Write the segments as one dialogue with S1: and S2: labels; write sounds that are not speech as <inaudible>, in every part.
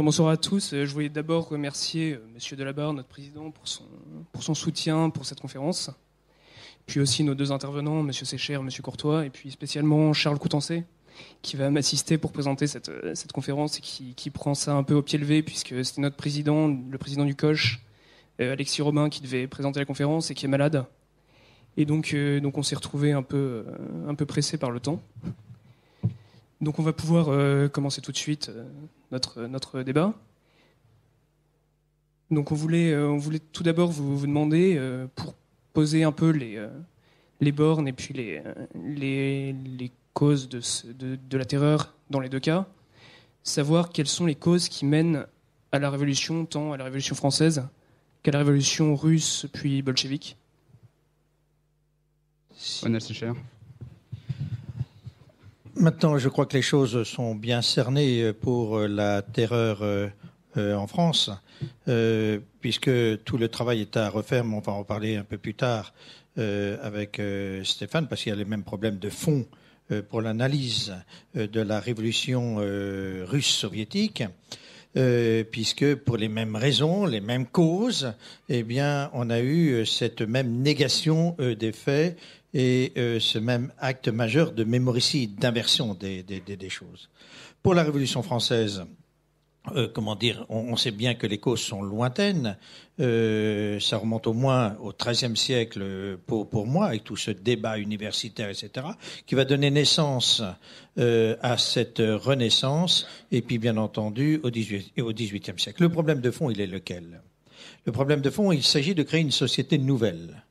S1: bonsoir à tous. Euh, je voulais d'abord remercier euh, Monsieur Delabarre, notre président, pour son, soutien pour cette conférence. Puis aussi nos deux intervenants, Monsieur Sécher, Monsieur Courtois, et puis spécialement Charles Coutancé, qui va m'assister pour présenter cette, euh, conférence et qui, prend ça un peu au pied levé, puisque c'était notre président, le président du COCH, Alexis Robin, qui devait présenter la conférence et qui est malade. Et donc, donc on s'est retrouvé un peu, un peu pressé par le temps. Donc on va pouvoir euh, commencer tout de suite euh, notre, euh, notre débat. Donc on voulait, on voulait tout d'abord vous, demander, pour poser un peu les, les bornes et puis les, les, causes de, de, la terreur dans les deux cas, savoir quelles sont les causes qui mènent à la révolution, tant à la révolution française qu'à la révolution
S2: russe puis bolchevique. Maintenant, je crois que les choses sont bien cernées euh, pour euh, la terreur euh, en France, puisque tout le travail est à refaire, mais on va en parler un peu plus tard avec Stéphane, parce qu'il y a les mêmes problèmes de fond pour l'analyse de la révolution russe soviétique. puisque pour les mêmes raisons, les mêmes causes, eh bien, on a eu cette même négation des faits et euh, ce même acte majeur de mémoricide, d'inversion des, des, des, choses. Pour la Révolution française, euh, comment dire, on, sait bien que les causes sont lointaines. Euh, ça remonte au moins au XIIIe siècle pour, pour moi, avec tout ce débat universitaire, etc., qui va donner naissance euh, à cette renaissance, et puis bien entendu au, 18, au XVIIIe siècle. Le problème de fond, il est lequel Le problème de fond, il s'agit de créer une société nouvelle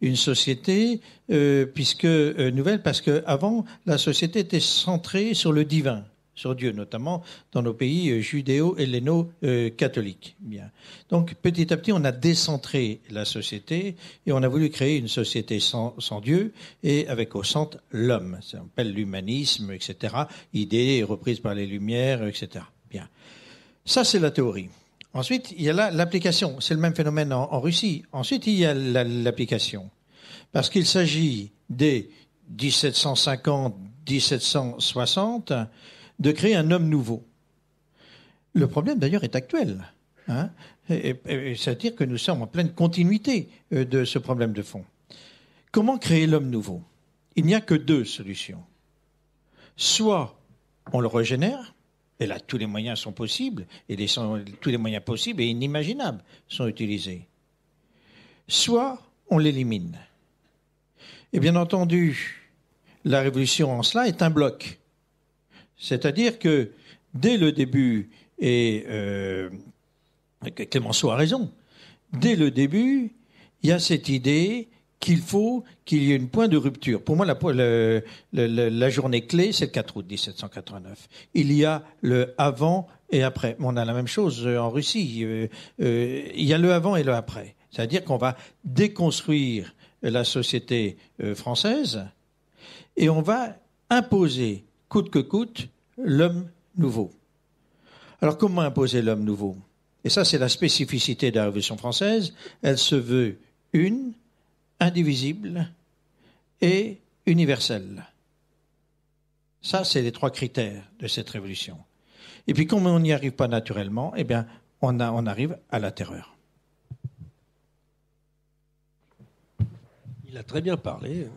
S2: une société, euh, puisque euh, nouvelle, parce qu'avant, la société était centrée sur le divin, sur Dieu, notamment dans nos pays euh, judéo-helléno-catholiques. Bien. Donc, petit à petit, on a décentré la société et on a voulu créer une société sans, Dieu et avec au centre l'homme. Ça s'appelle l'humanisme, etc. Idée reprise par les Lumières, etc. Bien. Ça, c'est la théorie. Ensuite, il y a l'application. C'est le même phénomène en, Russie. Ensuite, il y a l'application. Parce qu'il s'agit dès 1750-1760 de créer un homme nouveau. Le problème, d'ailleurs, est actuel. C'est-à-dire hein. que nous sommes en pleine continuité euh, de ce problème de fond. Comment créer l'homme nouveau Il n'y a que deux solutions. Soit on le régénère, et là, tous les moyens sont possibles, et tous les moyens possibles et inimaginables sont utilisés. Soit on l'élimine. Et bien entendu, la révolution en cela est un bloc. C'est-à-dire que dès le début, et euh, Clémenceau a raison, dès le début, il y a cette idée qu'il faut qu'il y ait une point de rupture. Pour moi, la, la journée clé, c'est le 4 août 1789. Il y a le avant et après. On a la même chose euh, en Russie. Euh, euh, il y a le avant et le après. C'est-à-dire qu'on va déconstruire la société française et on va imposer, coûte que coûte, l'homme nouveau. Alors comment imposer l'homme nouveau Et ça, c'est la spécificité de la Révolution française. Elle se veut une, indivisible et universel. Ça, c'est les trois critères de cette révolution. Et puis, comme on n'y arrive pas naturellement, eh bien, on, on arrive à la terreur.
S3: Il a très bien parlé.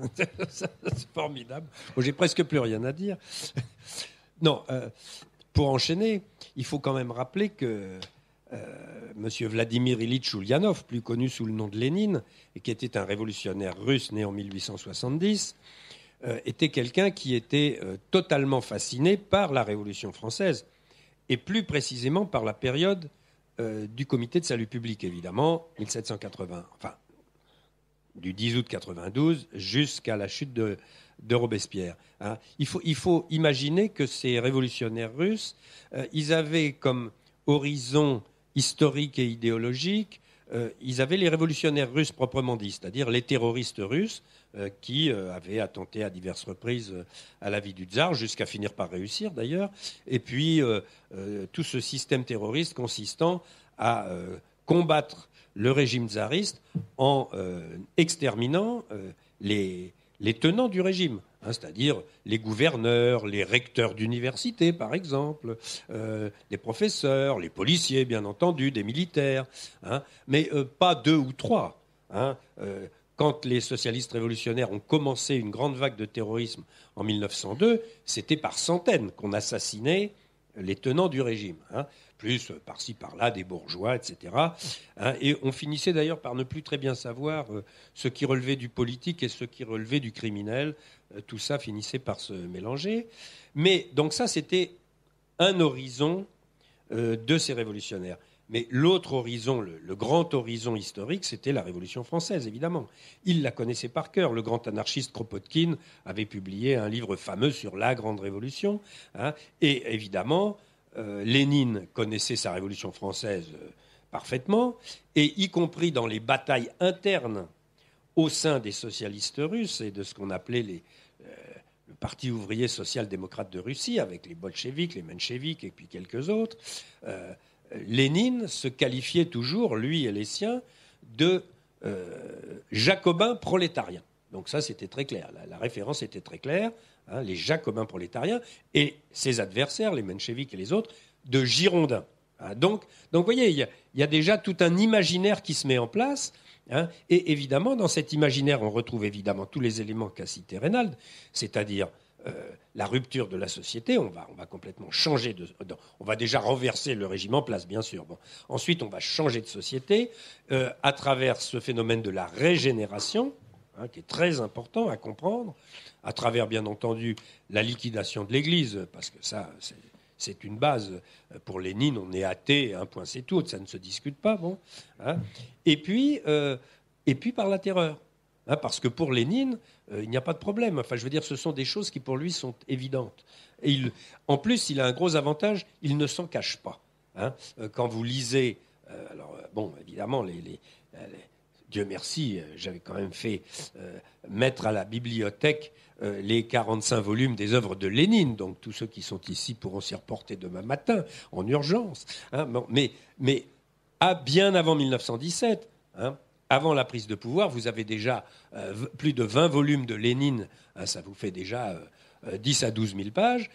S3: <laughs> c'est formidable. J'ai presque plus rien à dire. Non, euh, pour enchaîner, il faut quand même rappeler que euh, M. Vladimir Ilitch Ulyanov, plus connu sous le nom de Lénine, et qui était un révolutionnaire russe né en 1870, euh, était quelqu'un qui était euh, totalement fasciné par la Révolution française, et plus précisément par la période du Comité de salut public, évidemment, 1780, enfin, du 10 août 92 jusqu'à la chute de, Robespierre. Hein. Il, faut, il, faut, imaginer que ces révolutionnaires russes, ils avaient comme horizon historique et idéologique, euh, ils avaient les révolutionnaires russes proprement dit, c'est-à-dire les terroristes russes euh, qui euh, avaient attenté à diverses reprises à la vie du tsar, jusqu'à finir par réussir d'ailleurs. Et puis tout ce système terroriste consistant à combattre le régime tsariste en exterminant les tenants du régime. Hein, c'est-à-dire les gouverneurs, les recteurs d'université, par exemple, euh, les professeurs, les policiers, bien entendu, des militaires, hein. mais euh, pas deux ou trois. Hein. Euh, quand les socialistes révolutionnaires ont commencé une grande vague de terrorisme en 1902, c'était par centaines qu'on assassinait les tenants du régime plus euh, par-ci par-là des bourgeois, etc. Hein, et on finissait d'ailleurs par ne plus très bien savoir euh, ce qui relevait du politique et ce qui relevait du criminel. Euh, tout ça finissait par se mélanger. Mais donc ça, c'était un horizon de ces révolutionnaires. Mais l'autre horizon, le, grand horizon historique, c'était la Révolution française, évidemment. Il la connaissait par cœur. Le grand anarchiste Kropotkin avait publié un livre fameux sur la Grande Révolution. Hein. et évidemment, euh, Lénine connaissait sa Révolution française euh, parfaitement, et y compris dans les batailles internes au sein des socialistes russes et de ce qu'on appelait euh, le Parti ouvrier social-démocrate de Russie, avec les bolcheviks, les mencheviks et puis quelques autres, Lénine se qualifiait toujours, lui et les siens, de Jacobins prolétariens. Donc ça, c'était très clair. la référence était très claire. Hein, les jacobins prolétariens, et ses adversaires, les mencheviks et les autres, de girondins. Hein. donc, donc, vous voyez, il y, a déjà tout un imaginaire qui se met en place. Hein. et évidemment, dans cet imaginaire, on retrouve évidemment tous les éléments qu'a cité Reynald, c'est-à-dire euh, la rupture de la société, on va, on va complètement changer de... on va déjà renverser le régime en place, bien sûr. Ensuite, on va changer de société euh, à travers ce phénomène de la régénération, Hein, qui est très important à comprendre, à travers bien entendu la liquidation de l'Église, parce que ça, c'est une base. Pour Lénine, on est athée, un point c'est tout, ça ne se discute pas. Bon, hein. et, puis, euh, et puis par la terreur. Hein, parce que pour Lénine, euh, il n'y a pas de problème. Enfin, je veux dire, ce sont des choses qui pour lui sont évidentes. Et en plus, il a un gros avantage, il ne s'en cache pas. Euh, quand vous lisez alors, bon, évidemment, les, Dieu merci, euh, j'avais quand même fait euh, mettre à la bibliothèque euh, les 45 volumes des œuvres de Lénine. Donc tous ceux qui sont ici pourront s'y reporter demain matin en urgence. Hein. mais, mais à ah, bien avant 1917, hein, avant la prise de pouvoir, vous avez déjà plus de 20 volumes de Lénine. Hein, ça vous fait déjà 10 à 12 000 pages.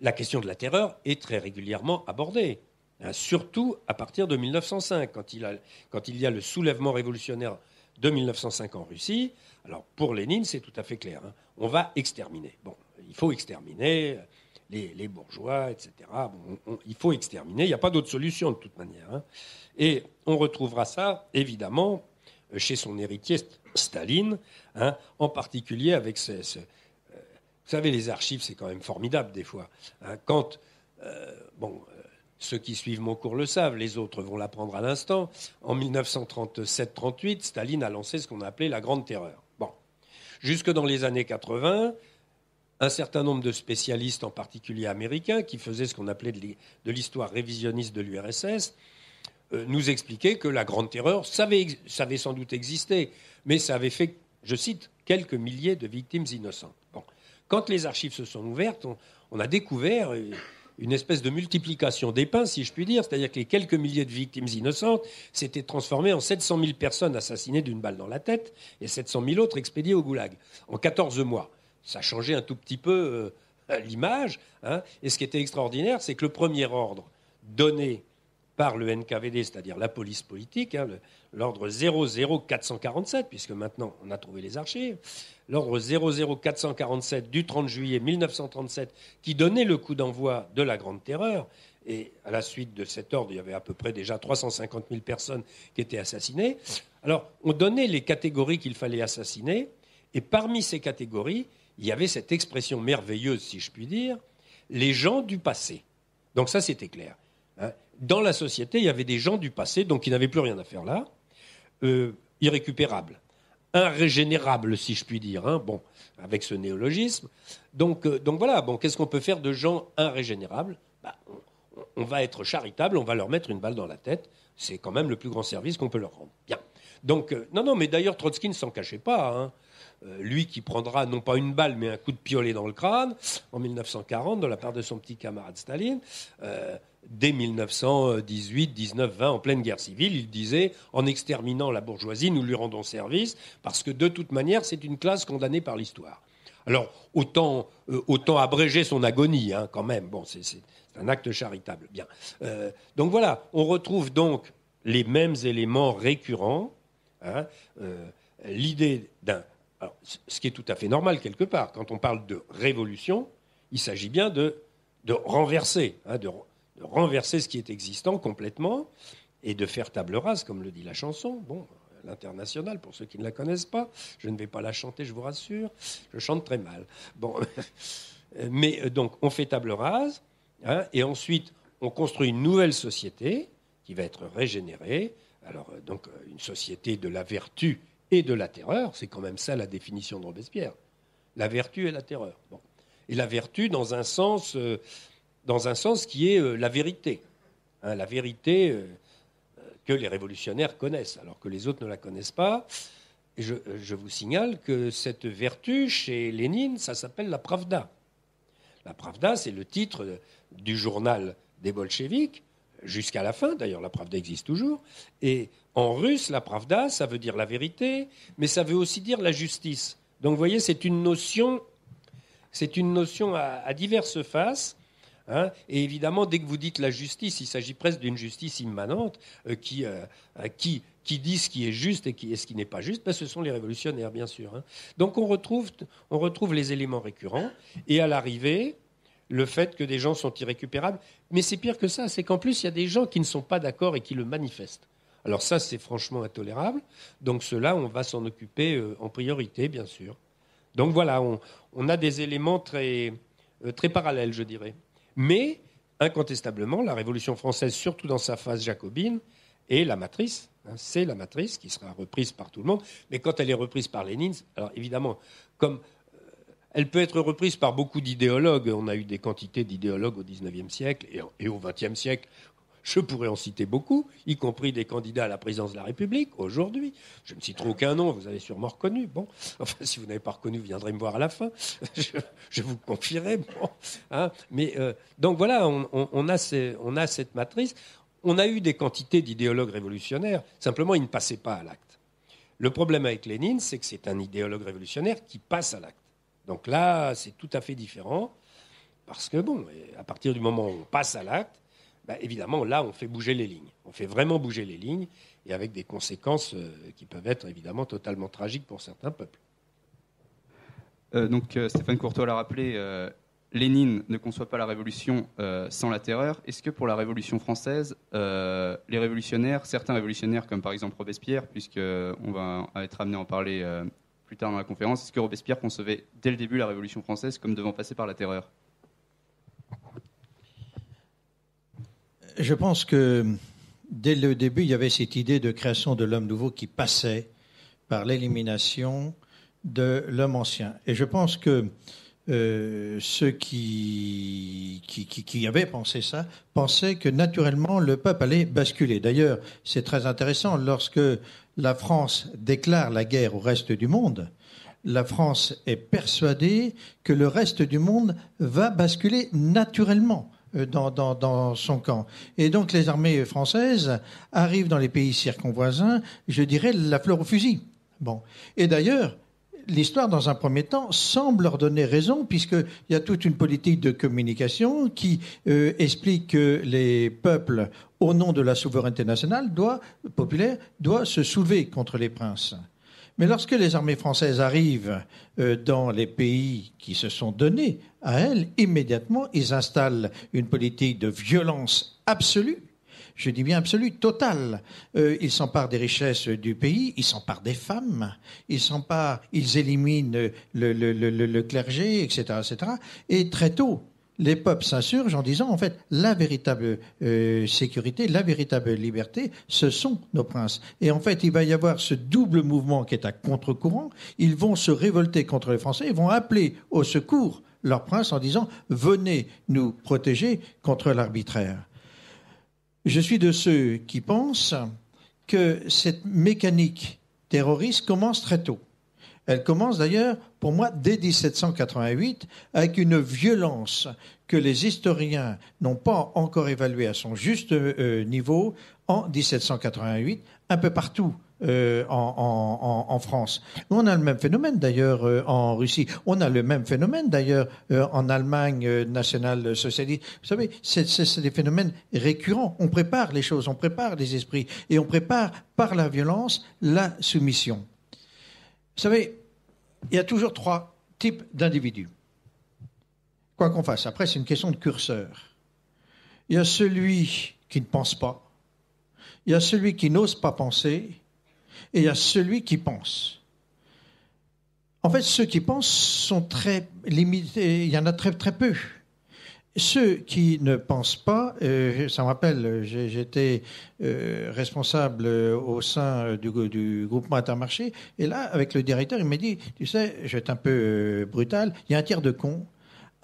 S3: la question de la terreur est très régulièrement abordée. Hein, surtout à partir de 1905, quand il, a, quand il y a le soulèvement révolutionnaire de 1905 en Russie. Alors pour Lénine, c'est tout à fait clair. Hein. on va exterminer. Bon, il faut exterminer euh, les, bourgeois, etc. il faut exterminer. Il n'y a pas d'autre solution de toute manière. Hein. Et on retrouvera ça, évidemment, euh, chez son héritier Staline, en particulier avec ce, euh, vous savez, les archives, c'est quand même formidable des fois. quand, bon, ceux qui suivent mon cours le savent, les autres vont l'apprendre à l'instant, en 1937-38, Staline a lancé ce qu'on appelait la Grande Terreur. Bon. Jusque dans les années 80, un certain nombre de spécialistes, en particulier américains, qui faisaient ce qu'on appelait de l'histoire révisionniste de l'URSS, euh, nous expliquaient que la Grande Terreur savait, sans doute exister, mais ça avait fait, je cite, quelques milliers de victimes innocentes. Quand les archives se sont ouvertes, on a découvert euh, une espèce de multiplication des pains, si je puis dire, c'est-à-dire que les quelques milliers de victimes innocentes s'étaient transformées en 700 000 personnes assassinées d'une balle dans la tête et 700 000 autres expédiées au goulag en 14 mois. Ça changeait un tout petit peu euh, <laughs> l'image. Hein. Et ce qui était extraordinaire, c'est que le premier ordre donné par le NKVD, c'est-à-dire la police politique, hein, l'ordre 00447, puisque maintenant on a trouvé les archives, l'ordre 00447 du 30 juillet 1937, qui donnait le coup d'envoi de la Grande Terreur. Et à la suite de cet ordre, il y avait à peu près déjà 350 000 personnes qui étaient assassinées. Alors, on donnait les catégories qu'il fallait assassiner, et parmi ces catégories, il y avait cette expression merveilleuse, si je puis dire, les gens du passé. Donc ça, c'était clair. Hein. Dans la société, il y avait des gens du passé, donc qui n'avaient plus rien à faire là, euh, irrécupérables irrégénérable, si je puis dire, hein, bon, avec ce néologisme. Donc, euh, donc voilà, bon, qu'est-ce qu'on peut faire de gens irrégénérables bah, on, va être charitable, on va leur mettre une balle dans la tête. C'est quand même le plus grand service qu'on peut leur rendre. Bien. Donc, euh, non, non, mais d'ailleurs, Trotsky ne s'en cachait pas. Hein. Euh, lui qui prendra non pas une balle, mais un coup de piolet dans le crâne en 1940 de la part de son petit camarade Staline dès 1918, 19, 20, en pleine guerre civile. Il disait, en exterminant la bourgeoisie, nous lui rendons service, parce que de toute manière, c'est une classe condamnée par l'histoire. Alors, autant, euh, autant abréger son agonie, hein, quand même. Bon, c'est un acte charitable. Bien. Euh, donc voilà, on retrouve donc les mêmes éléments récurrents. Hein, euh, l'idée d'un. Ce qui est tout à fait normal, quelque part. Quand on parle de révolution, il s'agit bien de, de renverser, hein, de, de renverser ce qui est existant complètement et de faire table rase, comme le dit la chanson. Bon, l'international, pour ceux qui ne la connaissent pas, je ne vais pas la chanter, je vous rassure, je chante très mal. Bon, <laughs> mais euh, donc on fait table rase, hein, et ensuite on construit une nouvelle société qui va être régénérée. Alors euh, donc euh, une société de la vertu et de la terreur, c'est quand même ça la définition de Robespierre. La vertu et la terreur. Et la vertu dans un sens dans un sens qui est euh, la vérité. Hein, la vérité euh, que les révolutionnaires connaissent, alors que les autres ne la connaissent pas. Euh, je, vous signale que cette vertu, chez Lénine, ça s'appelle la Pravda. La Pravda, c'est le titre du journal des bolcheviques, jusqu'à la fin, d'ailleurs la Pravda existe toujours, et en russe, la Pravda, ça veut dire la vérité, mais ça veut aussi dire la justice. Donc vous voyez, c'est une notion, c'est une notion à diverses faces, Hein. et évidemment, dès que vous dites la justice, il s'agit presque d'une justice immanente euh, qui, euh, euh, qui, qui, dit ce qui est juste et, ce qui n'est pas juste, ben, ce sont les révolutionnaires, bien sûr. Hein. Donc on retrouve, on retrouve les éléments récurrents, et à l'arrivée, le fait que des gens sont irrécupérables. Mais c'est pire que ça, c'est qu'en plus, il y a des gens qui ne sont pas d'accord et qui le manifestent. Alors ça, c'est franchement intolérable. Donc cela, on va s'en occuper en priorité, bien sûr. Donc voilà, on, a des éléments très, très parallèles, je dirais. Mais incontestablement, la Révolution française, surtout dans sa phase jacobine, est la matrice. Hein, c'est la matrice qui sera reprise par tout le monde. Mais quand elle est reprise par Lénine, alors évidemment, comme euh, elle peut être reprise par beaucoup d'idéologues. On a eu des quantités d'idéologues au XIXe siècle et au XXe siècle je pourrais en citer beaucoup, y compris des candidats à la présidence de la République aujourd'hui. Je ne citerai aucun nom, vous avez sûrement reconnu. Bon, <laughs> enfin, si vous n'avez pas reconnu, vous viendrez me voir à la fin. <laughs> Je, vous confierai. Hein. Mais euh, donc voilà, on, a on a cette matrice. On a eu des quantités d'idéologues révolutionnaires. Simplement, ils ne passaient pas à l'acte. Le problème avec Lénine, c'est que c'est un idéologue révolutionnaire qui passe à l'acte. Donc là, c'est tout à fait différent, parce que bon, à partir du moment où on passe à l'acte, bah, évidemment, là, on fait bouger les lignes. On fait vraiment bouger les lignes, et avec des conséquences euh, qui peuvent être évidemment totalement tragiques pour certains peuples.
S4: Euh, donc, euh, Stéphane Courtois l'a rappelé, Lénine ne conçoit pas la révolution sans la terreur. Est-ce que pour la Révolution française, les révolutionnaires, certains révolutionnaires, comme par exemple Robespierre, puisqu'on va être amené à en parler plus tard dans la conférence, est-ce que Robespierre concevait dès le début la Révolution française comme devant passer par la terreur
S2: je pense que dès le début, il y avait cette idée de création de l'homme nouveau qui passait par l'élimination de l'homme ancien. Et je pense que euh, ceux qui, avaient pensé ça pensaient que naturellement le peuple allait basculer. D'ailleurs, c'est très intéressant, lorsque la France déclare la guerre au reste du monde, la France est persuadée que le reste du monde va basculer naturellement. Euh, dans, son camp. Et donc les armées françaises arrivent dans les pays circonvoisins, je dirais la fleur au fusil. Bon. Et d'ailleurs, l'histoire, dans un premier temps, semble leur donner raison, puisqu'il y a toute une politique de communication qui euh, explique que les peuples, au nom de la souveraineté nationale, doit, populaire, doivent se soulever contre les princes. Mais lorsque les armées françaises arrivent euh, dans les pays qui se sont donnés à elles, immédiatement, ils installent une politique de violence absolue je dis bien absolue, totale. Euh, ils s'emparent des richesses du pays, ils s'emparent des femmes, ils s'emparent, ils éliminent le, le clergé, etc., etc. Et très tôt, les peuples s'insurgent en disant en fait la véritable euh, sécurité, la véritable liberté, ce sont nos princes. Et en fait, il va y avoir ce double mouvement qui est à contre-courant. Ils vont se révolter contre les Français, ils vont appeler au secours leur prince en disant venez nous protéger contre l'arbitraire. Je suis de ceux qui pensent que cette mécanique terroriste commence très tôt. Elle commence d'ailleurs, pour moi, dès 1788, avec une violence que les historiens n'ont pas encore évaluée à son juste euh, euh, niveau en 1788, un peu partout. Euh, en, France. On a le même phénomène d'ailleurs en Russie. On a le même phénomène d'ailleurs en Allemagne nationale socialiste. Vous savez, c'est des phénomènes récurrents. On prépare les choses, on prépare les esprits et on prépare par la violence la soumission. Vous savez, il y a toujours trois types d'individus. Quoi qu'on fasse, après, c'est une question de curseur. Il y a celui qui ne pense pas, il y a celui qui n'ose pas penser, et il y a celui qui pense. En fait, ceux qui pensent sont très limités, il y en a très, très peu. Ceux qui ne pensent pas, euh, ça me rappelle, euh, j'étais euh, responsable au sein du, du, groupement Intermarché, et là, avec le directeur, il m'a dit, tu sais, je j'étais un peu brutal, il y a un tiers de cons,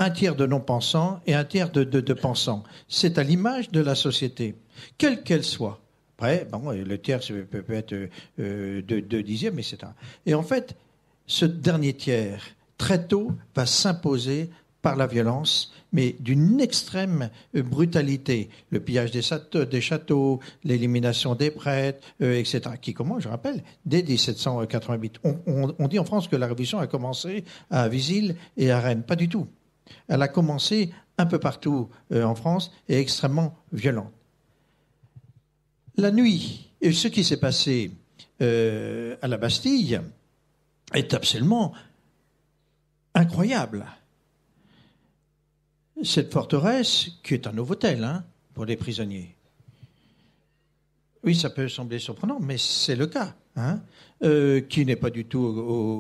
S2: un tiers de non-pensants et un tiers de, de, pensants. C'est à l'image de la société, quelle qu'elle soit. Après, bon, le tiers peut, peut être deux de, mais dixièmes, un. Et en fait, ce dernier tiers, très tôt, va s'imposer par la violence, mais d'une extrême euh, brutalité. Le pillage des, châteaux, l'élimination des prêtres, euh, etc., qui commence, je rappelle, dès 1788. On, dit en France que la Révolution a commencé à Visil et à Rennes. Pas du tout. Elle a commencé un peu partout euh, en France et extrêmement violente. La nuit, et ce qui s'est passé à la Bastille est absolument incroyable cette forteresse, qui est un hôtel hein, pour les prisonniers. Oui, ça peut sembler surprenant, mais c'est le cas, hein, euh, qui n'est pas du tout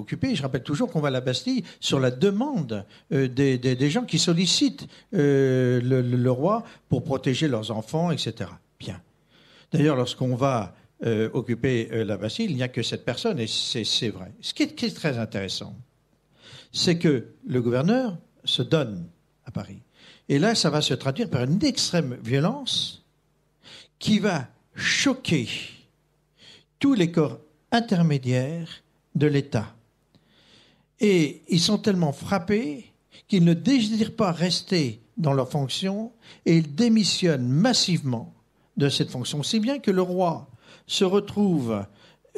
S2: occupé. Je rappelle toujours qu'on va à la Bastille sur la demande euh, des, gens qui sollicitent euh, le, roi pour protéger leurs enfants, etc. Bien. D'ailleurs, lorsqu'on va occuper la Bastille, il n'y a que cette personne, et c'est vrai. Ce qui est très intéressant, c'est que le gouverneur se donne Paris. Et là, ça va se traduire par une extrême violence qui va choquer tous les corps intermédiaires de l'État. Et ils sont tellement frappés qu'ils ne désirent pas rester dans leur fonction et ils démissionnent massivement de cette fonction, si bien que le roi se retrouve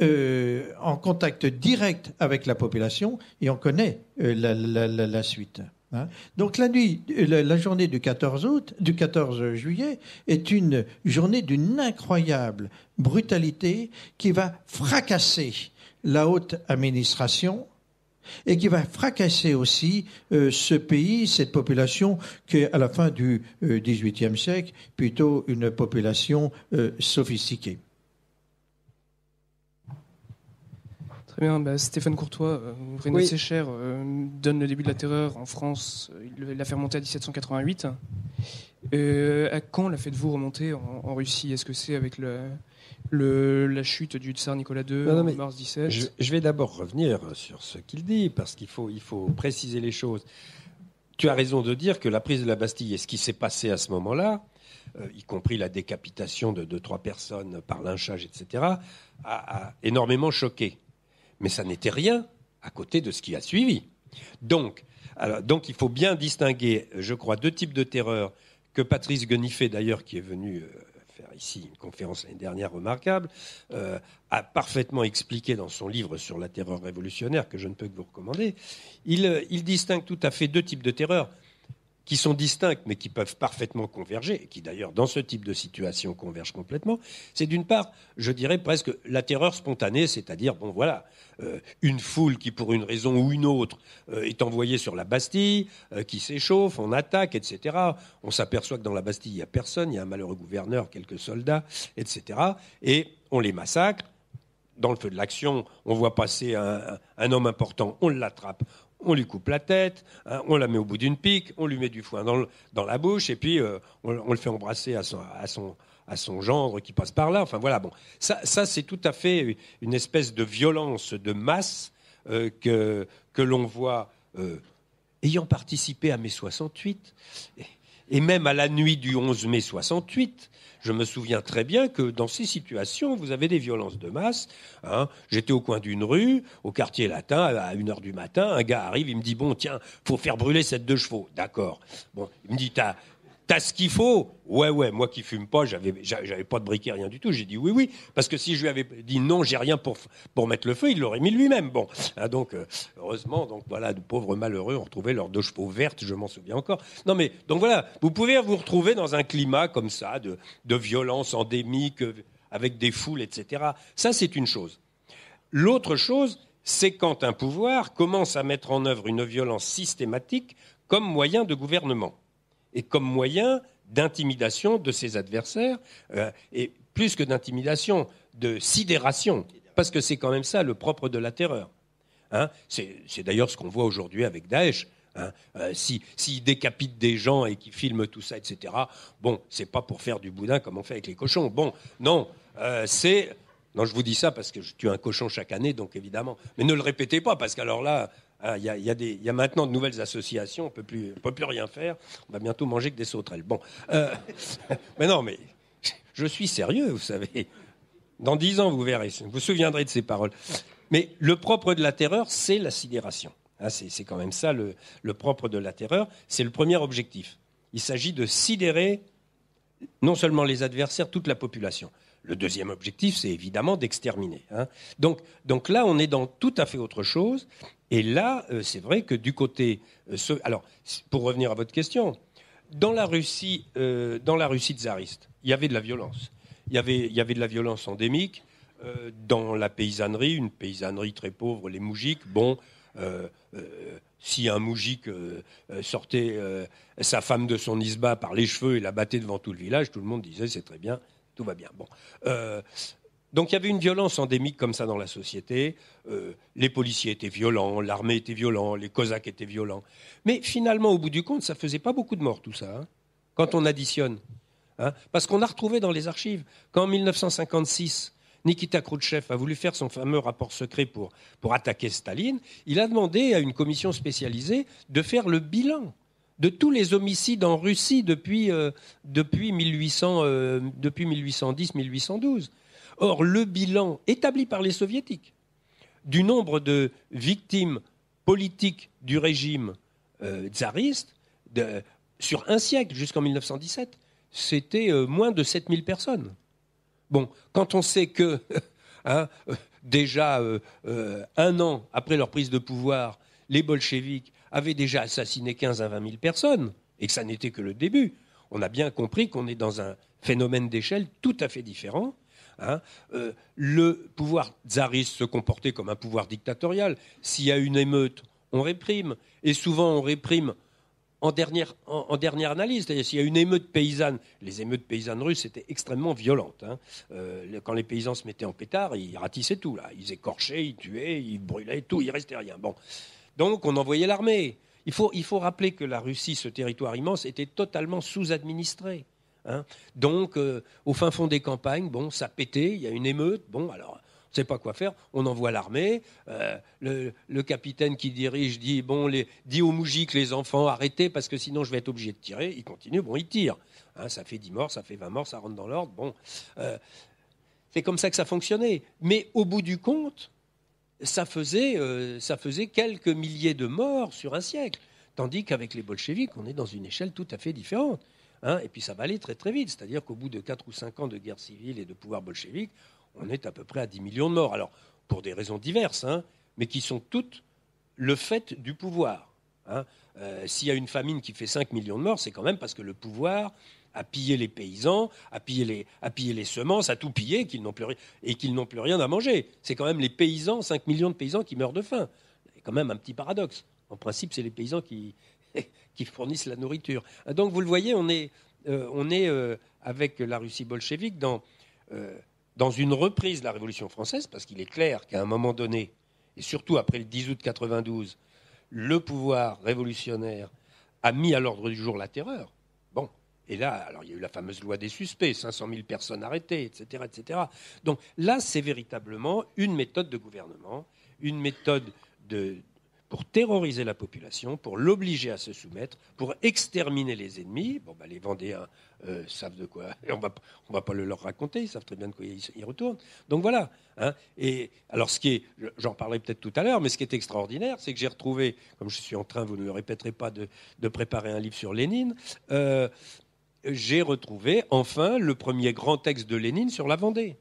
S2: euh, en contact direct avec la population et on connaît euh, la suite. Hein? Donc la nuit, la, journée du 14 août, du 14 juillet, est une journée d'une incroyable brutalité qui va fracasser la haute administration et qui va fracasser aussi euh, ce pays, cette population qui à la fin du euh, XVIIIe siècle plutôt une population euh, sophistiquée.
S1: Bah, Stéphane Courtois, Bruno euh,
S2: euh, donne le début de la terreur
S1: en France. Euh, il l'a fait remonter à 1788. à quand la faites-vous remonter en, Russie Est-ce que c'est avec la chute du tsar Nicolas II mars 17 je,
S3: vais d'abord revenir sur ce qu'il dit, parce qu'il faut, il faut préciser les choses. Tu as raison de dire que la prise de la Bastille et ce qui s'est passé à ce moment-là, y compris la décapitation de deux, trois personnes par lynchage, etc., a énormément choqué mais ça n'était rien à côté de ce qui a suivi. Donc, donc il faut bien distinguer, je crois, deux types de terreur que Patrice Guenifet, d'ailleurs, qui est venu euh, faire ici une conférence l'année dernière remarquable, euh, a parfaitement expliqué dans son livre sur la terreur révolutionnaire, que je ne peux que vous recommander. Il, euh, distingue tout à fait deux types de terreur qui sont distincts mais qui peuvent parfaitement converger, et qui d'ailleurs, dans ce type de situation, convergent complètement, c'est d'une part, je dirais presque la terreur spontanée, c'est-à-dire, bon voilà, euh, une foule qui, pour une raison ou une autre, euh, est envoyée sur la Bastille, euh, qui s'échauffe, on attaque, etc. On s'aperçoit que dans la Bastille, il n'y a personne, il y a un malheureux gouverneur, quelques soldats, etc. Et on les massacre. Dans le feu de l'action, on voit passer un, homme important, on l'attrape, on lui coupe la tête, hein, on la met au bout d'une pique, on lui met du foin dans, la bouche, et puis on, le fait embrasser à son, à son gendre qui passe par là. Enfin voilà, bon, ça, c'est tout à fait une espèce de violence de masse euh, que, que l'on voit. Euh, ayant participé à mai 68 et même à la nuit du 11 mai 68, je me souviens très bien que dans ces situations, vous avez des violences de masse. Hein. J'étais au coin d'une rue, au quartier latin, à 1h du matin. Un gars arrive, il me dit Bon, tiens, faut faire brûler cette deux chevaux. D'accord. Bon, il me dit T'as T'as ce qu'il faut Ouais, ouais, moi qui fume pas, j'avais, j'avais pas de briquet, rien du tout. J'ai dit oui, oui, parce que si je lui avais dit non, j'ai rien pour, mettre le feu, il l'aurait mis lui-même. Bon, hein, donc euh, heureusement, donc voilà, de pauvres malheureux ont retrouvé leurs deux chevaux vertes, je m'en souviens encore. Non, mais donc voilà, vous pouvez vous retrouver dans un climat comme ça, de violence endémique, euh, avec des foules, etc. Ça, c'est une chose. L'autre chose, c'est quand un pouvoir commence à mettre en œuvre une violence systématique comme moyen de gouvernement et comme moyen d'intimidation de ses adversaires, euh, et plus que d'intimidation, de sidération, parce que c'est quand même ça le propre de la terreur. Hein. c'est d'ailleurs ce qu'on voit aujourd'hui avec Daesh. Hein S'ils euh, si, décapitent des gens et qu'ils filment tout ça, etc., bon, c'est pas pour faire du boudin comme on fait avec les cochons. Bon, non, euh, c'est. Non, je vous dis ça parce que je tue un cochon chaque année, donc évidemment. Mais ne le répétez pas, parce qu'alors là, ah, il y, a, maintenant de nouvelles associations, on ne peut plus rien faire. On va bientôt manger que des sauterelles. Bon, euh, <laughs> mais non, mais je suis sérieux, vous savez. Dans dix ans, vous verrez, vous vous souviendrez de ces paroles. Mais le propre de la terreur, c'est la sidération. Ah, c'est quand même ça le, propre de la terreur. C'est le premier objectif. Il s'agit de sidérer non seulement les adversaires, toute la population. Le deuxième objectif, c'est évidemment d'exterminer. Hein. Donc, donc là, on est dans tout à fait autre chose. Et là, euh, c'est vrai que du côté. Euh, alors, pour revenir à votre question, dans la Russie, euh, dans la Russie tsariste, il y avait de la violence. Il y avait, il y avait de la violence endémique dans la paysannerie, une paysannerie très pauvre, les moujiks. Bon, si un moujik sortait sa femme de son isba par les cheveux et la battait devant tout le village, tout le monde disait c'est très bien, tout va bien. Bon, donc il y avait une violence endémique comme ça dans la société. Euh, les policiers étaient violents, l'armée était violente, les cosaques étaient violents. Mais finalement, au bout du compte, ça ne faisait pas beaucoup de morts tout ça, hein, quand on additionne. Hein. parce qu'on a retrouvé dans les archives qu'en 1956, Nikita Khrouchtchev a voulu faire son fameux rapport secret pour, attaquer Staline, il a demandé à une commission spécialisée de faire le bilan de tous les homicides en Russie depuis, euh, depuis, euh, depuis 1810-1812. Or, le bilan établi par les soviétiques du nombre de victimes politiques du régime euh, tsariste sur un siècle jusqu'en 1917, c'était euh, moins de 7000 personnes. Bon, quand on sait que, <laughs> hein, déjà euh, un an après leur prise de pouvoir, les bolcheviks avaient déjà assassiné 15 à 20 000 personnes, et que ça n'était que le début, on a bien compris qu'on est dans un phénomène d'échelle tout à fait différent, Hein, euh, le pouvoir tsariste se comportait comme un pouvoir dictatorial. S'il y a une émeute, on réprime. Et souvent, on réprime en dernière, analyse. C'est-à-dire, s'il y a une émeute paysanne, les émeutes paysannes russes étaient extrêmement violentes. Hein. Euh, quand les paysans se mettaient en pétard, ils ratissaient tout. Là. Ils écorchaient, ils tuaient, ils brûlaient tout, il restait rien. Bon. Donc, on envoyait l'armée. Il faut, il faut rappeler que la Russie, ce territoire immense, était totalement sous-administré. Hein. Donc, euh, au fin fond des campagnes, bon, ça pétait, il y a une émeute. Bon, alors, on ne sait pas quoi faire. On envoie l'armée. Euh, le, capitaine qui dirige dit bon, les, dit aux moujiks, les enfants, arrêtez parce que sinon je vais être obligé de tirer. Il continue, bon, il tire. Hein. ça fait 10 morts, ça fait 20 morts, ça rentre dans l'ordre. Bon, euh, c'est comme ça que ça fonctionnait. Mais au bout du compte, ça faisait, ça faisait quelques milliers de morts sur un siècle. Tandis qu'avec les bolcheviks, on est dans une échelle tout à fait différente. Hein, et puis ça va aller très très vite. C'est-à-dire qu'au bout de 4 ou 5 ans de guerre civile et de pouvoir bolchevique, on est à peu près à 10 millions de morts. Alors, pour des raisons diverses, hein, mais qui sont toutes le fait du pouvoir. Hein, euh, s'il y a une famine qui fait 5 millions de morts, c'est quand même parce que le pouvoir a pillé les paysans, a pillé les, les semences, a tout pillé qu'ils n'ont plus, et qu'ils n'ont plus rien à manger. C'est quand même les paysans, 5 millions de paysans qui meurent de faim. C'est quand même un petit paradoxe. En principe, c'est les paysans qui, <laughs> qui fournissent la nourriture. Ah, donc vous le voyez, on est, euh, on est euh, avec la Russie bolchevique dans, euh, dans une reprise de la Révolution française, parce qu'il est clair qu'à un moment donné, et surtout après le 10 août 92, le pouvoir révolutionnaire a mis à l'ordre du jour la terreur. Bon, et là, alors il y a eu la fameuse loi des suspects, 500 000 personnes arrêtées, etc. Donc là, c'est véritablement une méthode de gouvernement, une méthode de, pour terroriser la population, pour l'obliger à se soumettre, pour exterminer les ennemis. Bon, bah, les Vendéens euh, savent de quoi, <laughs> on va, ne va pas le leur raconter, ils savent très bien de quoi ils, retournent. Donc voilà. Hein. Et alors, ce qui est, j'en reparlerai peut-être tout à l'heure, mais ce qui est extraordinaire, c'est que j'ai retrouvé, comme je suis en train, vous ne me répéterez pas, de, préparer un livre sur Lénine, euh, j'ai retrouvé enfin le premier grand texte de Lénine sur la Vendée.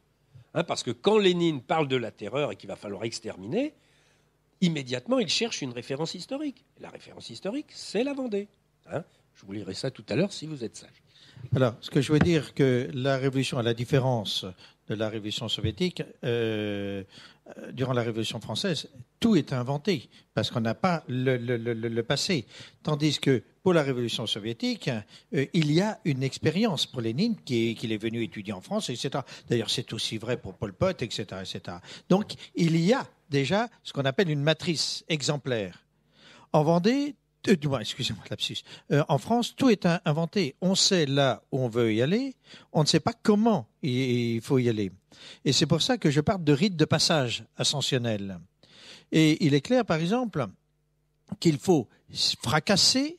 S3: Hein, parce que quand Lénine parle de la terreur et qu'il va falloir exterminer, immédiatement, il cherche une référence historique. La référence historique,
S2: c'est la Vendée. Hein. je vous lirai ça tout à l'heure si vous êtes sage. Alors, ce que je veux dire, que la Révolution, à la différence de la Révolution soviétique, euh, durant la Révolution française, tout est inventé parce qu'on n'a pas le, passé. Tandis que pour la Révolution soviétique, euh, il y a une expérience pour Lénine qui est, qu'il est venu étudier en France, etc. D'ailleurs, c'est aussi vrai pour Pol Pot, etc. Donc, il y a déjà ce qu'on appelle une matrice exemplaire. En Vendée, euh, excusez euh, en France, tout est inventé. On sait là où on veut y aller, on ne sait pas comment il faut y aller. Et c'est pour ça que je parle de rite de passage ascensionnel. Et il est clair, par exemple, qu'il faut fracasser,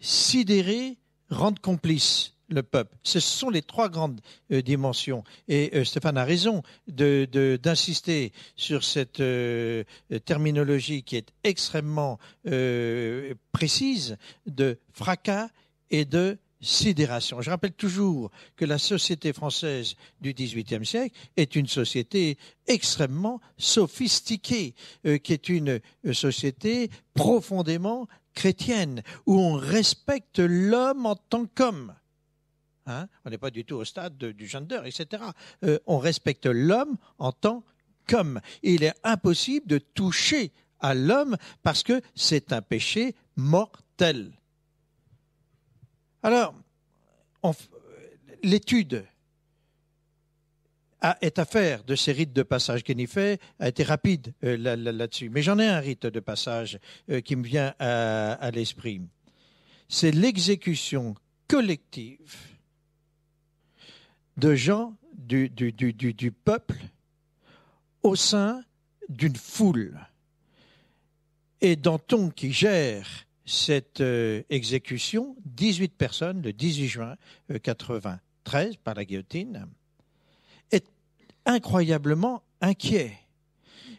S2: sidérer, rendre complice le peuple. Ce sont les trois grandes euh, dimensions. Et euh, Stéphane a raison d'insister de, sur cette euh, terminologie qui est extrêmement précise de fracas et de sidération. Je rappelle toujours que la société française du XVIIIe siècle est une société extrêmement sophistiquée, qui est une société profondément chrétienne, où on respecte l'homme en tant qu'homme. Hein, on n'est pas du tout au stade du gender, etc. Euh, on respecte l'homme en tant qu'homme. Il est impossible de toucher à l'homme parce que c'est un péché mortel. Alors, euh, l'étude est à faire de ces rites de passage. fait, a été rapide euh, là-dessus. Mais j'en ai un rite de passage qui me vient à l'esprit. C'est l'exécution collective de gens du, peuple au sein d'une foule. Et Danton, qui gère cette euh, exécution, 18 personnes, le 18 juin 1993, euh, par la guillotine, est incroyablement inquiet.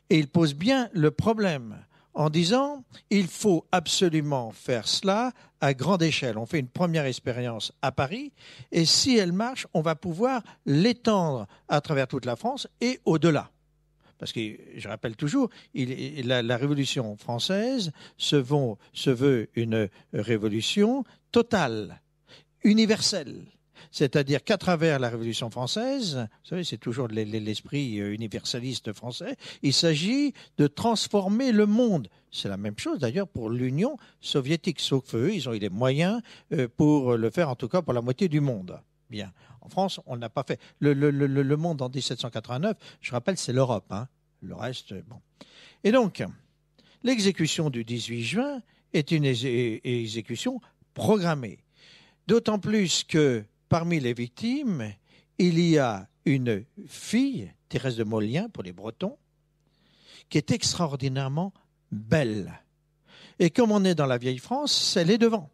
S2: Et il pose bien le problème en disant il faut absolument faire cela à grande échelle. On fait une première expérience à Paris et si elle marche, on va pouvoir l'étendre à travers toute la France et au-delà. Parce que je rappelle toujours, il, la, Révolution française se veut une révolution totale, universelle c'est-à-dire qu'à travers la Révolution française, vous savez, c'est toujours l'esprit euh, universaliste français, il s'agit de transformer le monde. C'est la même chose d'ailleurs pour l'Union soviétique, sauf qu'eux, ils ont eu les moyens euh, pour euh, le faire, en tout cas pour la moitié du monde. Bien. En France, on n'a l'a pas fait. Le, monde en 1789, je rappelle, c'est l'Europe. Hein. Le reste, bon. Et donc, l'exécution du 18 juin est une exécution programmée. D'autant plus que parmi les victimes, il y a une fille, Thérèse de Molien pour les Bretons, qui est extraordinairement belle. Et comme on est dans la vieille France, elle est devant.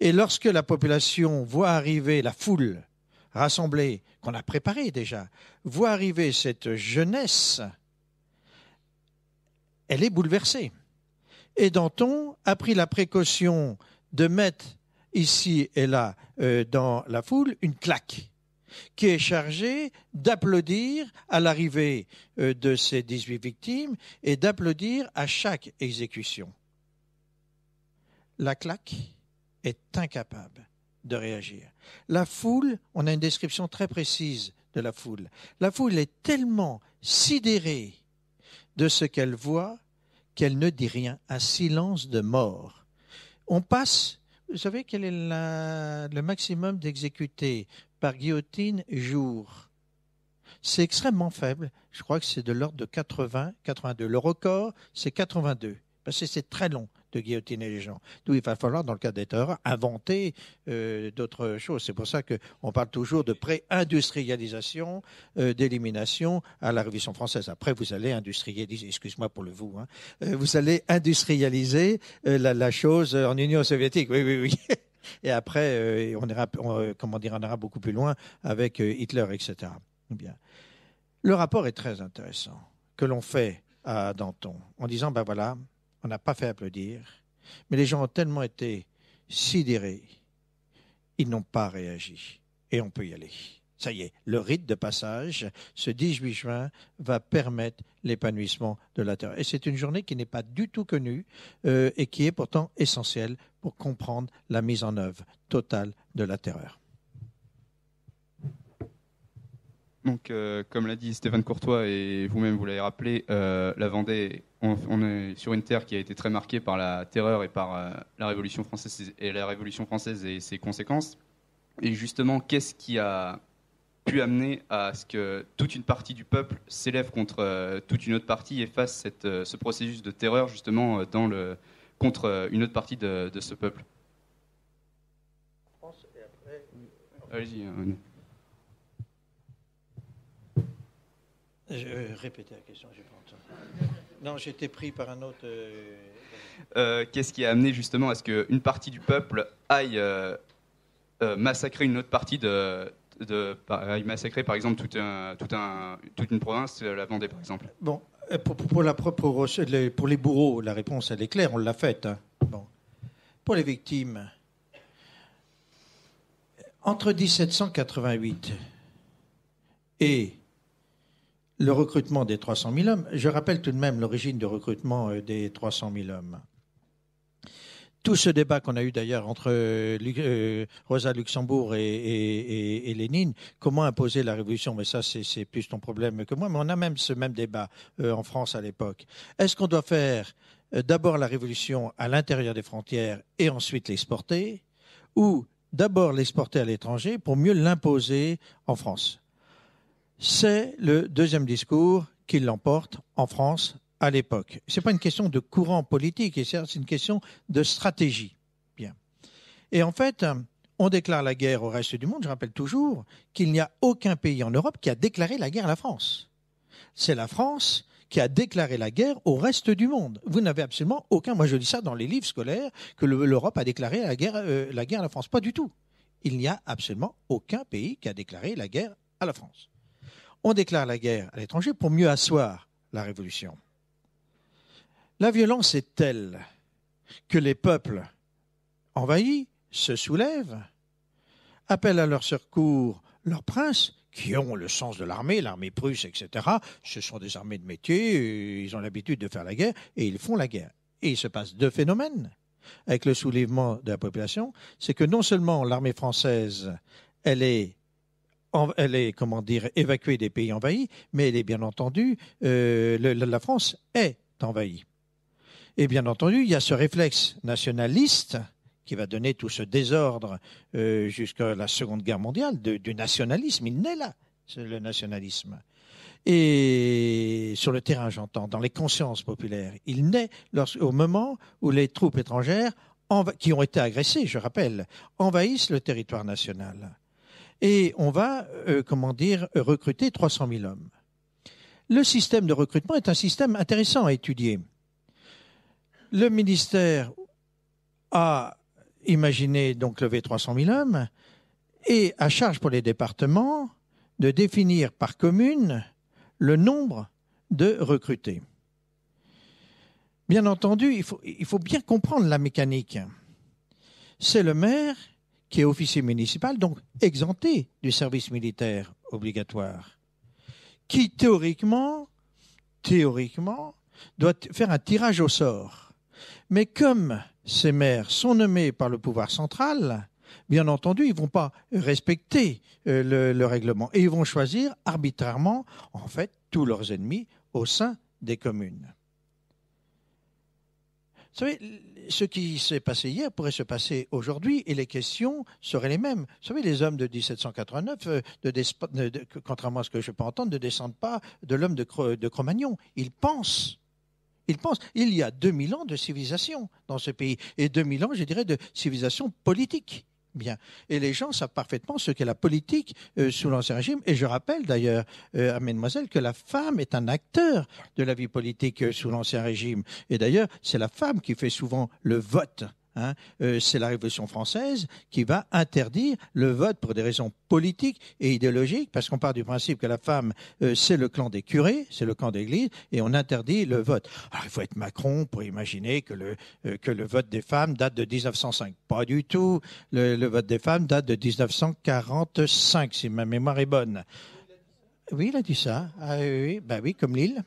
S2: Et lorsque la population voit arriver la foule rassemblée, qu'on a préparée déjà, voit arriver cette jeunesse, elle est bouleversée. Et Danton a pris la précaution de mettre ici et là euh, dans la foule, une claque qui est chargée d'applaudir à l'arrivée euh, de ces 18 victimes et d'applaudir à chaque exécution. La claque est incapable de réagir. La foule, on a une description très précise de la foule. La foule est tellement sidérée de ce qu'elle voit qu'elle ne dit rien, un silence de mort. On passe vous savez quel est le maximum d'exécutés par guillotine jour C'est extrêmement faible. Je crois que c'est de l'ordre de 80, 82. Le record, c'est 82. Parce que c'est très long de guillotiner les gens. D'où il va falloir, dans le cas des terreurs, inventer euh, d'autres choses. C'est pour ça qu'on parle toujours de pré-industrialisation, euh, d'élimination à la Révolution française. Après, vous allez industrialiser, excuse-moi pour le vous, hein, euh, vous allez industrialiser la, chose en Union soviétique. Oui, oui, oui. <laughs> Et après, on ira, comment dire, on ira beaucoup plus loin avec Hitler, etc. Eh bien. Le rapport est très intéressant que l'on fait à Danton en disant, ben voilà, on n'a pas fait applaudir. Mais les gens ont tellement été sidérés, ils n'ont pas réagi. Et on peut y aller. Ça y est, le rite de passage, ce 18 juin, va permettre l'épanouissement de la terreur. Et c'est une journée qui n'est pas du tout connue euh, et qui est pourtant essentielle pour comprendre la mise en œuvre totale de la terreur.
S4: Donc, euh, comme l'a dit Stéphane Courtois et vous-même, vous, l'avez rappelé, euh, la Vendée, on, est sur une terre qui a été très marquée par la terreur et par euh, la Révolution française et la Révolution française et ses conséquences. Et justement, qu'est-ce qui a pu amener à ce que toute une partie du peuple s'élève contre toute une autre partie et fasse ce processus de terreur justement dans le, contre une autre partie de, ce peuple Allez-y.
S2: Je vais euh, répéter la question, j'ai pas entendu. Non, j'étais pris par un autre. Euh,
S4: euh, qu'est-ce qui a amené justement à ce qu'une partie du peuple aille massacrer une autre partie de, aille massacrer par exemple toute une province, la Vendée par exemple Bon,
S2: pour, la, propre, les, pour les bourreaux, la réponse elle est claire, on l'a faite. Hein. Bon. Pour les victimes, entre 1788 et le recrutement des 300 000 hommes, je rappelle tout de même l'origine du recrutement euh, des 300 000 hommes. Tout ce débat qu'on a eu d'ailleurs entre euh, euh, Rosa Luxembourg et, Lénine, comment imposer la révolution, mais ça c'est plus ton problème que moi, mais on a même ce même débat en France à l'époque. Est-ce qu'on doit faire d'abord la révolution à l'intérieur des frontières et ensuite l'exporter, ou d'abord l'exporter à l'étranger pour mieux l'imposer en France c'est le deuxième discours qui l'emporte en France à l'époque. Ce n'est pas une question de courant politique, c'est une question de stratégie. Bien. Et en fait, on déclare la guerre au reste du monde. Je rappelle toujours qu'il n'y a aucun pays en Europe qui a déclaré la guerre à la France. C'est la France qui a déclaré la guerre au reste du monde. Vous n'avez absolument aucun. Moi, je dis ça dans les livres scolaires que l'Europe a déclaré euh, la guerre à la France. Pas du tout. Il n'y a absolument aucun pays qui a déclaré la guerre à la France on déclare la guerre à l'étranger pour mieux asseoir la révolution. La violence est telle que les peuples envahis se soulèvent, appellent à leur secours leurs princes, qui ont le sens de l'armée, l'armée prusse, etc. Ce sont des armées de métier, euh, ils ont l'habitude de faire la guerre, et ils font la guerre. Et il se passe deux phénomènes avec le soulèvement de la population, c'est que non seulement l'armée française, elle est elle est, comment dire, évacuée des pays envahis, mais elle est bien entendu, euh, la France est envahie. Et bien entendu, il y a ce réflexe nationaliste qui va donner tout ce désordre euh, jusqu'à la Seconde Guerre mondiale du nationalisme. Il naît là, le nationalisme. Et sur le terrain, j'entends, dans les consciences populaires, il naît au moment où les troupes étrangères, qui ont été agressées, je rappelle, envahissent le territoire national. Et on va, euh, comment dire, recruter 300 000 hommes. Le système de recrutement est un système intéressant à étudier. Le ministère a imaginé donc lever 300 000 hommes et à charge pour les départements de définir par commune le nombre de recrutés. Bien entendu, il faut bien comprendre la mécanique. C'est le maire qui est officier municipal, donc exempté du service militaire obligatoire, qui théoriquement, théoriquement, doit faire un tirage au sort. Mais comme ces maires sont nommés par le pouvoir central, bien entendu, ils ne vont pas respecter euh, le, le, règlement et ils vont choisir arbitrairement, en fait, tous leurs ennemis au sein des communes. Vous savez, ce qui s'est passé hier pourrait se passer aujourd'hui et les questions seraient les mêmes. Vous savez, les hommes de 1789, euh, de, contrairement à ce que je peux entendre, ne descendent pas de l'homme de, de magnon Ils pensent. Ils pensent. Il y a 2000 ans de civilisation dans ce pays et 2000 ans, je dirais, de civilisation politique bien. Et les gens savent parfaitement ce qu'est la politique euh, sous l'Ancien Régime. Et je rappelle d'ailleurs à euh, mesdemoiselles que la femme est un acteur de la vie politique euh, sous l'Ancien Régime. Et d'ailleurs, c'est la femme qui fait souvent le vote. Hein, euh, c'est la Révolution française qui va interdire le vote pour des raisons politiques et idéologiques, parce qu'on part du principe que la femme, euh, c'est le clan des curés, c'est le clan d'église, et on interdit le vote. Alors, il faut être Macron pour imaginer que le, euh, que le vote des femmes date de 1905. Pas du tout. Le, vote des femmes date de 1945, si ma mémoire est bonne. Oui, il a dit ça. Ah, oui, oui. oui, bah comme Lille.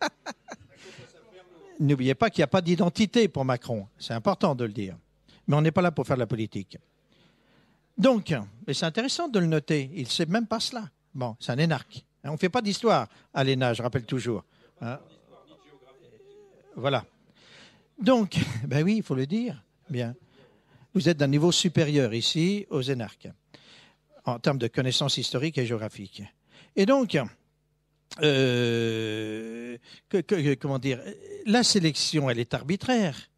S2: <laughs> n'oubliez pas qu'il n'y a pas d'identité pour Macron. C'est important de le dire. Mais on n'est pas là pour faire de la politique. Donc, mais c'est intéressant de le noter. Il ne sait même pas cela. Bon, c'est un énarque. On ne fait pas d'histoire à l'ENA, je rappelle toujours. Hein? voilà. Donc, <laughs> ben oui, il faut le dire. Bien. Vous êtes d'un niveau supérieur ici aux énarques, en termes de connaissances historiques et géographiques. Et donc, euh, comment dire, la sélection, elle est arbitraire.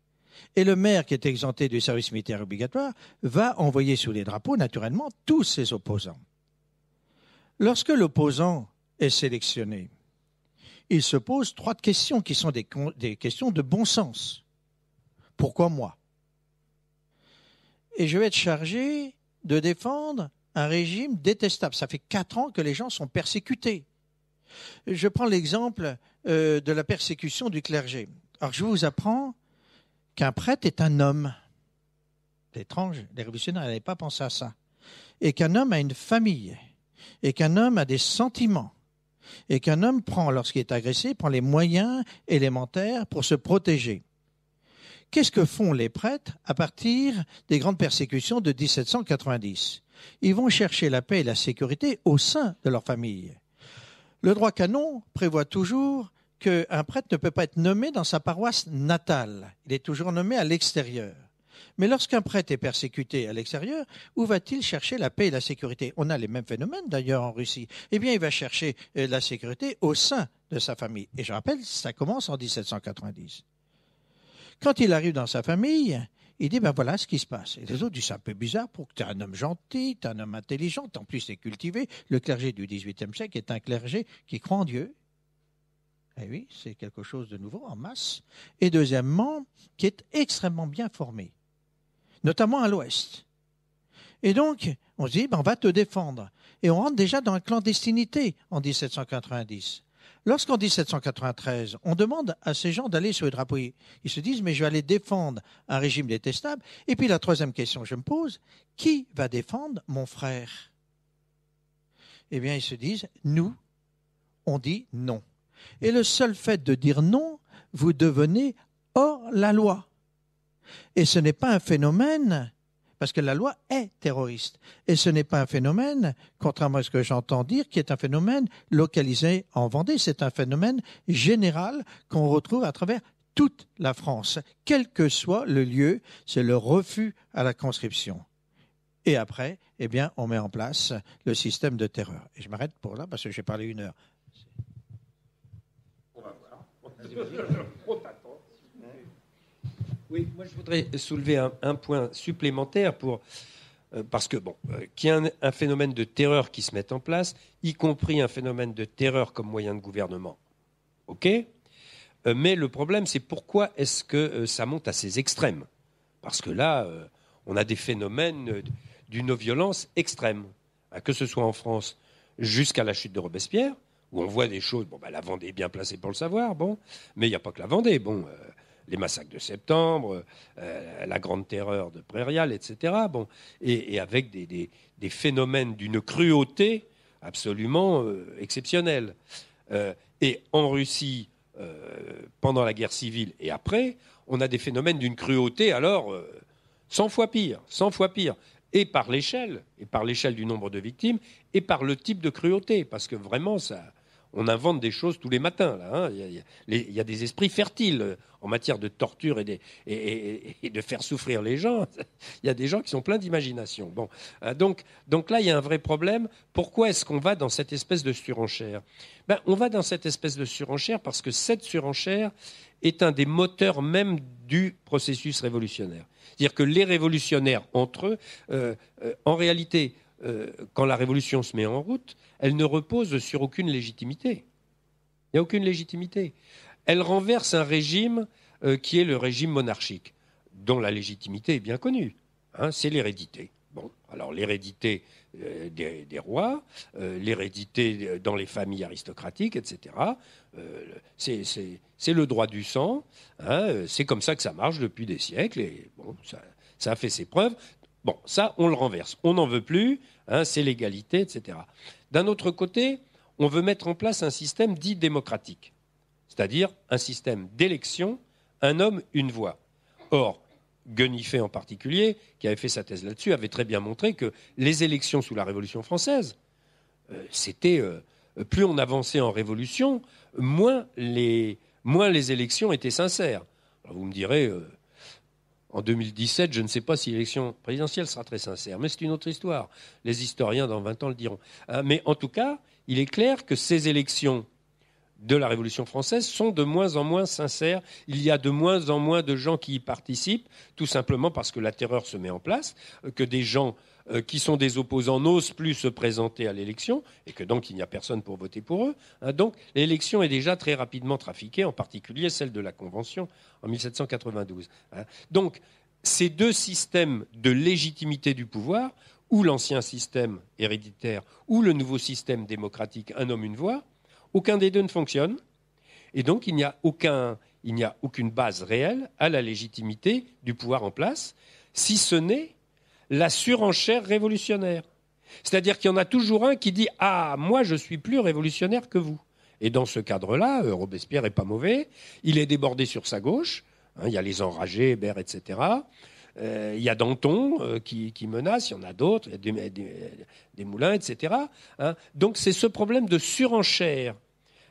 S2: Et le maire, qui est exempté du service militaire obligatoire, va envoyer sous les drapeaux, naturellement, tous ses opposants. Lorsque l'opposant est sélectionné, il se pose trois questions qui sont des, des questions de bon sens. Pourquoi moi Et je vais être chargé de défendre un régime détestable. Ça fait quatre ans que les gens sont persécutés. Je prends l'exemple euh, de la persécution du clergé. Alors je vous apprends qu'un prêtre est un homme. C'est étrange, les révolutionnaires n'avaient pas pensé à ça. Et qu'un homme a une famille, et qu'un homme a des sentiments, et qu'un homme prend, lorsqu'il est agressé, prend les moyens élémentaires pour se protéger. Qu'est-ce que font les prêtres à partir des grandes persécutions de 1790 Ils vont chercher la paix et la sécurité au sein de leur famille. Le droit canon prévoit toujours qu'un prêtre ne peut pas être nommé dans sa paroisse natale. Il est toujours nommé à l'extérieur. Mais lorsqu'un prêtre est persécuté à l'extérieur, où va-t-il chercher la paix et la sécurité On a les mêmes phénomènes d'ailleurs en Russie. Eh bien, il va chercher euh, la sécurité au sein de sa famille. Et je rappelle, ça commence en 1790. Quand il arrive dans sa famille, il dit, ben voilà ce qui se passe. Et les autres disent, c'est un peu bizarre pour que tu es un homme gentil, tu es un homme intelligent, en plus c'est cultivé. Le clergé du XVIIIe siècle est un clergé qui croit en Dieu. Eh oui, c'est quelque chose de nouveau en masse. Et deuxièmement, qui est extrêmement bien formé, notamment à l'Ouest. Et donc, on se dit, ben on va te défendre. Et on rentre déjà dans la clandestinité en 1790. Lorsqu'en 1793, on demande à ces gens d'aller sur les drapeaux, ils se disent, mais je vais aller défendre un régime détestable. Et puis la troisième question que je me pose, qui va défendre mon frère Eh bien, ils se disent, nous, on dit non. Et le seul fait de dire non, vous devenez hors la loi. Et ce n'est pas un phénomène parce que la loi est terroriste. Et ce n'est pas un phénomène, contrairement à ce que j'entends dire, qui est un phénomène localisé en Vendée, c'est un phénomène général qu'on retrouve à travers toute la France, quel que soit le lieu, c'est le refus à la conscription. Et après, eh bien, on met en place le système de terreur. Et je m'arrête pour là parce que j'ai parlé une heure.
S3: On va <laughs> Oui, moi je voudrais soulever un, point supplémentaire pour euh, parce que bon, euh, qu'il y a un, phénomène de terreur qui se met en place, y compris un phénomène de terreur comme moyen de gouvernement. Ok, euh, mais le problème c'est pourquoi est-ce que ça monte à ces extrêmes Parce que là, on a des phénomènes d'une violence extrême, hein, que ce soit en France jusqu'à la chute de Robespierre, où on voit des choses. Bon, bah, la Vendée est bien placée pour le savoir, bon, mais il n'y a pas que la Vendée. Bon, les massacres de septembre, euh, la Grande Terreur de Prairial, etc. Bon, et, avec des, phénomènes d'une cruauté absolument euh, exceptionnelle. Euh, et en Russie, pendant la guerre civile et après, on a des phénomènes d'une cruauté alors 100 fois pire, 100 fois pire et par l'échelle, et par l'échelle du nombre de victimes, et par le type de cruauté, parce que vraiment, ça, on invente des choses tous les matins. Là, hein. il, y a, des esprits fertiles euh, en matière de torture et, de faire souffrir les gens. <laughs> Il y a des gens qui sont pleins d'imagination. Bon, euh, donc, donc là, il y a un vrai problème. Pourquoi est-ce qu'on va dans cette espèce de surenchère ben, On va dans cette espèce de surenchère parce que cette surenchère est un des moteurs même du processus révolutionnaire. C'est-à-dire que les révolutionnaires entre eux, euh, en réalité, euh, quand la révolution se met en route, elle ne repose sur aucune légitimité. Il n'y a aucune légitimité. Elle renverse un régime euh, qui est le régime monarchique, dont la légitimité est bien connue. Hein, c'est l'hérédité. Bon, alors l'hérédité euh, des, rois, l'hérédité dans les familles aristocratiques, etc. c'est le droit du sang. Hein, c'est comme ça que ça marche depuis des siècles et bon, ça a fait ses preuves. Bon, ça, on le renverse. On n'en veut plus, hein, c'est l'égalité, etc. D'un autre côté, on veut mettre en place un système dit démocratique, c'est-à-dire un système d'élection, un homme, une voix. Or, Guenifet en particulier, qui avait fait sa thèse là-dessus, avait très bien montré que les élections sous la Révolution française, euh, c'était euh, plus on avançait en révolution, moins les, moins les élections étaient sincères. vous me direz, euh, en 2017, je ne sais pas si l'élection présidentielle sera très sincère, mais c'est une autre histoire. Les historiens dans 20 ans le diront. Hein, mais en tout cas, il est clair que ces élections de la Révolution française sont de moins en moins sincères. Il y a de moins en moins de gens qui y participent, tout simplement parce que la terreur se met en place, que des gens euh, qui sont des opposants n'osent plus se présenter à l'élection et que donc il n'y a personne pour voter pour eux. Hein. donc l'élection est déjà très rapidement trafiquée, en particulier celle de la Convention en 1792. Hein. Donc ces deux systèmes de légitimité du pouvoir, ou l'ancien système héréditaire, ou le nouveau système démocratique, un homme, une voix, aucun des deux ne fonctionne. Et donc il n'y a, aucun, a aucune base réelle à la légitimité du pouvoir en place, si ce n'est la surenchère révolutionnaire. C'est-à-dire qu'il y en a toujours un qui dit Ah, moi, je suis plus révolutionnaire que vous. Et dans ce cadre-là, euh, Robespierre n'est pas mauvais. Il est débordé sur sa gauche. Hein, il y a les enragés, Hébert, etc. Euh, il y a Danton euh, qui, menace. Il y en a d'autres. Il y a des, des moulins, etc. Hein. Donc c'est ce problème de surenchère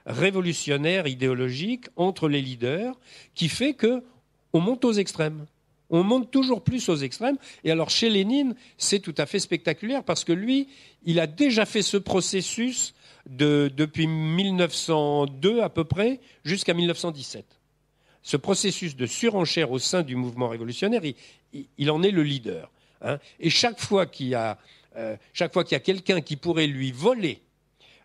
S3: révolutionnaire, idéologique entre les leaders qui fait que on monte aux extrêmes. On monte toujours plus aux extrêmes. Et alors, chez Lénine, c'est tout à fait spectaculaire parce que lui, il a déjà fait ce processus de, depuis 1902 à peu près jusqu'à 1917. Ce processus de surenchère au sein du mouvement révolutionnaire, il, en est le leader. Hein. Et euh, chaque fois qu'il y a quelqu'un qui pourrait lui voler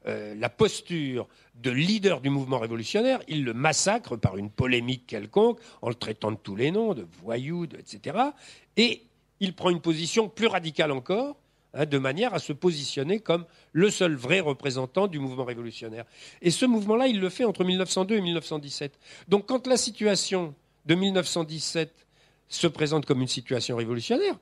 S3: euh, la posture de leader du mouvement révolutionnaire, il le massacre par une polémique quelconque, en le traitant de tous les noms, de voyous, etc. Et il prend une position plus radicale encore, hein, de manière à se positionner comme le seul vrai représentant du mouvement révolutionnaire. Et ce mouvement-là, il le fait entre 1902 et 1917. Donc quand la situation de 1917 se présente comme une situation révolutionnaire,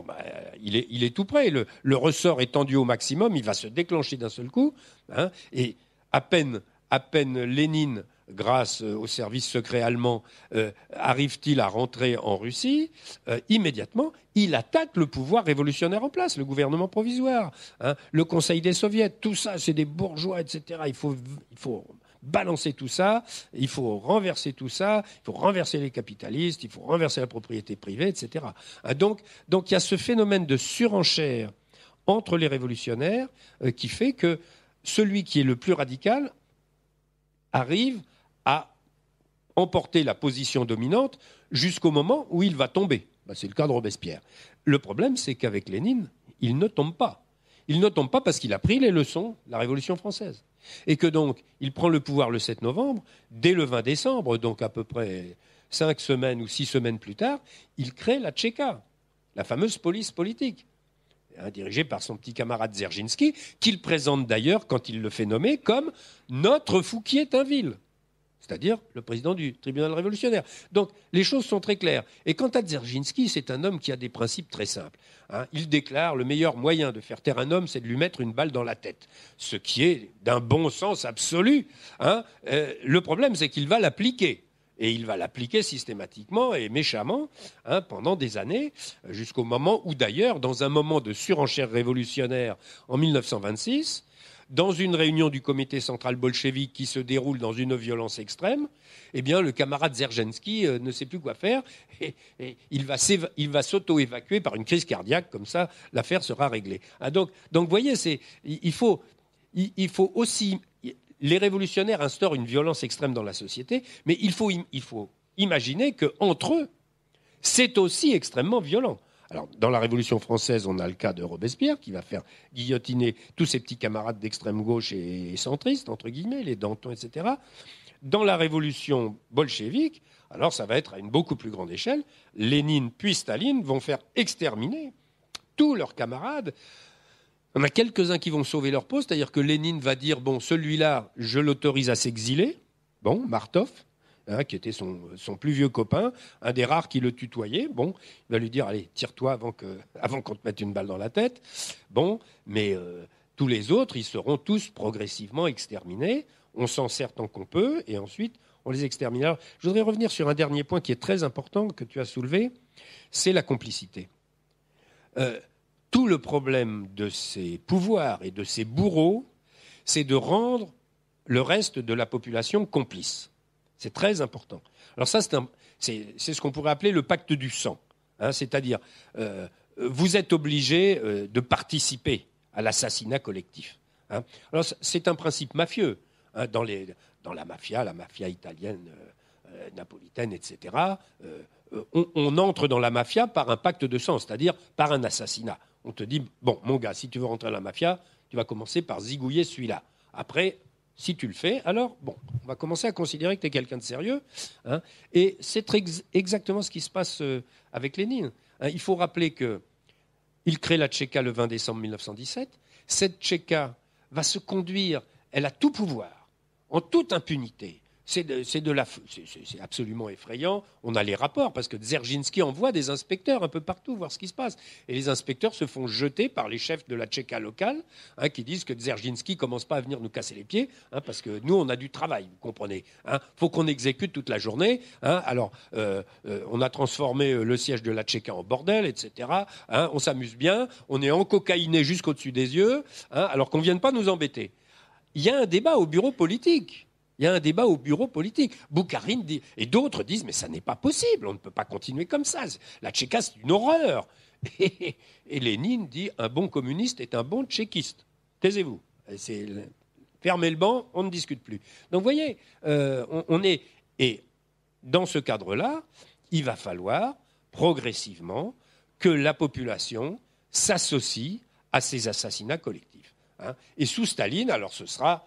S3: bah, il, est, tout prêt. Le, ressort est tendu au maximum, il va se déclencher d'un seul coup. Hein. et à peine, à peine Lénine, grâce euh, au service secret allemand, euh, arrive-t-il à rentrer en Russie, euh, immédiatement, il attaque le pouvoir révolutionnaire en place, le gouvernement provisoire, hein. le Conseil des soviets. Tout ça, c'est des bourgeois, etc. Il faut, il faut balancer tout ça, il faut renverser tout ça, il faut renverser les capitalistes, il faut renverser la propriété privée, etc. Euh, donc, donc il y a ce phénomène de surenchère entre les révolutionnaires euh, qui fait que celui qui est le plus radical arrive à emporter la position dominante jusqu'au moment où il va tomber. Bah, c'est le cas de Robespierre. Le problème, c'est qu'avec Lénine, il ne tombe pas. Il ne tombe pas parce qu'il a pris les leçons de la Révolution française. Et que donc, il prend le pouvoir le 7 novembre, dès le 20 décembre, donc à peu près cinq semaines ou six semaines plus tard, il crée la Tchéka, la fameuse police politique, hein, dirigée par son petit camarade zerginski qu'il présente d'ailleurs, quand il le fait nommer, comme notre Fouquier-Tinville c'est-à-dire le président du tribunal révolutionnaire. Donc les choses sont très claires. Et quant à Dzerzhinsky, c'est un homme qui a des principes très simples. Hein. il déclare le meilleur moyen de faire taire un homme, c'est de lui mettre une balle dans la tête, ce qui est d'un bon sens absolu. Hein. Euh, le problème, c'est qu'il va l'appliquer. Et il va l'appliquer systématiquement et méchamment hein, pendant des années, jusqu'au moment où d'ailleurs, dans un moment de surenchère révolutionnaire en 1926, dans une réunion du comité central bolchevique qui se déroule dans une violence extrême, eh bien, le camarade Zerzhensky euh, ne sait plus quoi faire et, il va s'auto-évacuer par une crise cardiaque, comme ça, l'affaire sera réglée. Ah, donc, donc, voyez, il faut, il, faut aussi les révolutionnaires instaurent une violence extrême dans la société, mais il faut, il faut imaginer qu'entre eux, c'est aussi extrêmement violent dans la Révolution française, on a le cas de Robespierre qui va faire guillotiner tous ses petits camarades d'extrême gauche et centristes, entre guillemets, les Dantons, etc. Dans la Révolution bolchevique, alors ça va être à une beaucoup plus grande échelle, Lénine puis Staline vont faire exterminer tous leurs camarades. On a quelques-uns qui vont sauver leur peau, c'est-à-dire que Lénine va dire, bon, celui-là, je l'autorise à s'exiler, bon, Martov, Hein, qui était son, plus vieux copain, un des rares qui le tutoyait. Bon, il va lui dire Allez, tire-toi avant <laughs> qu'on te mette une balle dans la tête. Bon, mais euh, tous les autres, ils seront tous progressivement exterminés. On s'en sert tant qu'on peut, et ensuite, on les extermine. je voudrais revenir sur un dernier point qui est très important que tu as soulevé c'est la complicité. Euh, tout le problème de ces pouvoirs et de ces bourreaux, c'est de rendre le reste de la population complice. C'est très important. Alors ça, c'est ce qu'on pourrait appeler le pacte du sang. Hein, c'est-à-dire, euh, vous êtes obligé euh, de participer à l'assassinat collectif. Hein. Alors c'est un principe mafieux. Hein, dans, la mafia, la mafia italienne, euh, napolitaine, etc., on, on, entre dans la mafia par un pacte de sang, c'est-à-dire par un assassinat. On te dit, bon, mon gars, si tu veux rentrer dans la mafia, tu vas commencer par zigouiller celui-là. Après, si tu le fais, alors, bon, on va commencer à considérer que tu es quelqu'un de sérieux. Hein. Et c'est exactement ce qui se passe euh, avec Lénine. Hein. il faut rappeler qu'il crée la Tchéka le 20 décembre 1917. Cette Tchéka va se conduire, elle a tout pouvoir, en toute impunité. C'est absolument effrayant. On a les rapports, parce que Dzerzhinsky envoie des inspecteurs un peu partout voir ce qui se passe. Et les inspecteurs se font jeter par les chefs de la Tchéka locale, hein, qui disent que Dzerzhinsky commence pas à venir nous casser les pieds, hein, parce que nous, on a du travail, vous comprenez. Il hein. faut qu'on exécute toute la journée. Alors, euh, euh, on a transformé euh, le siège de la Tchéka en bordel, etc. on s'amuse bien, on est encocaïné jusqu'au-dessus des yeux, alors qu'on ne vienne pas nous embêter. Il y a un débat au bureau politique il y a un débat au bureau politique. Boukharine dit, et d'autres disent, mais ça n'est pas possible, on ne peut pas continuer comme ça. La Tchéka, c'est une horreur. <laughs> Et, Lénine dit, un bon communiste est un bon tchéquiste. Taisez-vous. Fermez le banc, on ne discute plus. Donc vous voyez, euh, on, est... Et dans ce cadre-là, il va falloir progressivement que la population s'associe à ces assassinats collectifs. Hein. Et sous Staline, alors ce sera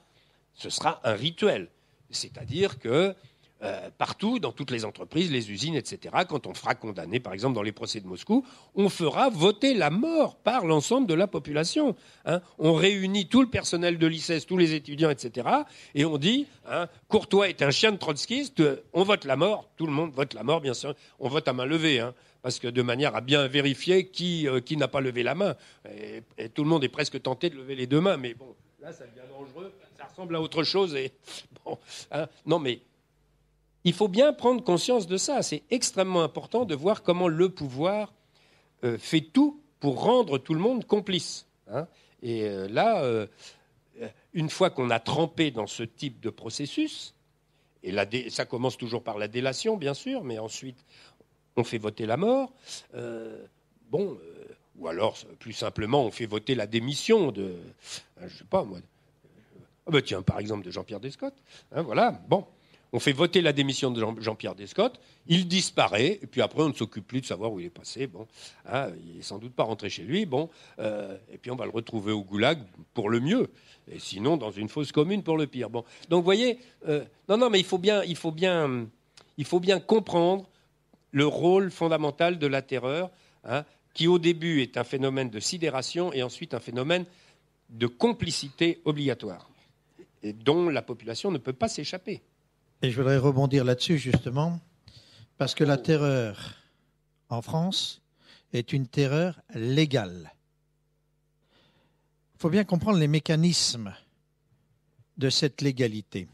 S3: ce sera un rituel. C'est-à-dire que euh, partout, dans toutes les entreprises, les usines, etc., quand on fera condamner, par exemple, dans les procès de Moscou, on fera voter la mort par l'ensemble de la population. Hein. On réunit tout le personnel de l'ICES, tous les étudiants, etc., et on dit hein, Courtois est un chien de trotskiste, on vote la mort, tout le monde vote la mort, bien sûr, on vote à main levée. Hein, parce que de manière à bien vérifier qui, euh, n'a pas levé la main. tout le monde est presque tenté de lever les deux mains, mais bon, là, ça devient dangereux ressemble à autre chose. Et... <laughs> Hein. non, mais il faut bien prendre conscience de ça. C'est extrêmement important de voir comment le pouvoir euh, fait tout pour rendre tout le monde complice. Hein. Et euh, là, euh, une fois qu'on a trempé dans ce type de processus, et ça commence toujours par la délation, bien sûr, mais ensuite on fait voter la mort. bon, ou alors plus simplement on fait voter la démission de, je sais pas moi, ah ben tiens, par exemple, de Jean-Pierre Descottes, hein, voilà, bon. On fait voter la démission de Jean-Pierre Descottes, il disparaît, et puis après on ne s'occupe plus de savoir où il est passé. Bon, hein, il n'est sans doute pas rentré chez lui, bon, euh, et puis on va le retrouver au goulag pour le mieux, et sinon dans une fosse commune pour le pire. Bon, donc vous voyez, euh, non, non, mais il faut bien, il faut bien, il faut bien comprendre le rôle fondamental de la terreur, hein, qui au début est un phénomène de sidération et ensuite un phénomène de complicité obligatoire et dont la population ne peut pas s'échapper.
S2: Et je voudrais rebondir là-dessus, justement, parce que la terreur en France est une terreur légale. Il faut bien comprendre les mécanismes de cette légalité.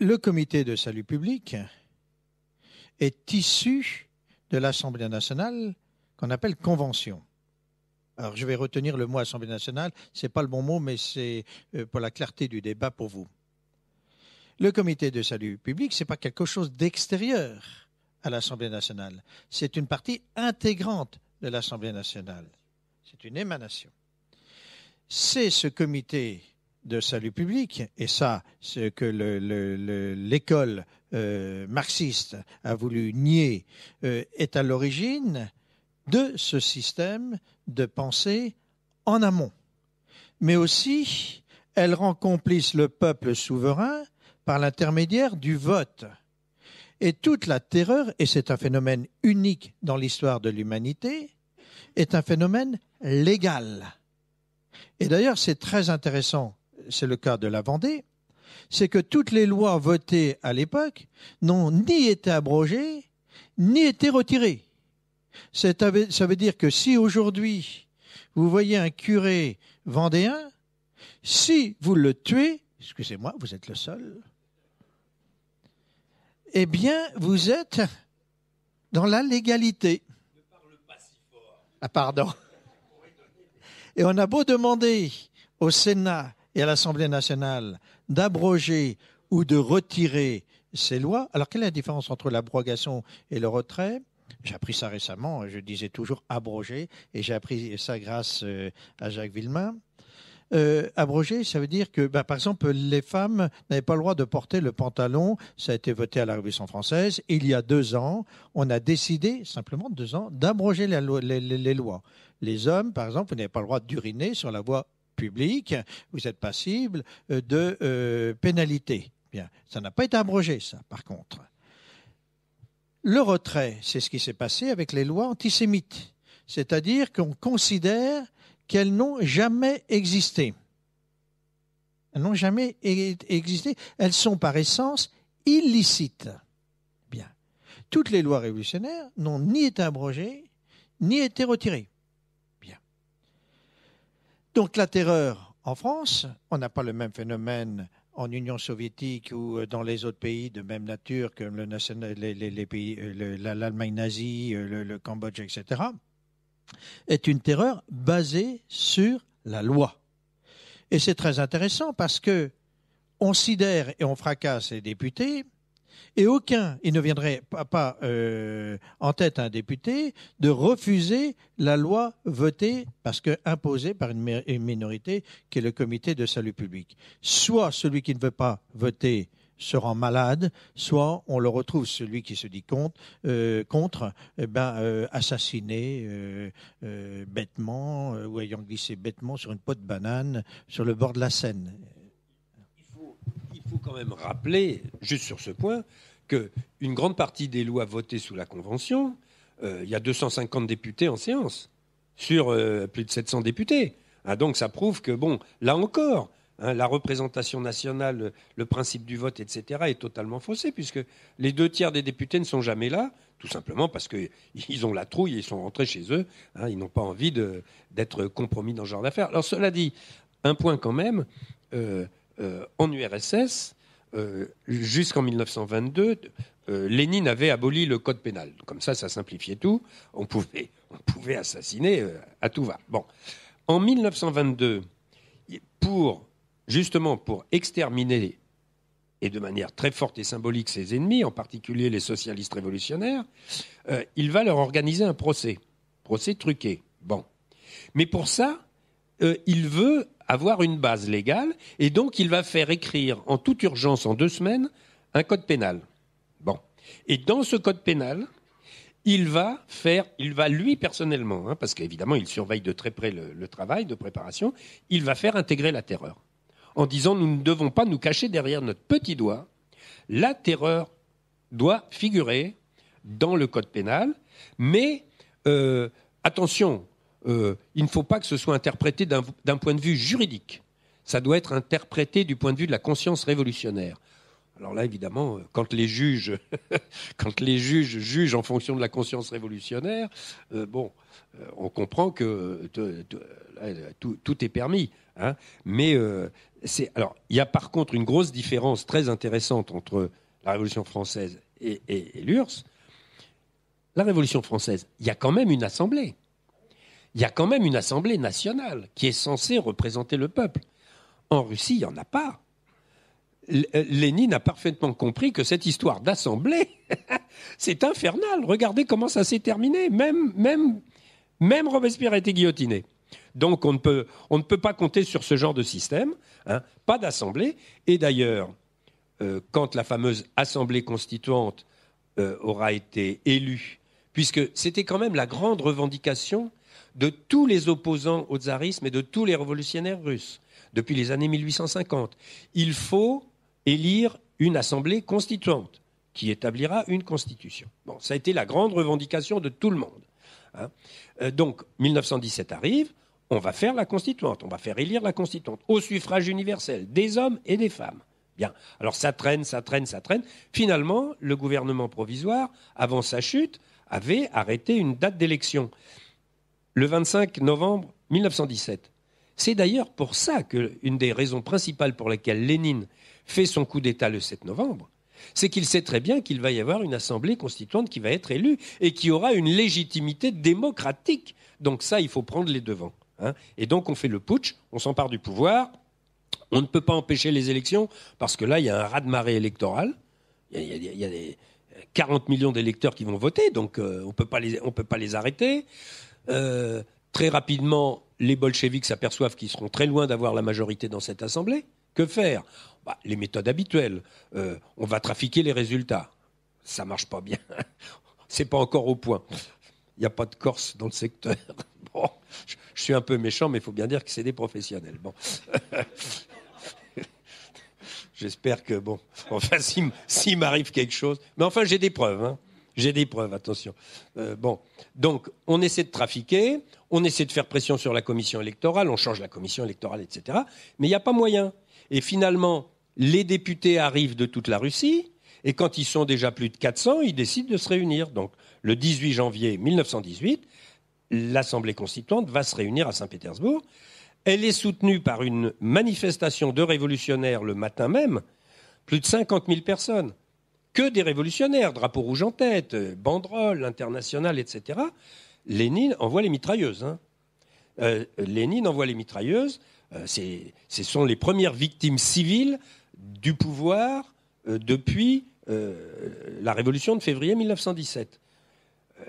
S2: Le comité de salut public est issu de l'Assemblée nationale qu'on appelle convention. Alors, je vais retenir le mot Assemblée nationale. Ce n'est pas le bon mot, mais c'est euh, pour la clarté du débat pour vous. Le comité de salut public, ce n'est pas quelque chose d'extérieur à l'Assemblée nationale. C'est une partie intégrante de l'Assemblée nationale. C'est une émanation. C'est ce comité de salut public, et ça, ce que l'école euh, marxiste a voulu nier, euh, est à l'origine de ce système de pensée en amont. Mais aussi, elle rend complice le peuple souverain par l'intermédiaire du vote. Et toute la terreur, et c'est un phénomène unique dans l'histoire de l'humanité, est un phénomène légal. Et d'ailleurs, c'est très intéressant, c'est le cas de la Vendée, c'est que toutes les lois votées à l'époque n'ont ni été abrogées, ni été retirées. Ça veut dire que si aujourd'hui vous voyez un curé vendéen, si vous le tuez, excusez-moi, vous êtes le seul, eh bien, vous êtes dans la légalité. Ah, pardon. Et on a beau demander au Sénat et à l'Assemblée nationale d'abroger ou de retirer ces lois, alors quelle est la différence entre l'abrogation et le retrait j'ai appris ça récemment, je disais toujours abroger, et j'ai appris ça grâce euh, à Jacques Villemain. Euh, abroger, ça veut dire que, ben, par exemple, les femmes n'avaient pas le droit de porter le pantalon. Ça a été voté à la Révolution française. Il y a deux ans, on a décidé, simplement deux ans, d'abroger les, les lois. Les hommes, par exemple, vous n'avez pas le droit d'uriner sur la voie publique. Vous êtes passible euh, de pénalité. Bien, ça n'a pas été abrogé, ça, par contre le retrait, c'est ce qui s'est passé avec les lois antisémites, c'est-à-dire qu'on considère qu'elles n'ont jamais existé. Elles n'ont jamais existé, elles sont par essence illicites. Bien. Toutes les lois révolutionnaires n'ont ni été abrogées, ni été retirées. Bien. Donc la terreur en France, on n'a pas le même phénomène en Union soviétique ou euh, dans les autres pays de même nature comme les, euh, l'Allemagne nazie, euh, le, Cambodge, etc., est une terreur basée sur la loi. Et c'est très intéressant parce que on sidère et on fracasse les députés, et aucun, il ne viendrait pas, euh, en tête à un député de refuser la loi votée parce que imposée par une, minorité qui est le comité de salut public. Soit celui qui ne veut pas voter se rend malade, soit on le retrouve, celui qui se dit euh, contre, contre eh ben, euh, assassiné bêtement ou ayant glissé bêtement sur une peau de banane sur le bord de la Seine. Il faut quand même rappeler, juste sur ce point, qu'une grande partie des lois
S3: votées sous la Convention, euh, il y a 250 députés en séance, sur euh, plus de 700 députés. Hein, donc ça prouve que, bon, là encore, hein, la représentation nationale, le, principe du vote, etc., est totalement faussé, puisque les deux tiers des députés ne sont jamais là, tout simplement parce qu'ils <laughs> ont la trouille, ils sont rentrés chez eux, hein, ils n'ont pas envie d'être compromis dans ce genre d'affaires. Alors cela dit, un point quand même, euh, euh, en URSS, euh, jusqu'en 1922, euh, Lénine avait aboli le code pénal. Comme ça, ça simplifiait tout. On pouvait, on pouvait assassiner à tout va. Bon. En 1922, pour, justement pour exterminer et de manière très forte et symbolique ses ennemis, en particulier les socialistes révolutionnaires, il va leur organiser un procès, procès truqué. Bon. Mais pour ça, il veut avoir une base légale, et donc il va faire écrire en toute urgence en deux semaines un code pénal. Bon. Et dans ce code pénal, il va faire, il va lui personnellement, hein, parce qu'évidemment il surveille de très près le, travail de préparation, il va faire intégrer la terreur en disant nous ne devons pas nous cacher derrière notre petit doigt. La terreur doit figurer dans le code pénal, mais euh, attention, euh, il ne faut pas que ce soit interprété d'un point de vue juridique. Ça doit être interprété du point de vue de la conscience révolutionnaire. Alors là, évidemment, euh, quand les juges, <laughs> quand les juges jugent en fonction de la conscience révolutionnaire, euh, bon, on comprend que tout, est permis. Hein. mais alors, il y a par contre une grosse différence très intéressante entre la Révolution française et, et l'URSS. La Révolution française, il y a quand même une assemblée il y a quand même une assemblée nationale qui est censée représenter le peuple. En Russie, il n'y en a pas. Euh, Lénine a parfaitement compris que cette histoire d'assemblée, <laughs> c'est infernal. Regardez comment ça s'est terminé. Même, même, même Robespierre a été guillotiné. Donc on ne peut, on ne peut pas compter sur ce genre de système. Hein. Pas d'assemblée. Et d'ailleurs, euh, quand la fameuse assemblée constituante euh, aura été élue, puisque c'était quand même la grande revendication de tous les opposants au tsarisme et de tous les révolutionnaires russes depuis les années 1850. Il faut élire une assemblée constituante qui établira une constitution. Bon, ça a été la grande revendication de tout le monde. Hein. Euh, donc, 1917 arrive, on va faire la constituante, on va faire élire la constituante au suffrage universel des hommes et des femmes. Bien. Alors ça traîne, ça traîne, ça traîne. Finalement, le gouvernement provisoire, avant sa chute, avait arrêté une date d'élection le 25 novembre 1917. C'est d'ailleurs pour ça qu'une des raisons principales pour lesquelles Lénine fait son coup d'État le 7 novembre, c'est qu'il sait très bien qu'il va y avoir une assemblée constituante qui va être élue et qui aura une légitimité démocratique. Donc ça, il faut prendre les devants. Hein. Et donc on fait le putsch, on s'empare du pouvoir, on ne peut pas empêcher les élections, parce que là, il y a un raz-de-marée électoral, il y a, 40 euh, millions d'électeurs qui vont voter, donc euh, on ne peut pas les arrêter. Euh, très rapidement, les bolcheviks s'aperçoivent qu'ils seront très loin d'avoir la majorité dans cette Assemblée. Que faire bah, Les méthodes habituelles. Euh, on va trafiquer les résultats. Ça marche pas bien. <laughs> C'est pas encore au point. Il n'y a pas de Corse dans le secteur. <laughs> je, suis un peu méchant, mais il faut bien dire que c'est des professionnels. Bon. <laughs> J'espère que, bon, enfin, s'il si m'arrive quelque chose. Mais enfin, j'ai des preuves. Hein. J'ai des preuves, attention. Euh, bon, donc on essaie de trafiquer, on essaie de faire pression sur la commission électorale, on change la commission électorale, etc. Mais il n'y a pas moyen. Et finalement, les députés arrivent de toute la Russie, et quand ils sont déjà plus de 400, ils décident de se réunir. Donc le 18 janvier 1918, l'Assemblée constituante va se réunir à Saint-Pétersbourg. Elle est soutenue par une manifestation de révolutionnaires le matin même, plus de 50 000 personnes que des révolutionnaires, drapeau rouge en tête, euh, banderole, internationale, etc. Lénine envoie les mitrailleuses. Hein. Euh, Lénine envoie les mitrailleuses. Euh, ce sont les premières victimes civiles du pouvoir depuis la révolution de février 1917.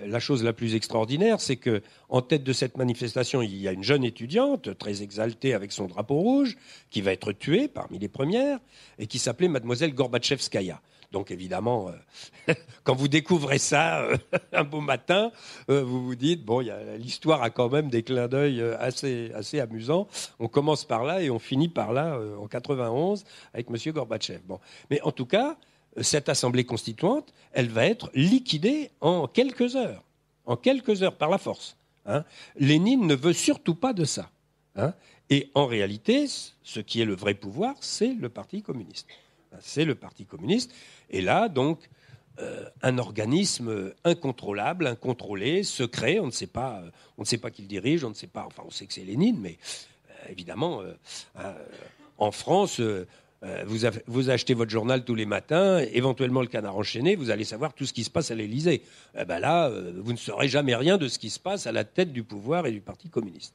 S3: La chose la plus extraordinaire, c'est que en tête de cette manifestation, il y a une jeune étudiante très exaltée avec son drapeau rouge qui va être tuée parmi les premières et qui s'appelait Mademoiselle Gorbachevskaya. Donc évidemment, euh, <laughs> quand vous découvrez ça euh, <laughs> un beau matin, euh, vous vous dites, bon, l'histoire a quand même des clins d'œil assez, assez amusants. On commence par là et on finit par là en 91 avec M. Gorbatchev. Bon. Mais en tout cas, cette Assemblée constituante, elle va être liquidée en quelques heures, en quelques heures par la force. Hein. Lénine ne veut surtout pas de ça. Hein. Et en réalité, ce qui est le vrai pouvoir, c'est le Parti communiste c'est le Parti communiste. Et là, donc, euh, un organisme incontrôlable, incontrôlé, secret. On ne sait pas, euh, on ne sait pas qui le dirige, on ne sait pas. Enfin, on sait que c'est Lénine, mais euh, évidemment, en France. Vous, achetez votre journal tous les matins, éventuellement le canard enchaîné, vous allez savoir tout ce qui se passe à l'Élysée. Eh ben là, vous ne saurez jamais rien de ce qui se passe à la tête du pouvoir et du Parti communiste.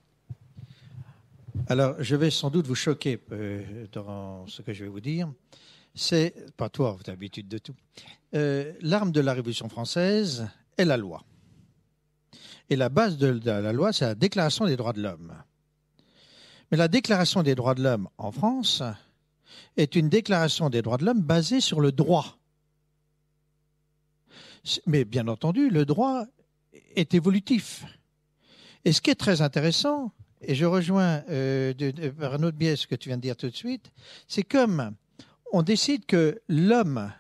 S2: Alors, je vais sans doute vous choquer dans ce que je vais vous dire c'est, pas toi, vous avez l'habitude de tout, euh, l'arme de la Révolution française est la loi. Et la base de la loi, c'est la Déclaration des droits de l'homme. Mais la Déclaration des droits de l'homme en France est une déclaration des droits de l'homme basée sur le droit. Mais bien entendu, le droit est évolutif. Et ce qui est très intéressant, et je rejoins euh, de, par un autre biais ce que tu viens de dire tout de suite, c'est comme on décide que l'homme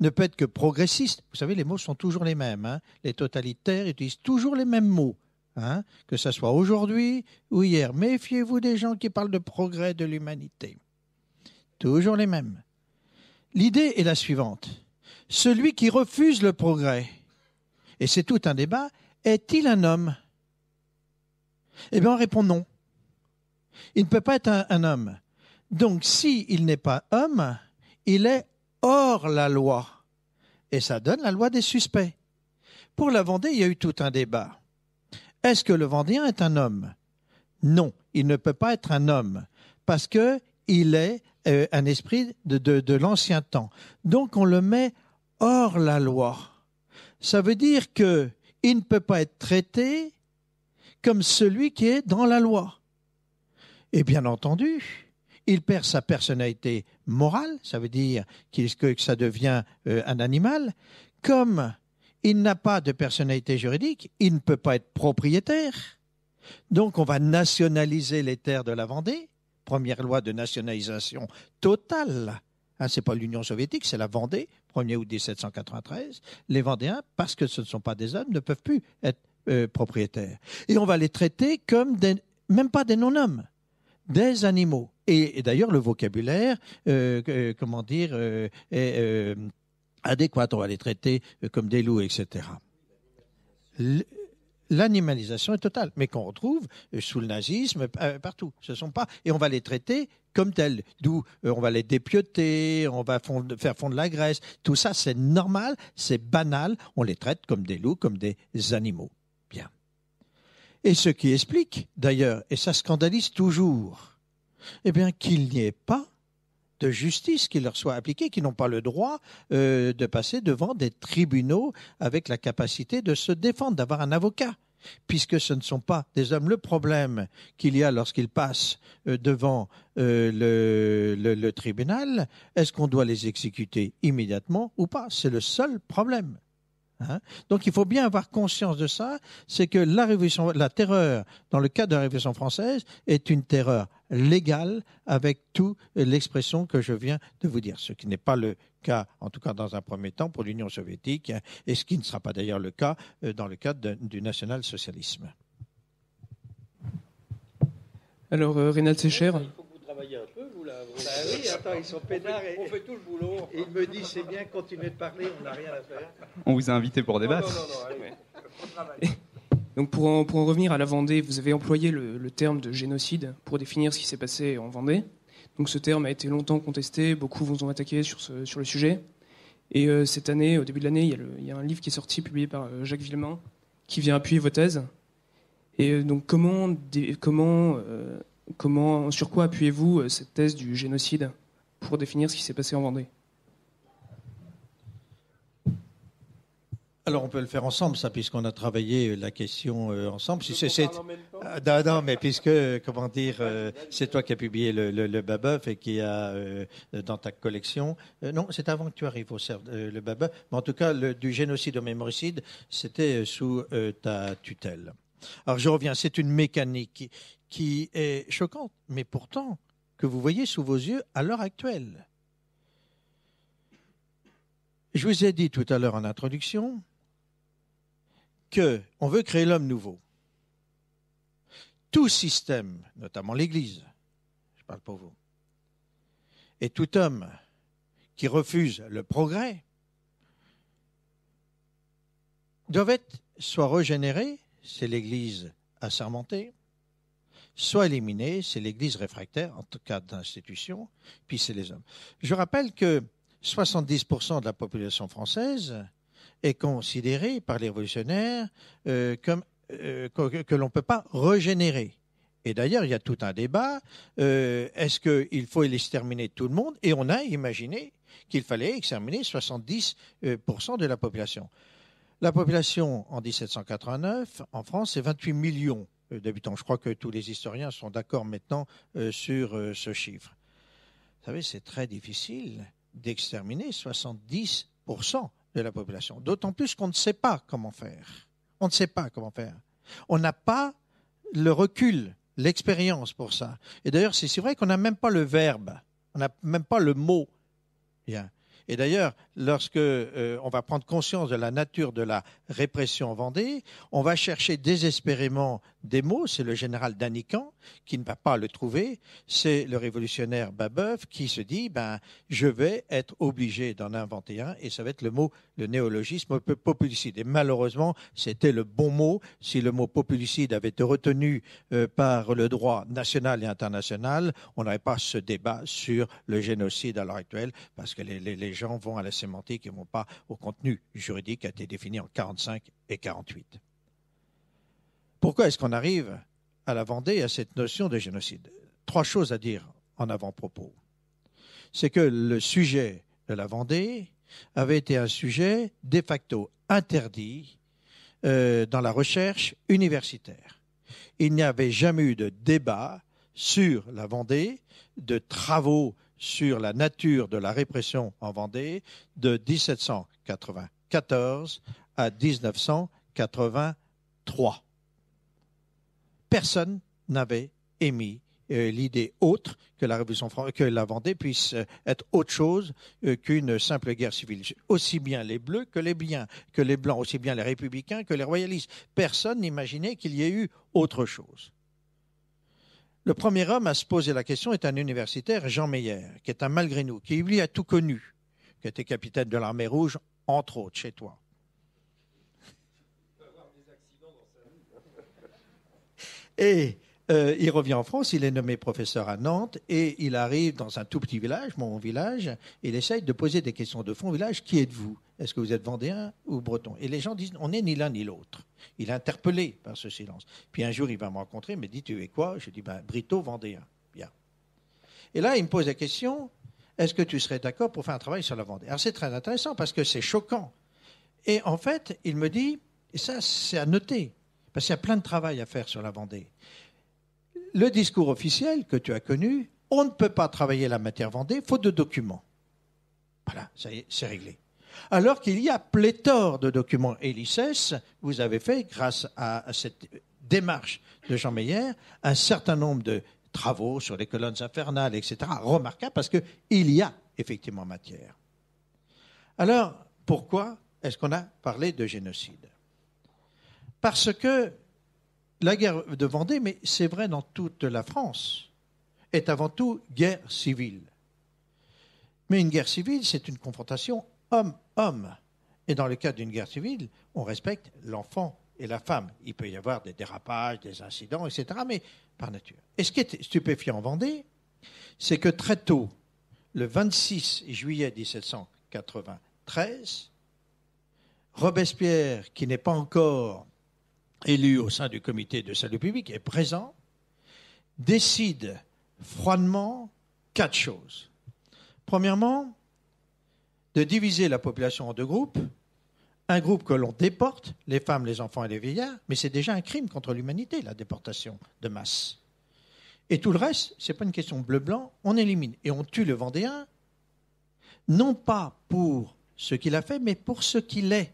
S2: ne peut être que progressiste. Vous savez, les mots sont toujours les mêmes. Hein. les totalitaires utilisent toujours les mêmes mots. Hein. que ce soit aujourd'hui ou hier. Méfiez-vous des gens qui parlent de progrès de l'humanité. Toujours les mêmes. L'idée est la suivante. Celui qui refuse le progrès, et c'est tout un débat, est-il un homme Eh bien, on répond non. Il ne peut pas être un, homme. Donc, s'il il n'est pas homme, il est hors la loi. Et ça donne la loi des suspects. Pour la Vendée, il y a eu tout un débat. Est-ce que le Vendéen est un homme Non, il ne peut pas être un homme, parce qu'il est euh, un esprit de, de, de l'ancien temps. Donc on le met hors la loi. Ça veut dire que il ne peut pas être traité comme celui qui est dans la loi. Et bien entendu, il perd sa personnalité morale, ça veut dire qu'il, que ça devient euh, un animal. Comme il n'a pas de personnalité juridique, il ne peut pas être propriétaire. Donc on va nationaliser les terres de la Vendée, première loi de nationalisation totale. Hein, ce n'est pas l'Union soviétique, c'est la Vendée, 1er août 1793. Les Vendéens, parce que ce ne sont pas des hommes, ne peuvent plus être euh, propriétaires. Et on va les traiter comme des, même pas des non-hommes des animaux. Et, d'ailleurs, le vocabulaire, euh, euh, comment dire, euh, est adéquat. On va les traiter comme des loups, etc. L'animalisation est totale, mais qu'on retrouve sous le nazisme partout. Ce sont pas et on va les traiter comme tels. D'où on va les dépioter, on va faire fondre la graisse. Tout ça, c'est normal, c'est banal. On les traite comme des loups, comme des animaux. Bien. Et ce qui explique, d'ailleurs, et ça scandalise toujours, eh bien, qu'il n'y ait pas de justice qui leur soit appliquée, qui n'ont pas le droit euh, de passer devant des tribunaux avec la capacité de se défendre, d'avoir un avocat, puisque ce ne sont pas des hommes. Le problème qu'il y a lorsqu'ils passent euh, devant euh, le tribunal, est-ce qu'on doit les exécuter immédiatement ou pas C'est le seul problème. Hein. Donc il faut bien avoir conscience de ça, c'est que la, révolution, la terreur, dans le cas de la Révolution française, est une terreur légale avec toute l'expression que je viens de vous dire, ce qui n'est pas le cas, en tout cas dans un premier temps, pour l'Union soviétique, hein, et ce qui ne sera pas d'ailleurs le cas euh, dans le cadre du national-socialisme.
S1: Alors, euh, Rénal
S2: bah oui, attends, ils sont Et, on fait tout le boulot. il me dit, c'est bien, continuez de parler, on n'a rien à faire.
S1: On vous a invité pour débattre. Donc pour en, pour revenir à la Vendée, vous avez employé le, terme de génocide pour définir ce qui s'est passé en Vendée. Donc ce terme a été longtemps contesté, beaucoup vous ont attaqué sur, sur le sujet. Et euh, cette année, au début de l'année, il y, a un livre qui est sorti, publié par euh, Jacques Villemin, qui vient appuyer vos thèses. Et euh, donc comment, comment comment, sur quoi appuyez-vous euh, cette thèse du génocide pour définir ce qui s'est
S2: passé en Vendée Alors on peut le faire ensemble, ça, puisqu'on a travaillé la question euh, ensemble. Si c'est, ah, mais puisque euh, comment dire, c'est toi qui as publié le, le, et qui a dans ta collection. non, c'est avant que tu arrives au CERF, le Babeuf. Mais en tout cas, du génocide au mémoricide, c'était sous ta tutelle. Alors je reviens, c'est une mécanique qui est choquante, mais pourtant que vous voyez sous vos yeux à l'heure actuelle. Je vous ai dit tout à l'heure en introduction que on veut créer l'homme nouveau. Tout système, notamment l'Église, je parle pour vous, et tout homme qui refuse le progrès doivent être soit régénéré, c'est l'Église assermentée, soit éliminés, c'est l'Église réfractaire, en tout cas d'institution, puis c'est les hommes. Je rappelle que 70% de la population française est considérée par les révolutionnaires euh, comme euh, que, l'on ne peut pas régénérer. Et d'ailleurs, il y a tout un débat. Euh, est-ce qu'il faut exterminer tout le monde Et on a imaginé qu'il fallait exterminer 70% de la population. La population en 1789 en France, c'est 28 millions. Euh, Je crois que tous les historiens sont d'accord maintenant euh, sur euh, ce chiffre. Vous savez, c'est très difficile d'exterminer 70% de la population, d'autant plus qu'on ne sait pas comment faire. On ne sait pas comment faire. On n'a pas le recul, l'expérience pour ça. Et d'ailleurs, c'est vrai qu'on n'a même pas le verbe, on n'a même pas le mot. Et d'ailleurs, lorsque euh, on va prendre conscience de la nature de la répression en Vendée, on va chercher désespérément des mots. C'est le général Danican qui ne va pas le trouver. C'est le révolutionnaire Babeuf qui se dit ben, je vais être obligé d'en inventer un, et ça va être le mot, le néologisme populicide. Et malheureusement, c'était le bon mot. Si le mot populicide avait été retenu euh, par le droit national et international, on n'aurait pas ce débat sur le génocide à l'heure actuelle, parce que les, gens vont à la qui ne vont pas au contenu juridique qui a été défini en 45 et 48. Pourquoi est-ce qu'on arrive à la Vendée à cette notion de génocide Trois choses à dire en avant-propos. C'est que le sujet de la Vendée avait été un sujet de facto interdit euh, dans la recherche universitaire. Il n'y avait jamais eu de débat sur la Vendée, de travaux sur la nature de la répression en Vendée de 1794 à 1983. Personne n'avait émis euh, l'idée autre que la Révolution que la Vendée puisse euh, être autre chose euh, qu'une simple guerre civile. Aussi bien les Bleus que les que les Blancs, aussi bien les Républicains que les Royalistes. Personne n'imaginait qu'il y ait eu autre chose. Le premier homme à se poser la question est un universitaire, Jean Meyer, qui est un malgré nous, qui lui a tout connu, qui était capitaine de l'armée rouge, entre autres, chez toi. Et euh, il revient en France, il est nommé professeur à Nantes et il arrive dans un tout petit village, mon village, il essaye de poser des questions de fond au village. Qui êtes-vous Est-ce que vous êtes vendéen ou breton Et les gens disent on n'est ni l'un ni l'autre. Il est interpellé par ce silence. Puis un jour, il va me rencontrer, il me dit tu es quoi Je dis ben, Brito vendéen. Bien. Et là, il me pose la question est-ce que tu serais d'accord pour faire un travail sur la Vendée Alors c'est très intéressant parce que c'est choquant. Et en fait, il me dit et ça, c'est à noter, parce qu'il y a plein de travail à faire sur la Vendée le discours officiel que tu as connu, on ne peut pas travailler la matière vendée faute de documents. Voilà, ça c'est réglé. Alors qu'il y a pléthore de documents et vous avez fait, grâce à, cette démarche de Jean Meyer, un certain nombre de travaux sur les colonnes infernales, etc., remarquables parce qu'il y a effectivement matière. Alors, pourquoi est-ce qu'on a parlé de génocide Parce que la guerre de Vendée, mais c'est vrai dans toute la France, est avant tout guerre civile. Mais une guerre civile, c'est une confrontation homme-homme. Et dans le cas d'une guerre civile, on respecte l'enfant et la femme. Il peut y avoir des dérapages, des incidents, etc., mais par nature. Et ce qui est stupéfiant en Vendée, c'est que très tôt, le 26 juillet 1793, Robespierre, qui n'est pas encore élu au sein du comité de salut public est présent, décide froidement quatre choses. Premièrement, de diviser la population en deux groupes. Un groupe que l'on déporte, les femmes, les enfants et les vieillards, mais c'est déjà un crime contre l'humanité, la déportation de masse. Et tout le reste, ce n'est pas une question bleu-blanc, on élimine. Et on tue le Vendéen, non pas pour ce qu'il a fait, mais pour ce qu'il est.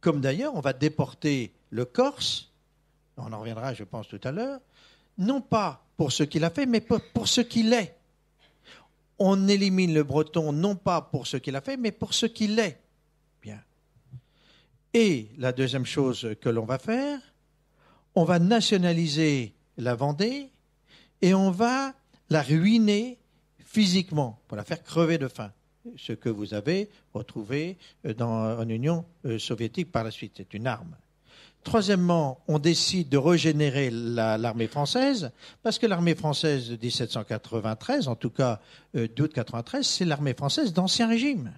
S2: Comme d'ailleurs, on va déporter le Corse, on en reviendra, je pense, tout à l'heure, non pas pour ce qu'il a fait, mais pour ce qu'il est. On élimine le breton non pas pour ce qu'il a fait, mais pour ce qu'il est. Bien. Et la deuxième chose que l'on va faire, on va nationaliser la Vendée et on va la ruiner physiquement pour la faire crever de faim. Ce que vous avez retrouvé euh, dans, l'Union Union euh, soviétique par la suite, c'est une arme. Troisièmement, on décide de régénérer l'armée française, parce que l'armée française de 1793, en tout cas euh, d'août 93, c'est l'armée française d'Ancien Régime.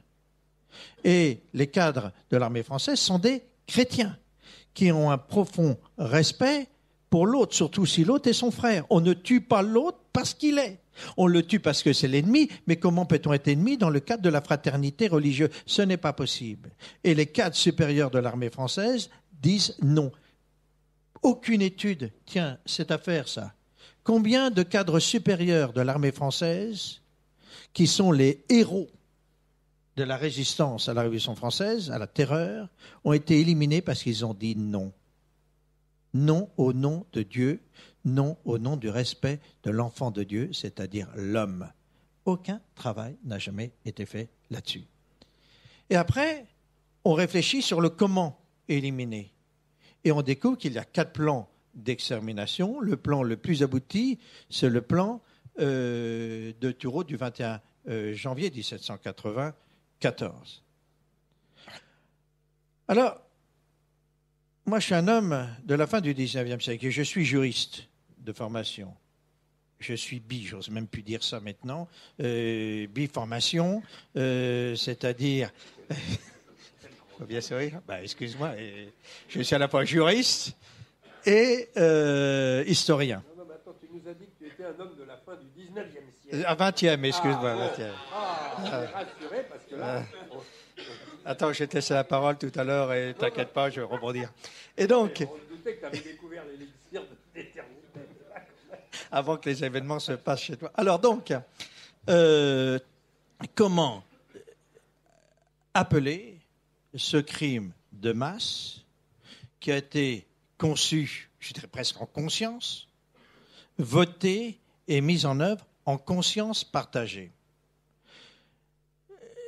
S2: Et les cadres de l'armée française sont des chrétiens, qui ont un profond respect pour l'autre, surtout si l'autre est son frère. On ne tue pas l'autre parce qu'il est. On le tue parce que c'est l'ennemi, mais comment peut-on être ennemi dans le cadre de la fraternité religieuse Ce n'est pas possible. Et les cadres supérieurs de l'armée française disent non. Aucune étude, tiens, cette affaire, ça. Combien de cadres supérieurs de l'armée française, qui sont les héros de la résistance à la Révolution française, à la terreur, ont été éliminés parce qu'ils ont dit non. Non au nom de Dieu, non au nom du respect de l'enfant de Dieu, c'est-à-dire l'homme. Aucun travail n'a jamais été fait là-dessus. Et après, on réfléchit sur le comment éliminés. Et on découvre qu'il y a quatre plans d'extermination. Le plan le plus abouti, c'est le plan euh, de Thureau du 21 euh, janvier 1794. Alors, moi, je suis un homme de la fin du 19e siècle et je suis juriste de formation. Je suis bi, j'ose même plus dire ça maintenant, euh, bi-formation, c'est-à-dire faut bien sourire. Bah, excuse-moi, je suis à la fois juriste et euh, historien. Non, non, mais attends, tu nous as dit que tu étais un homme de la fin du 19e siècle. Ah, 20e, excuse-moi, ah, 20e. Ah, ah, rassuré parce que là. Ah. Attends, je sur te la parole tout à l'heure et t'inquiète pas, je vais rebondir. Et donc. on
S3: doutait que tu avais découvert l'élixir de l'éternité. <laughs>
S2: Avant que les événements se passent chez toi. Alors donc, euh, comment appeler ce crime de masse qui a été conçu, je dirais presque en conscience, voté et mis en œuvre en conscience partagée.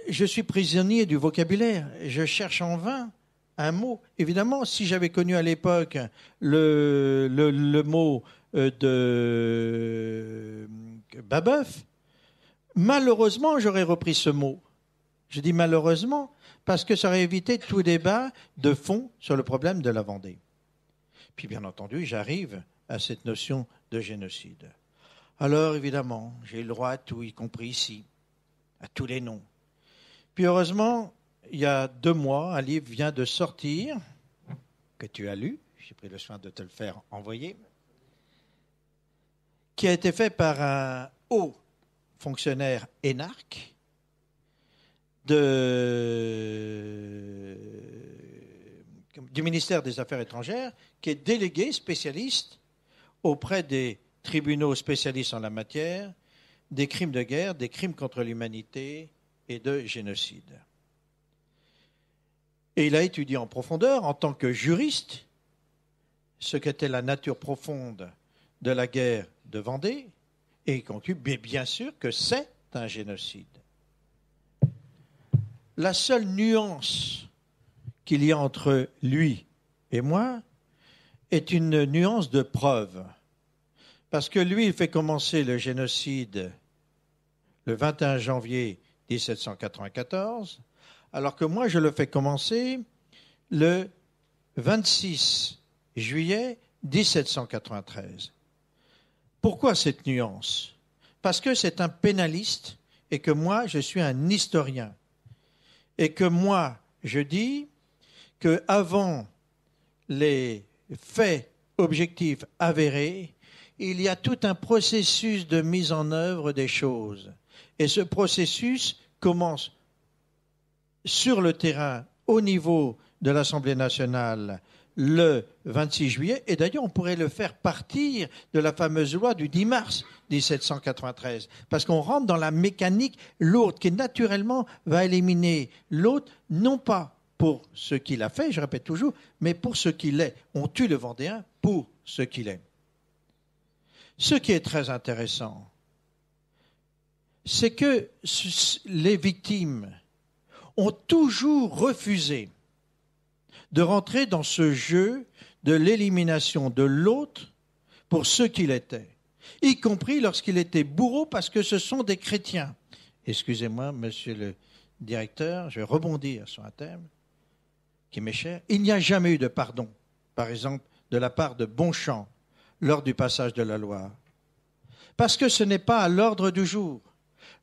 S2: Je suis prisonnier du vocabulaire, je cherche en vain un mot. Évidemment, si j'avais connu à l'époque le, mot euh, de euh, Babeuf, malheureusement, j'aurais repris ce mot. Je dis malheureusement parce que ça aurait évité tout débat de fond sur le problème de la Vendée. Puis bien entendu, j'arrive à cette notion de génocide. Alors évidemment, j'ai le droit à tout, y compris ici, à tous les noms. Puis heureusement, il y a deux mois, un livre vient de sortir, que tu as lu, j'ai pris le soin de te le faire envoyer, qui a été fait par un haut fonctionnaire énarque de, du ministère des Affaires étrangères qui est délégué spécialiste auprès des tribunaux spécialistes en la matière des crimes de guerre, des crimes contre l'humanité et de génocide. Et il a étudié en profondeur, en tant que juriste, ce qu'était la nature profonde de la guerre de Vendée, et il conclut bien sûr que c'est un génocide la seule nuance qu'il y a entre lui et moi est une nuance de preuve. Parce que lui, il fait commencer le génocide le 21 janvier 1794, alors que moi, je le fais commencer le 26 juillet 1793. Pourquoi cette nuance Parce que c'est un pénaliste et que moi, je suis un historien et que moi, je dis que avant les faits objectifs avérés, il y a tout un processus de mise en œuvre des choses. Et ce processus commence sur le terrain, au niveau de l'Assemblée nationale, le 26 juillet, et d'ailleurs on pourrait le faire partir de la fameuse loi du 10 mars 1793, parce qu'on rentre dans la mécanique lourde qui naturellement va éliminer l'autre, non pas pour ce qu'il a fait, je répète toujours, mais pour ce qu'il est. On tue le Vendéen pour ce qu'il est. Ce qui est très intéressant, c'est que les victimes ont toujours refusé de rentrer dans ce jeu de l'élimination de l'autre pour ce qu'il était, y compris lorsqu'il était bourreau parce que ce sont des chrétiens. Excusez-moi, monsieur le directeur, je vais rebondir sur un thème qui m'est cher. Il n'y a jamais eu de pardon, par exemple, de la part de Bonchamp lors du passage de la Loire, parce que ce n'est pas à l'ordre du jour.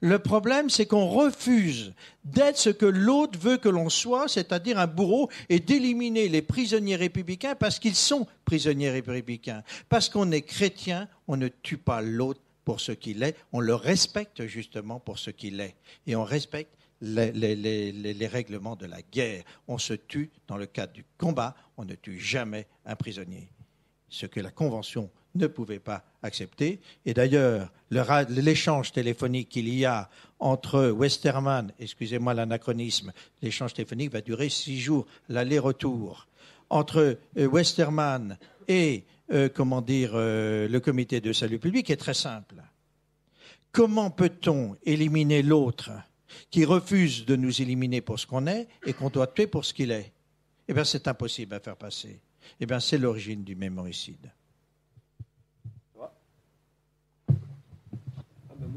S2: Le problème, c'est qu'on refuse d'être ce que l'autre veut que l'on soit, c'est-à-dire un bourreau, et d'éliminer les prisonniers républicains parce qu'ils sont prisonniers républicains. Parce qu'on est chrétien, on ne tue pas l'autre pour ce qu'il est, on le respecte justement pour ce qu'il est. Et on respecte les, règlements de la guerre. On se tue dans le cadre du combat, on ne tue jamais un prisonnier. Ce que la Convention ne pouvait pas accepter. Et d'ailleurs, l'échange téléphonique qu'il y a entre Westermann, excusez-moi l'anachronisme, l'échange téléphonique va durer six jours, l'aller-retour, entre euh, Westermann et, euh, comment dire, euh, le comité de salut public est très simple. Comment peut-on éliminer l'autre qui refuse de nous éliminer pour ce qu'on est et qu'on doit tuer pour ce qu'il est Eh bien, c'est impossible à faire passer. Eh bien, c'est l'origine du mémoricide.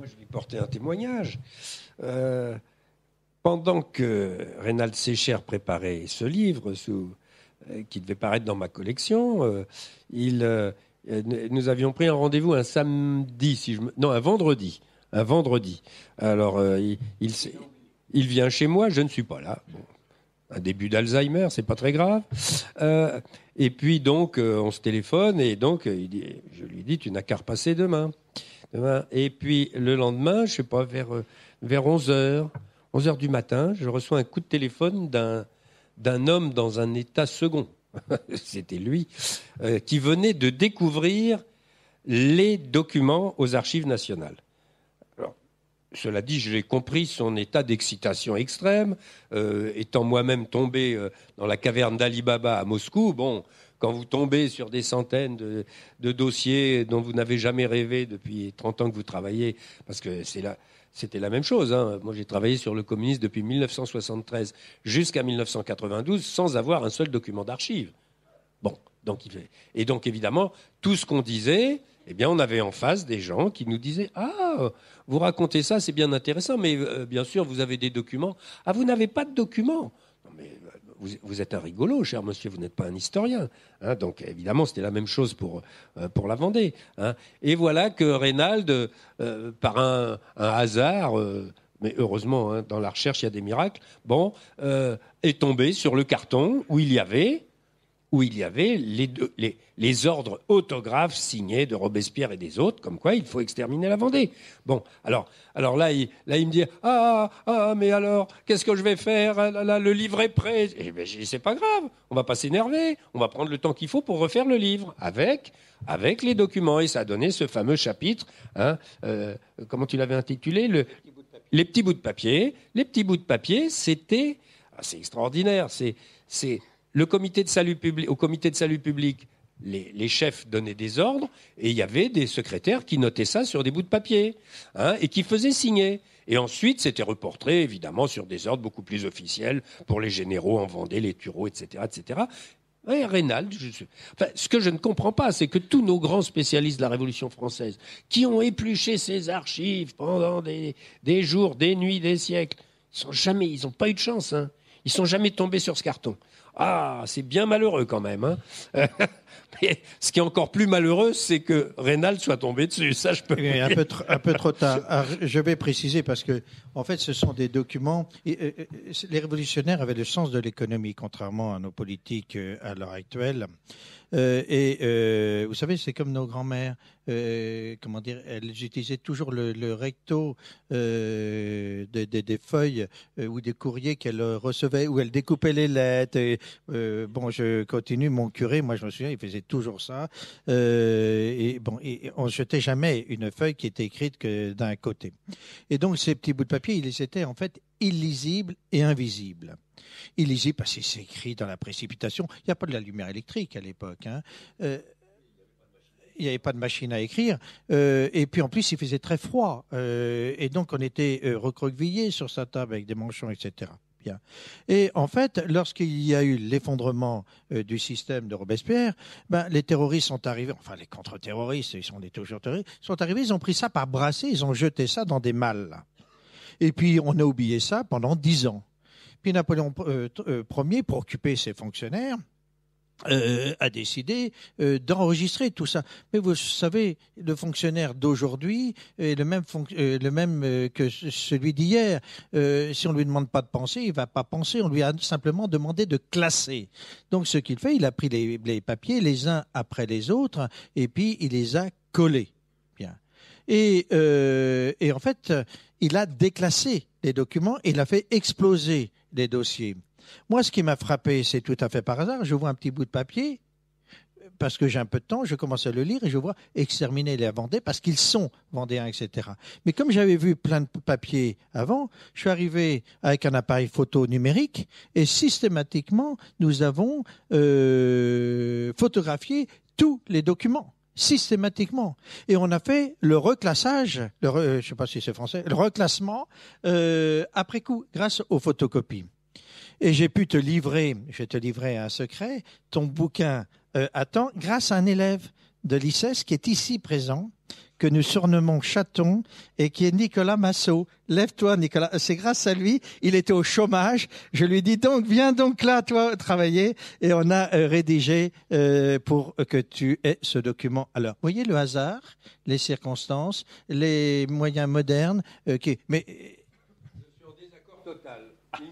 S2: je lui portais un témoignage. Euh,
S3: pendant que Reynald Secher préparait ce livre, sous, euh, qui devait paraître dans ma collection, euh, il, nous avions pris un rendez-vous un samedi, si non, un vendredi. Un vendredi. Alors, il, il, vient chez moi, je ne suis pas là. un début d'Alzheimer, c'est pas très grave. et puis donc, on se téléphone et donc, il je lui dis, tu n'as qu'à repasser demain. Eh ben, et puis le lendemain, je sais pas, vers, euh, vers 11h, 11h du matin, je reçois un coup de téléphone d'un, d'un homme dans un état second. <laughs> C'était lui, euh, qui venait de découvrir les documents aux archives nationales. Alors, cela dit, j'ai compris son état d'excitation extrême. Euh, étant moi-même tombé dans la caverne d'Ali Baba à Moscou, bon, quand vous tombez sur des centaines de, dossiers dont vous n'avez jamais rêvé depuis 30 ans que vous travaillez, parce que c'est là c'était la même chose. Hein. Moi, j'ai travaillé sur le communisme depuis 1973 jusqu'à 1992 sans avoir un seul document d'archives. Bon, donc et donc évidemment, tout ce qu'on disait, eh bien, on avait en face des gens qui nous disaient Ah, vous racontez ça, c'est bien intéressant, mais euh, bien sûr, vous avez des documents. Ah, vous n'avez pas de documents. Non, mais euh, vous, êtes un rigolo, cher monsieur, vous n'êtes pas un historien. Hein. donc évidemment, c'était la même chose pour, euh, pour la Vendée. Hein. Et voilà que Reynald, euh, par un, hasard, euh, mais heureusement, hein, dans la recherche, il y a des miracles, bon, est tombé sur le carton où il y avait où il y avait les, ordres autographes signés de Robespierre et des autres, comme quoi il faut exterminer la Vendée. Bon, alors, là, il, il me dit ah, ah, ah, mais alors, qu'est-ce que je vais faire ah, Le livre est prêt. Eh bien, c'est pas grave, on va pas s'énerver, on va prendre le temps qu'il faut pour refaire le livre, avec, avec les documents. Et ça a donné ce fameux chapitre, hein, euh, comment tu l'avais intitulé Les petits bouts de papier. Les petits bouts de papier, c'était. assez c'est extraordinaire, c'est comité de salut public, au comité de salut public, les, chefs donnaient des ordres et il y avait des secrétaires qui notaient ça sur des bouts de papier hein, et qui faisaient signer. Et ensuite, c'était reporté évidemment sur des ordres beaucoup plus officiels pour les généraux en Vendée, les Tureaux, etc., etc. ce que je ne comprends pas, c'est que tous nos grands spécialistes de la Révolution française, qui ont épluché ces archives pendant des, jours, des nuits, des siècles, ils n'ont jamais, pas eu de chance. Hein. Ils sont jamais tombés sur ce carton. Ah, c'est bien malheureux quand même. Hein. <laughs> <laughs> Mais ce qui est encore plus malheureux, c'est que Reynald soit tombé dessus. Ça,
S2: je peux. Eh un, peu un peu, trop tard. <laughs> Ah, je vais préciser parce que, en fait, ce sont des documents. Les révolutionnaires avaient le sens de l'économie, contrairement à nos politiques euh, à l'heure actuelle. Euh, et euh, vous savez, c'est comme nos grands-mères. comment dire Elles utilisaient toujours le, recto des, feuilles ou des courriers qu'elles recevaient, où elles découpaient les lettres. bon, je continue. Mon curé, moi, je me souviens, faisait toujours ça. Euh, et bon, on jetait jamais une feuille qui était écrite que d'un côté. Et donc ces petits bouts de papier, ils étaient en fait illisibles et invisibles. Illisibles parce qu'ils dans la précipitation. Il n'y a pas de la lumière électrique à l'époque. Hein. Euh, il n'y avait pas de machine à écrire. Euh, et puis en plus, il faisait très froid. Euh, et donc, on était recroquevillés sur sa table avec des manchons, etc. Et en fait, lorsqu'il y a eu l'effondrement euh, du système de Robespierre, ben, les terroristes sont arrivés, enfin les contre-terroristes, ils sont toujours terroristes, sont arrivés, ils ont pris ça par brasser. ils ont jeté ça dans des malles. Et puis on a oublié ça pendant dix ans. Puis Napoléon euh, euh, Ier, pour occuper ses fonctionnaires, euh, a décidé euh, d'enregistrer tout ça. Mais vous savez, le fonctionnaire d'aujourd'hui est le même, euh, que celui d'hier. si on ne lui demande pas de penser, il ne va pas penser. On lui a simplement demandé de classer. Donc ce qu'il fait, il a pris les, papiers les uns après les autres et puis il les a collés. Bien. Et, et en fait, il a déclassé les documents et il a fait exploser les dossiers. Moi, ce qui m'a frappé, c'est tout à fait par hasard, je vois un petit bout de papier, parce que j'ai un peu de temps, je commence à le lire et je vois exterminer les Vendée parce qu'ils sont Vendéens, etc. Mais comme j'avais vu plein de papiers avant, je suis arrivé avec un appareil photo numérique et systématiquement, nous avons euh, photographié tous les documents systématiquement. Et on a fait le reclassage, le ne euh, sais pas si c'est français, le reclassement euh, après coup, grâce aux photocopies. Et j'ai pu te livrer, je te livrer un secret, ton bouquin euh, à temps grâce à un élève de l'ICES qui est ici présent, que nous surnommons Chaton et qui est Nicolas Massot. Lève-toi, Nicolas. Euh, c'est grâce à lui. Il était au chômage. Je lui dis donc, viens donc là, toi, travailler. Et on a euh, rédigé pour que tu aies ce document. Alors, voyez le hasard, les circonstances, les moyens modernes. qui... Mais... Je suis
S3: en désaccord total.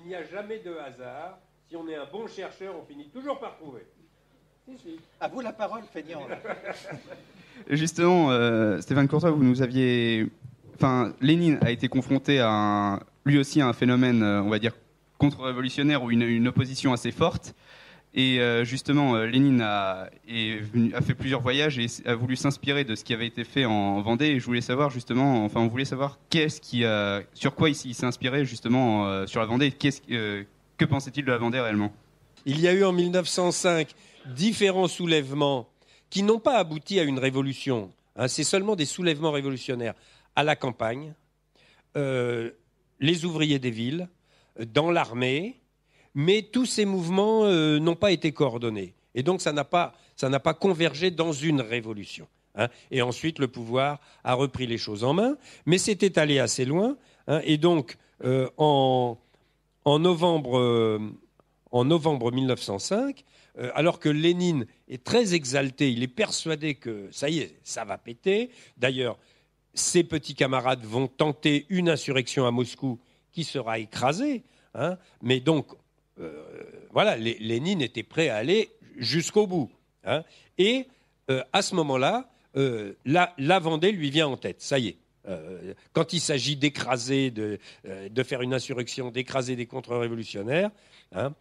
S3: Il n'y a jamais de hasard. Si on est un bon chercheur, on finit toujours par trouver.
S2: À vous la parole, feignant. <laughs>
S4: Justement, euh, Stéphane Courtois, vous nous aviez. Enfin, Lénine a été confronté à lui aussi à un phénomène, euh, on va dire, contre-révolutionnaire ou une, opposition assez forte. Et euh, justement, euh, Lénine a, a, fait plusieurs voyages et a voulu s'inspirer de ce qui avait été fait en Vendée. Et je voulais savoir justement, enfin, on voulait savoir qu'est-ce qui a, sur quoi il, s'est inspiré justement euh, sur la Vendée. Qu'est-ce, que pensait-il de la Vendée réellement Il y a eu en 1905
S3: différents soulèvements qui n'ont pas abouti à une révolution. Hein. c'est seulement des soulèvements révolutionnaires à la campagne, les ouvriers des villes, dans l'armée mais tous ces mouvements euh, n'ont pas été coordonnés. Et donc, ça n'a pas, pas, convergé dans une révolution. Hein. Et ensuite, le pouvoir a repris les choses en main, mais c'était allé assez loin. Hein. Et donc, euh, en, en, novembre, euh, en, novembre, 1905, alors que Lénine est très exalté, il est persuadé que ça y est, ça va péter. D'ailleurs, ses petits camarades vont tenter une insurrection à Moscou qui sera écrasée. Hein. mais donc, euh, voilà, Lénine était prêt à aller jusqu'au bout. Hein. Et euh, à ce moment-là, euh, la, Vendée lui vient en tête. Ça y est quand il s'agit d'écraser, de, faire une insurrection, d'écraser des contre-révolutionnaires. Hein,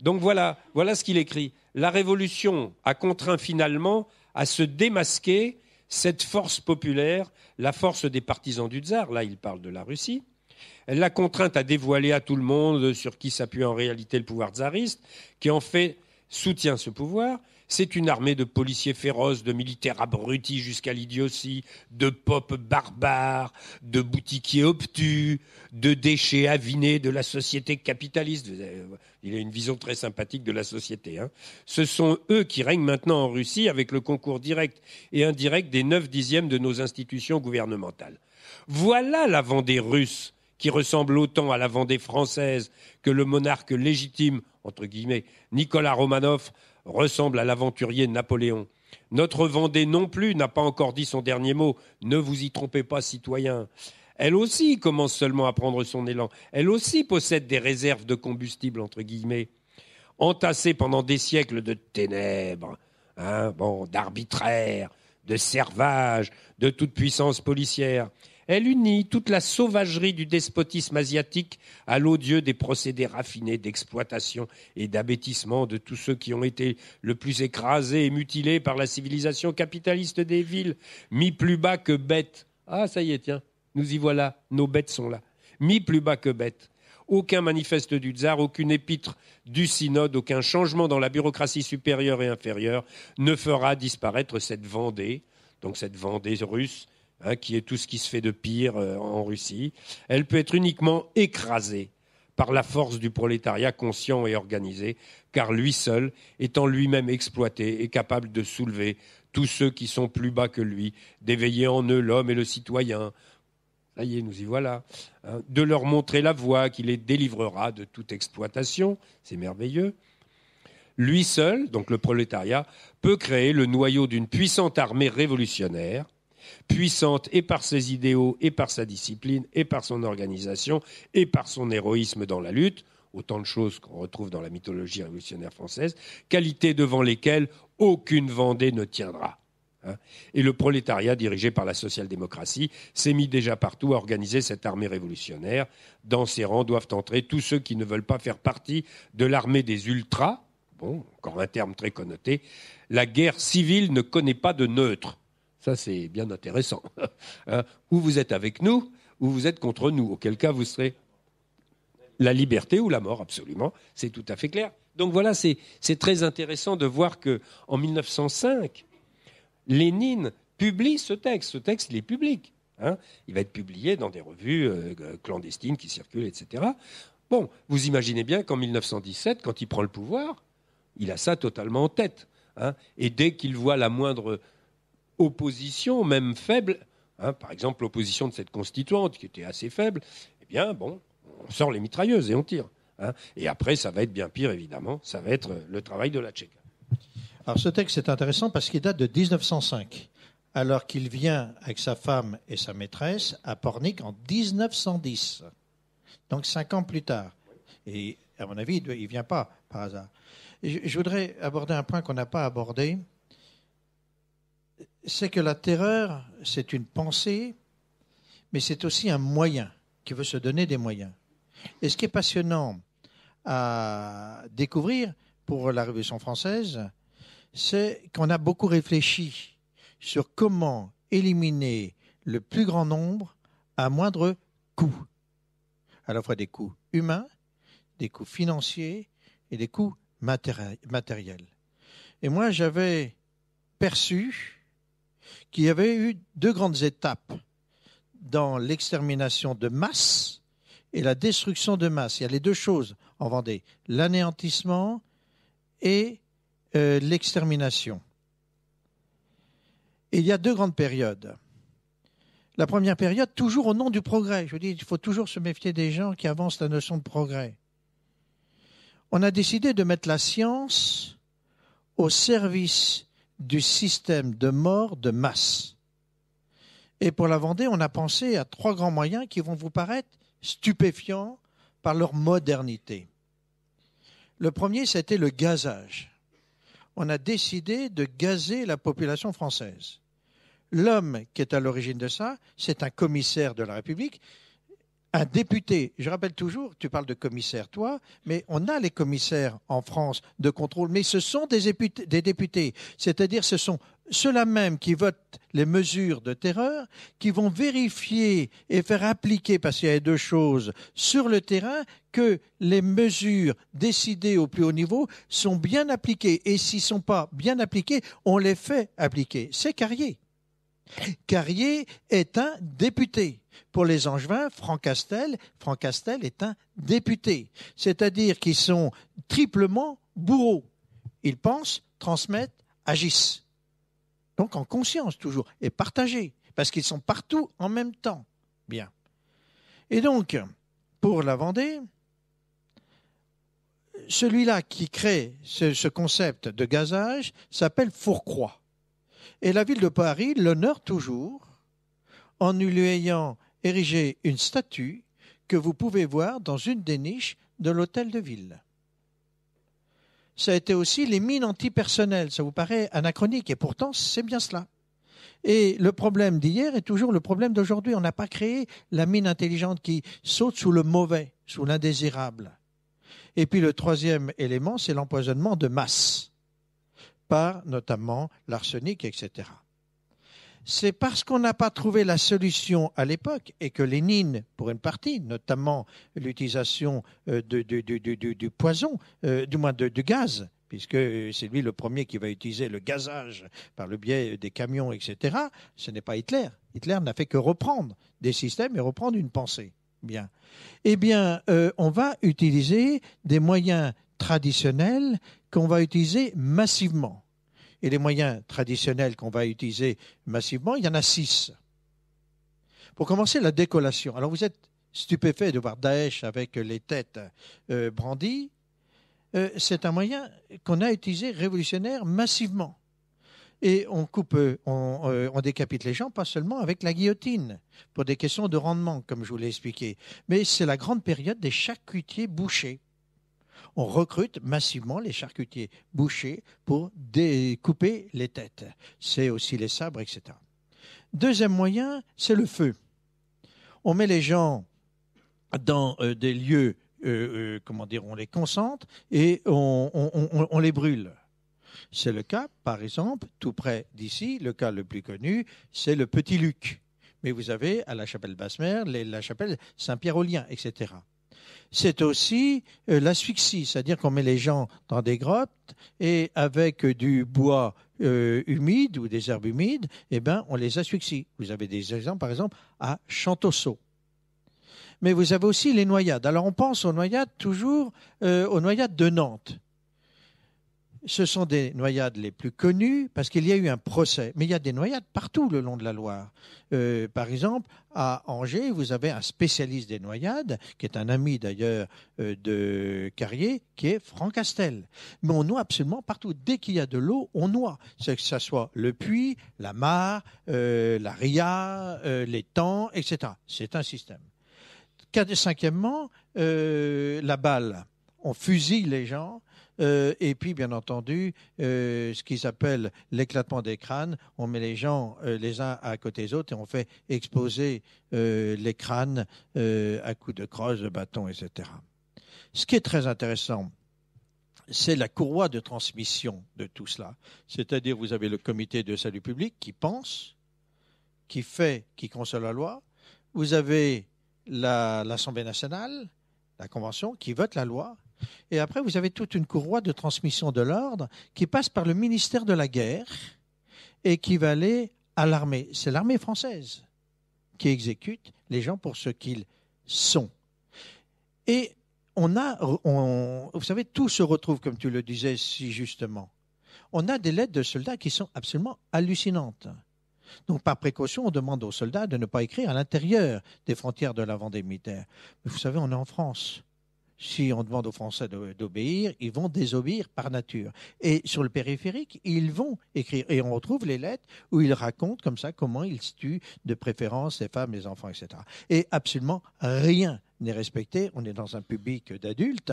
S3: donc voilà, voilà ce qu'il écrit. La révolution a contraint finalement à se démasquer cette force populaire, la force des partisans du tsar, là il parle de la Russie, elle l'a contrainte à dévoiler à tout le monde sur qui s'appuie en réalité le pouvoir tsariste, qui en fait soutient ce pouvoir. C'est une armée de policiers féroces, de militaires abrutis jusqu'à l'idiotie, de popes barbares, de boutiquiers obtus, de déchets avinés de la société capitaliste. Il a une vision très sympathique de la société. Hein. Ce sont eux qui règnent maintenant en Russie avec le concours direct et indirect des 9 dixièmes de nos institutions gouvernementales. Voilà la Vendée russe qui ressemble autant à la Vendée française que le monarque légitime, entre guillemets, Nicolas Romanov, ressemble à l'aventurier Napoléon. Notre Vendée non plus n'a pas encore dit son dernier mot. Ne vous y trompez pas, citoyens. Elle aussi commence seulement à prendre son élan. Elle aussi possède des réserves de combustible, entre guillemets, entassées pendant des siècles de ténèbres, hein, d'arbitraire, de servage, de toute puissance policière. Elle unit toute la sauvagerie du despotisme asiatique à l'odieux des procédés raffinés d'exploitation et d'abêtissement de tous ceux qui ont été le plus écrasés et mutilés par la civilisation capitaliste des villes, mis plus bas que bêtes. Ah, ça y est, tiens, nous y voilà, nos bêtes sont là. Mis plus bas que bêtes aucun manifeste du tsar, aucune épître du synode, aucun changement dans la bureaucratie supérieure et inférieure ne fera disparaître cette Vendée, donc cette Vendée russe, Hein, qui est tout ce qui se fait de pire euh, en Russie, elle peut être uniquement écrasée par la force du prolétariat conscient et organisé, car lui seul, étant lui-même exploité, est capable de soulever tous ceux qui sont plus bas que lui, d'éveiller en eux l'homme et le citoyen. Ça y est, nous y voilà. Hein, de leur montrer la voie qui les délivrera de toute exploitation, c'est merveilleux. Lui seul, donc le prolétariat, peut créer le noyau d'une puissante armée révolutionnaire puissante et par ses idéaux, et par sa discipline, et par son organisation, et par son héroïsme dans la lutte, autant de choses qu'on retrouve dans la mythologie révolutionnaire française, qualités devant lesquelles aucune Vendée ne tiendra. Hein. Et le prolétariat, dirigé par la social-démocratie, s'est mis déjà partout à organiser cette armée révolutionnaire. Dans ses rangs doivent entrer tous ceux qui ne veulent pas faire partie de l'armée des ultras. Bon, encore un terme très connoté. La guerre civile ne connaît pas de neutre. Ça, c'est bien intéressant. <laughs> Hein. ou vous êtes avec nous, ou vous êtes contre nous, auquel cas vous serez la liberté ou la mort, absolument. C'est tout à fait clair. Donc voilà, c'est très intéressant de voir qu'en 1905, Lénine publie ce texte. Ce texte, il est public. Hein. il va être publié dans des revues euh, clandestines qui circulent, etc. Bon, vous imaginez bien qu'en 1917, quand il prend le pouvoir, il a ça totalement en tête. Hein. et dès qu'il voit la moindre opposition, même faible, hein, par exemple l'opposition de cette constituante qui était assez faible, eh bien, bon, on sort les mitrailleuses et on tire. Hein. Et après, ça va être bien pire, évidemment, ça va être euh, le travail de la Tchèque.
S2: Alors ce texte est intéressant parce qu'il date de 1905, alors qu'il vient avec sa femme et sa maîtresse à Pornic en 1910, donc cinq ans plus tard. Et à mon avis, il ne vient pas par hasard. Je voudrais aborder un point qu'on n'a pas abordé, c'est que la terreur, c'est une pensée, mais c'est aussi un moyen qui veut se donner des moyens. Et ce qui est passionnant à découvrir pour la Révolution française, c'est qu'on a beaucoup réfléchi sur comment éliminer le plus grand nombre à moindre coût. À la fois des coûts humains, des coûts financiers et des coûts matériels. Et moi, j'avais perçu qu'il y avait eu deux grandes étapes dans l'extermination de masse et la destruction de masse. Il y a les deux choses en Vendée, l'anéantissement et euh, l'extermination. Il y a deux grandes périodes. La première période, toujours au nom du progrès. Je vous dis, il faut toujours se méfier des gens qui avancent la notion de progrès. On a décidé de mettre la science au service du système de mort de masse. Et pour la Vendée, on a pensé à trois grands moyens qui vont vous paraître stupéfiants par leur modernité. Le premier, c'était le gazage. On a décidé de gazer la population française. L'homme qui est à l'origine de ça, c'est un commissaire de la République un député, je rappelle toujours, tu parles de commissaire, toi, mais on a les commissaires en France de contrôle, mais ce sont des députés, c'est-à-dire ce sont ceux-là même qui votent les mesures de terreur, qui vont vérifier et faire appliquer, parce qu'il y a deux choses, sur le terrain, que les mesures décidées au plus haut niveau sont bien appliquées. Et s'ils ne sont pas bien appliquées, on les fait appliquer. C'est Carrier. Carrier est un député. Pour les Angevins, Franck Castel, Franck Castel est un député, c'est-à-dire qu'ils sont triplement bourreaux. Ils pensent, transmettent, agissent. Donc en conscience toujours, et partagés, parce qu'ils sont partout en même temps. Bien. Et donc, pour la Vendée, celui-là qui crée ce, concept de gazage s'appelle Fourcroix. Et la ville de Paris l'honore toujours en lui ayant ériger une statue que vous pouvez voir dans une des niches de l'hôtel de ville. Ça a été aussi les mines antipersonnelles. Ça vous paraît anachronique et pourtant c'est bien cela. Et le problème d'hier est toujours le problème d'aujourd'hui. On n'a pas créé la mine intelligente qui saute sous le mauvais, sous l'indésirable. Et puis le troisième élément, c'est l'empoisonnement de masse, par notamment l'arsenic, etc c'est parce qu'on n'a pas trouvé la solution à l'époque et que Lénine, pour une partie, notamment l'utilisation euh, du, poison, euh, du moins du gaz, puisque c'est lui le premier qui va utiliser le gazage par le biais des camions, etc., ce n'est pas Hitler. Hitler n'a fait que reprendre des systèmes et reprendre une pensée. Bien. Eh bien, euh, on va utiliser des moyens traditionnels qu'on va utiliser massivement et les moyens traditionnels qu'on va utiliser massivement, il y en a six. Pour commencer, la décollation. Alors vous êtes stupéfait de voir Daesh avec les têtes euh, brandies. Euh, c'est un moyen qu'on a utilisé révolutionnaire massivement. Et on coupe, euh, on, décapite les gens, pas seulement avec la guillotine, pour des questions de rendement, comme je vous l'ai expliqué, mais c'est la grande période des charcutiers bouchés on recrute massivement les charcutiers bouchers pour découper les têtes. C'est aussi les sabres, etc. Deuxième moyen, c'est le feu. On met les gens dans euh, des lieux, euh, euh, comment dire, on les concentre et on, on les brûle. C'est le cas, par exemple, tout près d'ici, le cas le plus connu, c'est le Petit Luc. Mais vous avez à la chapelle Basse-Mer, la chapelle Saint-Pierre-aux-Liens, etc c'est aussi euh, l'asphyxie, c'est-à-dire qu'on met les gens dans des grottes et avec du bois euh, humide ou des herbes humides, eh ben, on les asphyxie. Vous avez des exemples, par exemple, à Chantosso. Mais vous avez aussi les noyades. Alors on pense aux noyades toujours euh, aux noyades de Nantes ce sont des noyades les plus connues parce qu'il y a eu un procès. Mais il y a des noyades partout le long de la Loire. Euh, par exemple, à Angers, vous avez un spécialiste des noyades, qui est un ami d'ailleurs euh, de Carrier, qui est Franck Castel. Mais on noie absolument partout. Dès qu'il y a de l'eau, on noie. que ce soit le puits, la mare, euh, la ria, l'étang, etc. C'est un système. Cinquièmement, la balle. On fusille les gens euh, et puis, bien entendu, euh, ce qui s'appelle l'éclatement des crânes. On met les gens euh, les uns à côté des autres et on fait exposer les crânes à coups de crosse, de bâton, etc. Ce qui est très intéressant, c'est la courroie de transmission de tout cela. C'est-à-dire, vous avez le comité de salut public qui pense, qui fait, qui console la loi. Vous avez l'Assemblée nationale, la Convention, qui vote la loi. Et après, vous avez toute une courroie de transmission de l'ordre qui passe par le ministère de la guerre et qui va aller à l'armée. C'est l'armée française qui exécute les gens pour ce qu'ils sont. Et on a, vous savez, tout se retrouve, comme tu le disais si justement. On a des lettres de soldats qui sont absolument hallucinantes. Donc, par précaution, on demande aux soldats de ne pas écrire à l'intérieur des frontières de la Vendée militaire. Mais vous savez, on est en France si on demande aux Français d'obéir, ils vont désobéir par nature. Et sur le périphérique, ils vont écrire. Et on retrouve les lettres où ils racontent comme ça comment ils tuent de préférence les femmes, les enfants, etc. Et absolument rien n'est respecté. On est dans un public d'adultes.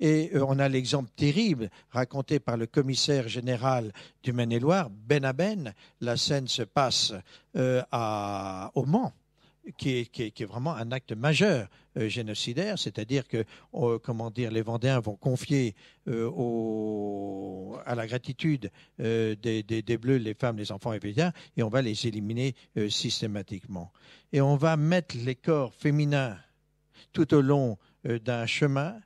S2: Et euh, on a l'exemple terrible raconté par le commissaire général du Maine-et-Loire, Ben Aben. La scène se passe euh, à, au Mans qui est, vraiment un acte majeur euh, génocidaire, c'est-à-dire que oh, comment dire, les Vendéens vont confier euh, à la gratitude euh, des, Bleus les femmes, les enfants et les et on va les éliminer systématiquement. Et on va mettre les corps féminins tout au long d'un chemin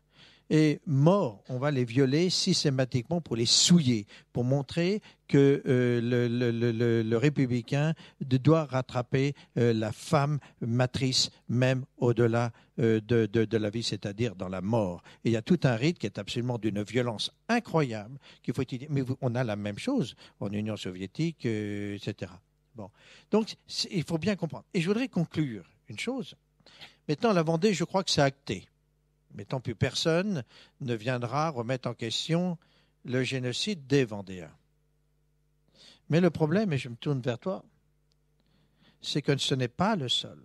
S2: et mort, on va les violer systématiquement pour les souiller, pour montrer que euh, le, républicain doit rattraper euh, la femme matrice, même au-delà euh, de, la vie, c'est-à-dire dans la mort. il y a tout un rite qui est absolument d'une violence incroyable qu'il faut étudier. Mais on a la même chose en Union soviétique, etc. Bon. Donc, il faut bien comprendre. Et je voudrais conclure une chose. Maintenant, la Vendée, je crois que c'est acté. Mais tant plus personne ne viendra remettre en question le génocide des Vendéens. Mais le problème, et je me tourne vers toi, c'est que ce n'est pas le seul.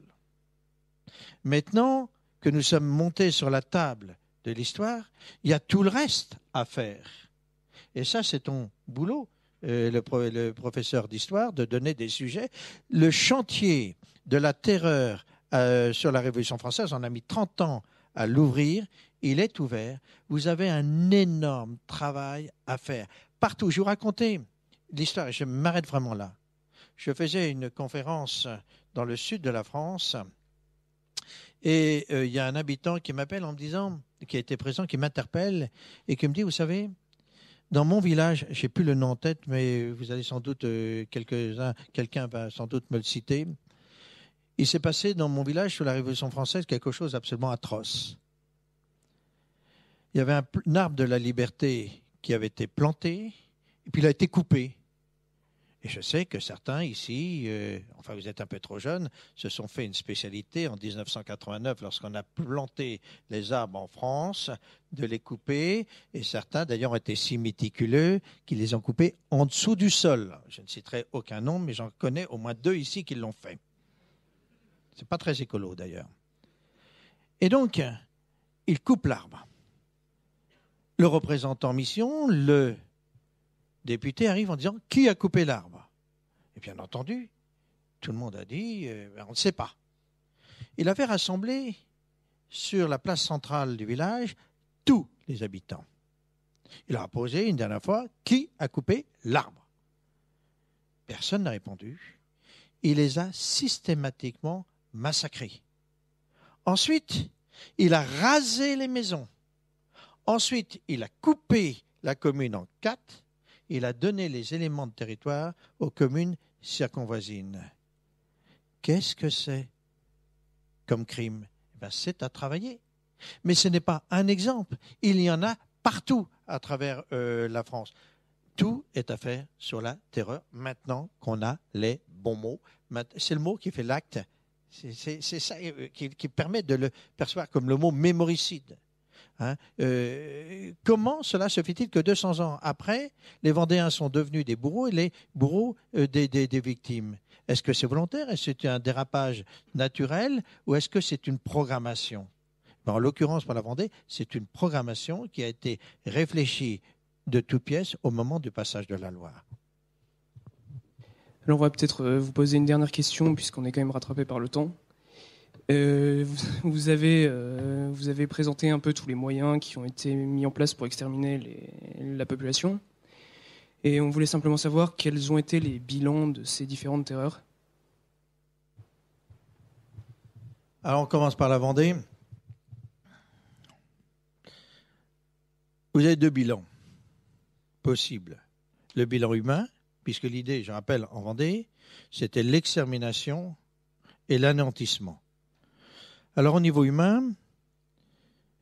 S2: Maintenant que nous sommes montés sur la table de l'histoire, il y a tout le reste à faire. Et ça, c'est ton boulot, euh, le professeur d'histoire, de donner des sujets. Le chantier de la terreur euh, sur la Révolution française, en a mis 30 ans à l'ouvrir. Il est ouvert. Vous avez un énorme travail à faire. Partout, je vous racontais l'histoire, je m'arrête vraiment là. Je faisais une conférence dans le sud de la France et euh, il y a un habitant qui m'appelle en me disant, qui était présent, qui m'interpelle et qui me dit, vous savez, dans mon village, j'ai plus le nom en tête, mais vous allez sans doute, euh, quelqu'un va sans doute me le citer, il s'est passé dans mon village sous la Révolution française quelque chose d'absolument atroce. Il y avait un, arbre de la liberté qui avait été planté, et puis il a été coupé. Et je sais que certains ici, euh, enfin vous êtes un peu trop jeunes, se sont fait une spécialité en 1989 lorsqu'on a planté les arbres en France, de les couper, et certains d'ailleurs ont été si méticuleux qu'ils les ont coupés en dessous du sol. Je ne citerai aucun nom, mais j'en connais au moins deux ici qui l'ont fait. C'est pas très écolo d'ailleurs. Et donc, il coupe l'arbre. Le représentant mission, le député arrive en disant Qui a coupé l'arbre Et bien entendu, tout le monde a dit euh, ben, On ne sait pas. Il avait rassemblé sur la place centrale du village tous les habitants. Il a posé une dernière fois Qui a coupé l'arbre Personne n'a répondu. Il les a systématiquement Massacré. Ensuite, il a rasé les maisons. Ensuite, il a coupé la commune en quatre. Il a donné les éléments de territoire aux communes circonvoisines. Qu'est-ce que c'est comme crime eh C'est à travailler. Mais ce n'est pas un exemple. Il y en a partout à travers euh, la France. Tout est à faire sur la terreur maintenant qu'on a les bons mots. C'est le mot qui fait l'acte. C'est ça euh, qui, permet de le percevoir comme le mot mémoricide. Hein. Euh, comment cela se fait-il que 200 ans après, les Vendéens sont devenus des bourreaux et les bourreaux euh, des, victimes Est-ce que c'est volontaire Est-ce que c'est un dérapage naturel Ou est-ce que c'est une programmation ben, En l'occurrence, pour la Vendée, c'est une programmation qui a été réfléchie de toutes pièces au moment du passage de la loi. Alors on va peut-être euh, vous poser une dernière question,
S1: puisqu'on est quand même rattrapé par le temps. Euh, euh, vous, avez, présenté un peu tous les moyens qui ont été mis en place pour exterminer la population. Et on voulait simplement savoir quels ont été les bilans de ces différentes terreurs.
S2: Alors on commence par la Vendée. Vous avez deux bilans possibles. Le bilan humain puisque l'idée, je rappelle, en Vendée, c'était l'extermination et l'anéantissement. Alors au niveau humain,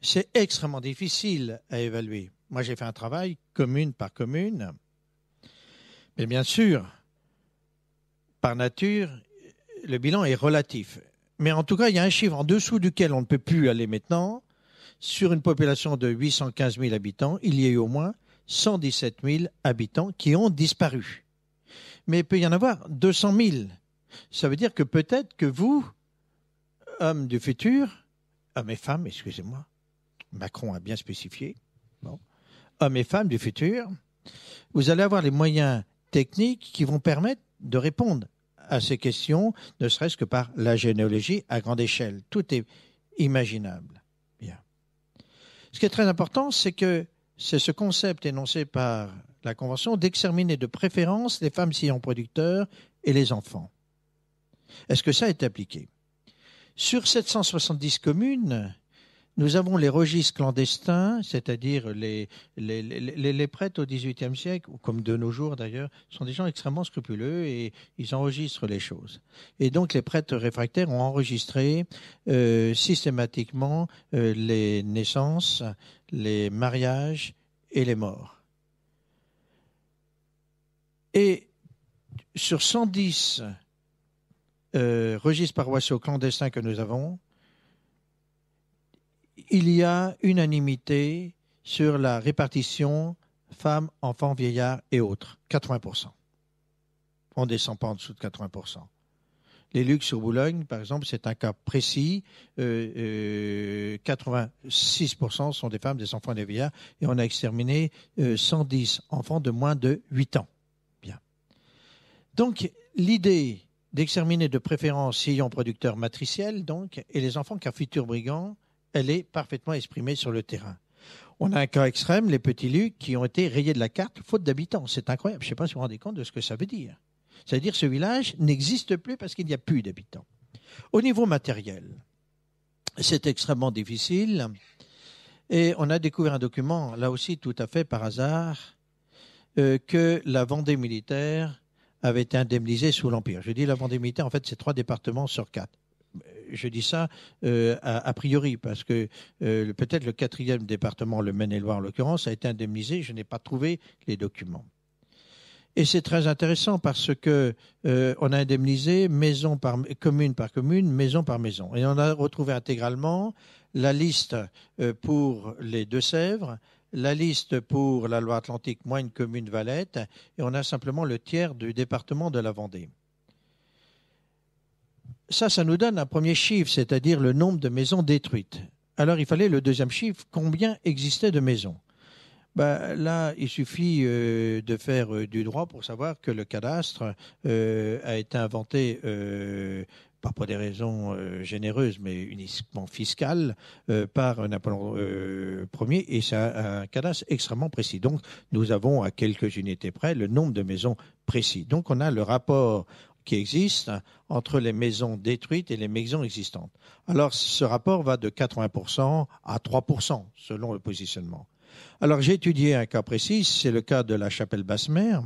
S2: c'est extrêmement difficile à évaluer. Moi, j'ai fait un travail commune par commune, mais bien sûr, par nature, le bilan est relatif. Mais en tout cas, il y a un chiffre en dessous duquel on ne peut plus aller maintenant. Sur une population de 815 000 habitants, il y a eu au moins 117 000 habitants qui ont disparu mais il peut y en avoir 200 000. Ça veut dire que peut-être que vous, hommes du futur, hommes et femmes, excusez-moi, Macron a bien spécifié, hommes et femmes du futur, vous allez avoir les moyens techniques qui vont permettre de répondre à ces questions, ne serait-ce que par la généalogie à grande échelle. Tout est imaginable. Bien. Ce qui est très important, c'est que c'est ce concept énoncé par la Convention d'exterminer de préférence les femmes sillons producteurs et les enfants. Est-ce que ça est appliqué Sur 770 communes, nous avons les registres clandestins, c'est-à-dire les, les, prêtres au XVIIIe siècle, comme de nos jours d'ailleurs, sont des gens extrêmement scrupuleux et ils enregistrent les choses. Et donc les prêtres réfractaires ont enregistré euh, systématiquement euh, les naissances, les mariages et les morts. Et sur 110 euh, registres paroissiaux clandestins que nous avons, il y a unanimité sur la répartition femmes, enfants, vieillards et autres, 80%. On ne descend pas en dessous de 80%. Les luxes sur Boulogne, par exemple, c'est un cas précis. 86% euh, euh, sont des femmes, des enfants et des vieillards. Et on a exterminé 110 enfants de moins de 8 ans. Donc, l'idée d'exterminer de préférence sillons producteurs matriciels, donc, et les enfants car futurs brigands, elle est parfaitement exprimée sur le terrain. On a un cas extrême, les petits Lucs, qui ont été rayés de la carte faute d'habitants. C'est incroyable. Je ne sais pas si vous vous rendez compte de ce que ça veut dire. C'est-à-dire que ce village n'existe plus parce qu'il n'y a plus d'habitants. Au niveau matériel, c'est extrêmement difficile. Et on a découvert un document, là aussi tout à fait par hasard, euh, que la Vendée militaire avaient été indemnisés sous l'Empire. Je dis la Vendée militaire, en fait, c'est trois départements sur quatre je dis ça euh, a, priori, parce que euh, peut-être le quatrième département, le Maine-et-Loire en l'occurrence, a été indemnisé. Je n'ai pas trouvé les documents. Et c'est très intéressant parce que euh, on a indemnisé maison par commune par commune, maison par maison, et on a retrouvé intégralement la liste pour les Deux-Sèvres, la liste pour la loi atlantique moins une commune Valette, et on a simplement le tiers du département de la Vendée. Ça, ça nous donne un premier chiffre, c'est-à-dire le nombre de maisons détruites. Alors il fallait le deuxième chiffre, combien existait de maisons ben, là, il suffit euh, de faire euh, du droit pour savoir que le cadastre euh, a été inventé pas pour des raisons euh, généreuses, mais uniquement fiscales, euh, par Napoléon euh, Ier, et c'est un, un cadastre extrêmement précis. Donc, nous avons à quelques unités près le nombre de maisons précis. Donc, on a le rapport qui existe entre les maisons détruites et les maisons existantes. Alors, ce rapport va de 80% à 3% selon le positionnement. Alors, j'ai étudié un cas précis, c'est le cas de la chapelle Basse-Mer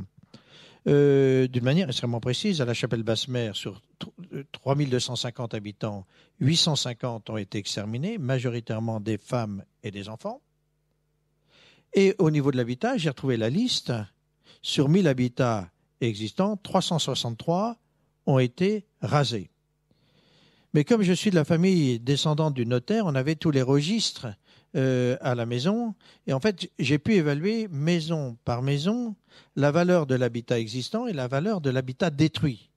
S2: euh, d'une manière extrêmement précise. À la chapelle Basse-Mer, sur 3250 euh, habitants, 850 ont été exterminés, majoritairement des femmes et des enfants. Et au niveau de l'habitat, j'ai retrouvé la liste. Sur 1000 habitats existants, 363 ont été rasés. Mais comme je suis de la famille descendante du notaire, on avait tous les registres euh, à la maison. Et en fait, j'ai pu évaluer maison par maison la valeur de l'habitat existant et la valeur de l'habitat détruit.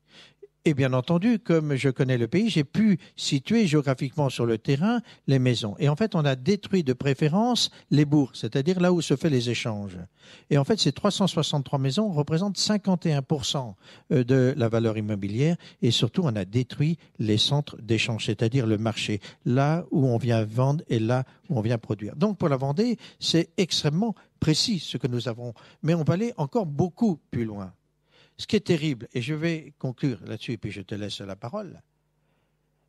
S2: Et bien entendu, comme je connais le pays, j'ai pu situer géographiquement sur le terrain les maisons. Et en fait, on a détruit de préférence les bourgs, c'est-à-dire là où se font les échanges. Et en fait, ces 363 maisons représentent 51% euh, de la valeur immobilière. Et surtout, on a détruit les centres d'échange, c'est-à-dire le marché, là où on vient vendre et là où on vient produire. Donc pour la Vendée, c'est extrêmement précis ce que nous avons. Mais on va aller encore beaucoup plus loin. Ce qui est terrible, et je vais conclure là-dessus, et puis je te laisse la parole,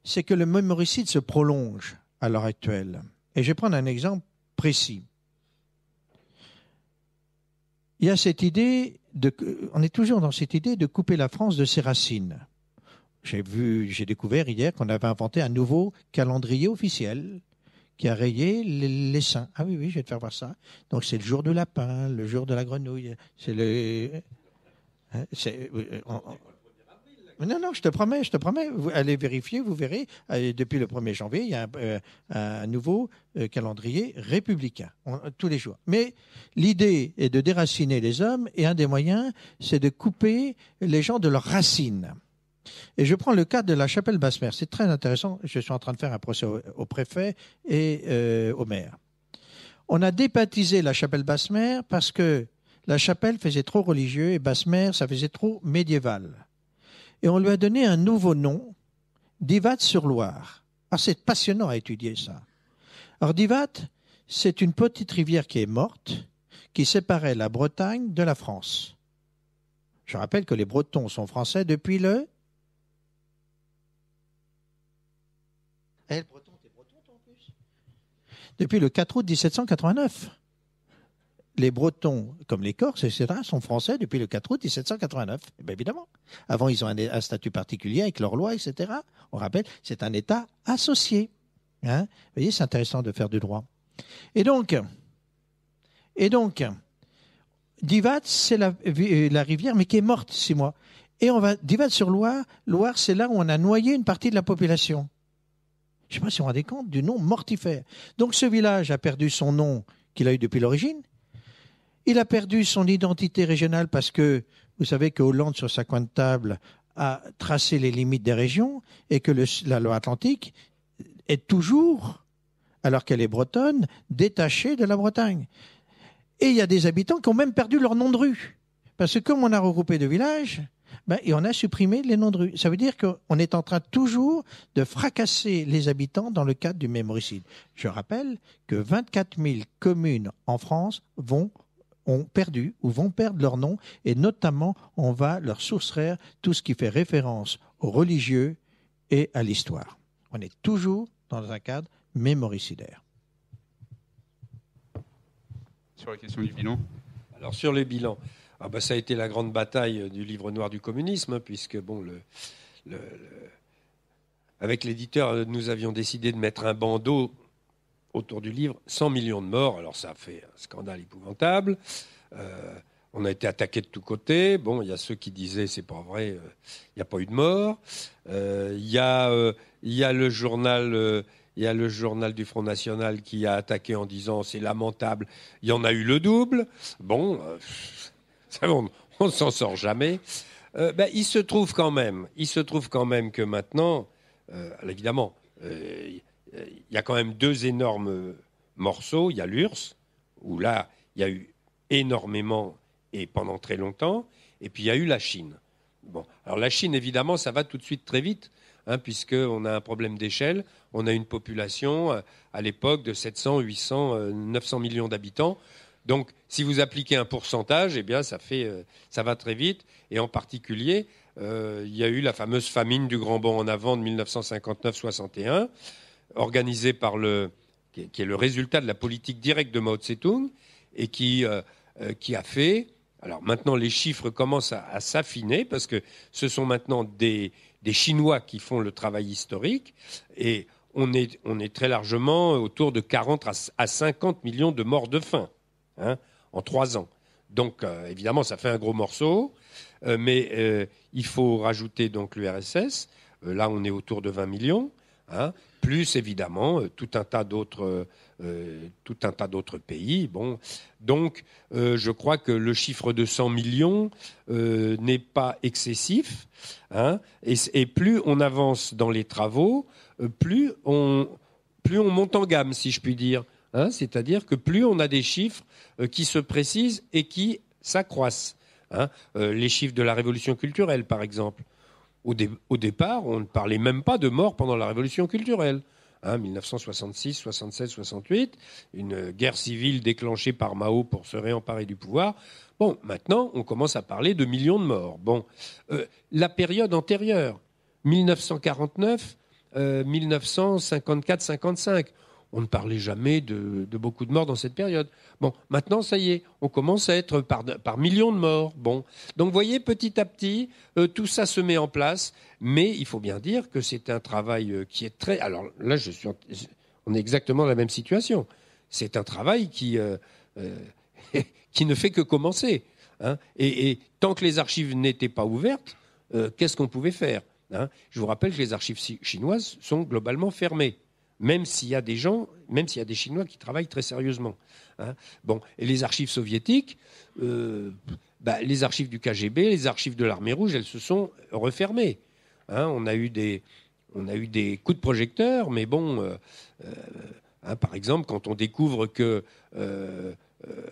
S2: c'est que le mémoricide se prolonge à l'heure actuelle. Et je vais prendre un exemple précis. Il y a cette idée, de, on est toujours dans cette idée de couper la France de ses racines. J'ai vu, j'ai découvert hier qu'on avait inventé un nouveau calendrier officiel qui a rayé les, les saints. Ah oui, oui, je vais te faire voir ça. Donc c'est le jour du lapin, le jour de la grenouille, c'est le Hein, euh, euh, euh, non, non, je te promets, je te promets. allez vérifier, vous verrez. depuis le 1er janvier, il y a un, nouveau calendrier républicain, tous les jours. Mais l'idée est de déraciner les hommes et un des moyens, c'est de couper les gens de leurs racines. Et je prends le cas de la chapelle Basse-Mer. C'est très intéressant. Je suis en train de faire un procès au, préfet et au maire. On a débaptisé la chapelle Basse-Mer parce que la chapelle faisait trop religieux et Basse-Mer, ça faisait trop médiéval. Et on lui a donné un nouveau nom, Divat-sur-Loire. assez ah, c'est passionnant à étudier ça. Alors Divat, c'est une petite rivière qui est morte, qui séparait la Bretagne de la France. Je rappelle que les Bretons sont français depuis le. Eh, le breton, breton, en plus. Depuis le 4 août 1789 les Bretons, comme les Corses, etc., sont français depuis le 4 août 1789. Eh évidemment. Avant, ils ont un, statut particulier avec leur loi, etc. On rappelle, c'est un État associé. Hein Vous voyez, c'est intéressant de faire du droit. Et donc, et donc Divat, c'est la, euh, la, rivière, mais qui est morte, six mois. Et on va, Divat sur Loire, Loire, c'est là où on a noyé une partie de la population. Je ne sais pas si vous vous rendez compte du nom mortifère. Donc ce village a perdu son nom qu'il a eu depuis l'origine, il a perdu son identité régionale parce que vous savez que Hollande, sur sa coin de table, a tracé les limites des régions et que la loi atlantique est toujours, alors qu'elle est bretonne, détachée de la Bretagne. Et il y a des habitants qui ont même perdu leur nom de rue. Parce que comme on a regroupé de villages, ben, on a supprimé les noms de rue. Ça veut dire qu'on est en train toujours de fracasser les habitants dans le cadre du même Je rappelle que 24 000 communes en France vont ont perdu ou vont perdre leur nom et notamment on va leur soustraire tout ce qui fait référence aux religieux et à l'histoire. On est toujours dans un cadre mémoricidaire.
S4: Sur la question du bilan
S3: Alors sur le bilan, ah ben, ça a été la grande bataille euh, du livre noir du communisme, hein, puisque bon, avec l'éditeur, euh, nous avions décidé de mettre un bandeau autour du livre 100 millions de morts. Alors ça a fait un scandale épouvantable. Euh, on a été attaqué de tous côtés. Bon, il y a ceux qui disaient c'est pas vrai, euh, il n'y a pas eu de mort. Euh, il y, y, a le journal. il y le journal du Front National qui a attaqué en disant c'est lamentable, il y en a eu le double. Bon, <laughs> ça, on, ne s'en sort jamais. Ben, il se trouve quand même, il se trouve quand même que maintenant, évidemment, il y a quand même deux énormes morceaux. Il y a l'URSS, où là, il y a eu énormément et pendant très longtemps. Et puis, il y a eu la Chine. alors la Chine, évidemment, ça va tout de suite très vite, hein, puisqu'on a un problème d'échelle. On a une population euh, à l'époque de 700, 800, 900 millions d'habitants. Donc, si vous appliquez un pourcentage, eh bien, ça, euh, va très vite. Et en particulier, euh, il y a eu la fameuse famine du Grand Bond en avant de 1959-61 organisé par le qui est, le résultat de la politique directe de Mao Tse-tung et qui, euh, euh, qui a fait. Alors maintenant, les chiffres commencent à, s'affiner parce que ce sont maintenant des, des, Chinois qui font le travail historique et on est, on est très largement autour de 40 à, 50 millions de morts de faim hein, en trois ans. Donc euh, évidemment, ça fait un gros morceau, mais il faut rajouter donc l'URSS. là, on est autour de 20 millions. Hein, plus évidemment euh, tout un tas d'autres euh, euh, tout un tas d'autres pays. Bon, donc je crois que le chiffre de 100 millions n'est pas excessif. Hein. et, plus on avance dans les travaux, plus on plus on monte en gamme, si je puis dire. Hein. C'est-à-dire que plus on a des chiffres qui se précisent et qui s'accroissent. Hein. les chiffres de la révolution culturelle, par exemple. Au, départ, on ne parlait même pas de morts pendant la révolution culturelle. 1966, 67, 68, une guerre civile déclenchée par Mao pour se réemparer du pouvoir. Bon, maintenant, on commence à parler de millions de morts. Bon, euh, la période antérieure, 1949, 1954-55, on ne parlait jamais de, beaucoup de morts dans cette période. Bon, maintenant, ça y est, on commence à être par, millions de morts. Bon, donc vous voyez, petit à petit, euh, tout ça se met en place, mais il faut bien dire que c'est un travail euh, qui est très. Alors là, je suis, on est exactement dans la même situation. C'est un travail qui, euh, <laughs> qui ne fait que commencer. Hein. Et, tant que les archives n'étaient pas ouvertes, qu'est-ce qu'on pouvait faire hein. Je vous rappelle que les archives chinoises sont globalement fermées même s'il y a des gens, même s'il y a des Chinois qui travaillent très sérieusement. Hein. bon, et les archives soviétiques, euh, bah, les archives du KGB, les archives de l'armée rouge, elles se sont refermées. Hein. on a eu des, on a eu des coups de projecteur, mais bon, euh, euh, hein, par exemple, quand on découvre que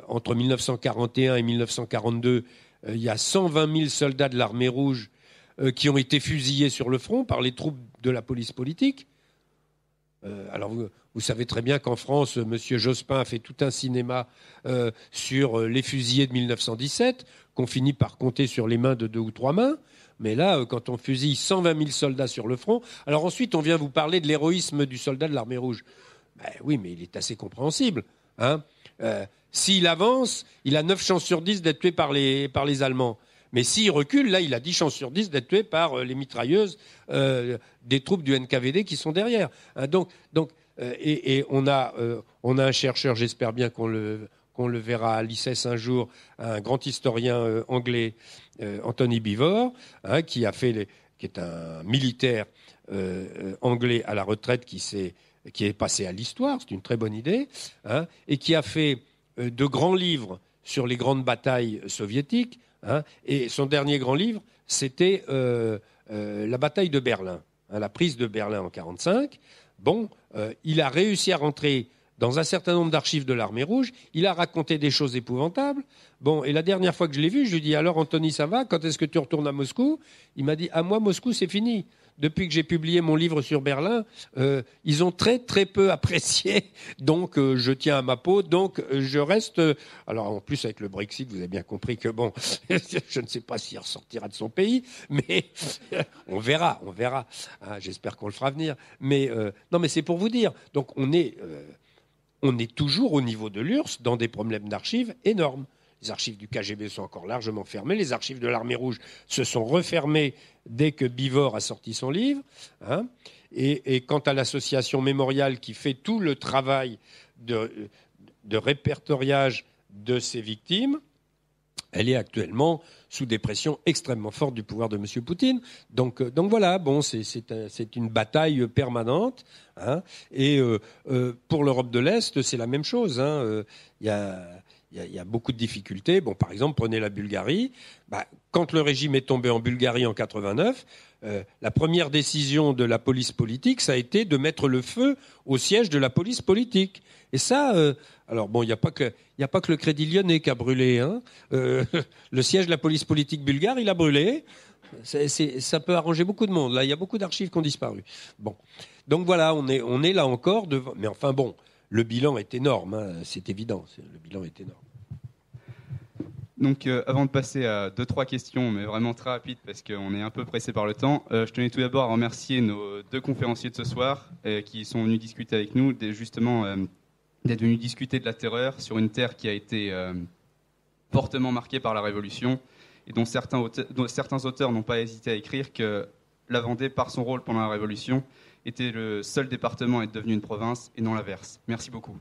S3: entre 1941 et 1942, il y a 120 000 soldats de l'armée rouge qui ont été fusillés sur le front par les troupes de la police politique euh, alors, vous, savez très bien qu'en France, euh, M. Jospin a fait tout un cinéma euh, sur les fusillés de 1917, qu'on finit par compter sur les mains de deux ou trois mains. Mais là, quand on fusille 120 000 soldats sur le front, alors ensuite, on vient vous parler de l'héroïsme du soldat de l'armée rouge. Ben oui, mais il est assez compréhensible. Hein. S'il avance, il a 9 chances sur 10 d'être tué par les, par les Allemands. Mais s'il recule, là, il a 10 chances sur 10 d'être tué par euh, les mitrailleuses euh, des troupes du NKVD qui sont derrière. Hein. donc, euh, et, on, a, on a un chercheur, j'espère bien qu'on le, qu'on le verra à l'ICES un jour, un grand historien anglais, Anthony Bivor, hein, qui, a fait qui est un militaire anglais à la retraite qui, qui est passé à l'histoire, c'est une très bonne idée, hein, et qui a fait de grands livres sur les grandes batailles soviétiques, Hein. Et son dernier grand livre, c'était euh, euh, La bataille de Berlin, hein, la prise de Berlin en 1945. Bon, euh, il a réussi à rentrer dans un certain nombre d'archives de l'armée rouge. Il a raconté des choses épouvantables. Bon, et la dernière fois que je l'ai vu, je lui ai dit Alors, Anthony, ça va Quand est-ce que tu retournes à Moscou Il m'a dit À moi, Moscou, c'est fini depuis que j'ai publié mon livre sur Berlin, euh, ils ont très très peu <laughs> apprécié. Donc euh, je tiens à ma peau. Donc euh, je reste. alors en plus avec le Brexit, vous avez bien compris que bon, <laughs> je ne sais pas s'il ressortira de son pays, mais <laughs> on verra, on verra. Hein, j'espère qu'on le fera venir. Mais non, mais c'est pour vous dire. Donc on est on est toujours au niveau de l'URSS dans des problèmes d'archives énormes. Les archives du KGB sont encore largement fermées. Les archives de l'armée rouge se sont refermées dès que Bivor a sorti son livre. Hein, et, quant à l'association mémoriale qui fait tout le travail de, de répertoriage de ces victimes, elle est actuellement sous des pressions extrêmement fortes du pouvoir de M. Poutine. Euh, donc, voilà, bon, c'est euh, une bataille permanente. Hein, et euh, pour l'Europe de l'Est, c'est la même chose. Hein, il y a, il y, a beaucoup de difficultés. Bon, par exemple, prenez la Bulgarie. Bah, quand le régime est tombé en Bulgarie en 89, euh, la première décision de la police politique, ça a été de mettre le feu au siège de la police politique. Et ça, euh, alors bon, il n'y a, pas que, le Crédit Lyonnais qui a brûlé. Hein. Euh, <laughs> le siège de la police politique bulgare, il a brûlé. ça peut arranger beaucoup de monde. Là, il y a beaucoup d'archives qui ont disparu. Bon. Donc voilà, on est, là encore devant. Mais enfin bon, le bilan est énorme, hein, c'est évident, le bilan est énorme.
S4: Donc, euh, avant de passer à deux, trois questions, mais vraiment très rapides, parce qu'on est un peu pressé par le temps, euh, je tenais tout d'abord à remercier nos deux conférenciers de ce soir euh, qui sont venus discuter avec nous, justement d'être venus discuter de la terreur sur une terre qui a été fortement marquée par la Révolution et dont certains auteurs, n'ont pas hésité à écrire que la Vendée, par son rôle pendant la Révolution, était le seul département à être devenu une province et non l'inverse. Merci beaucoup.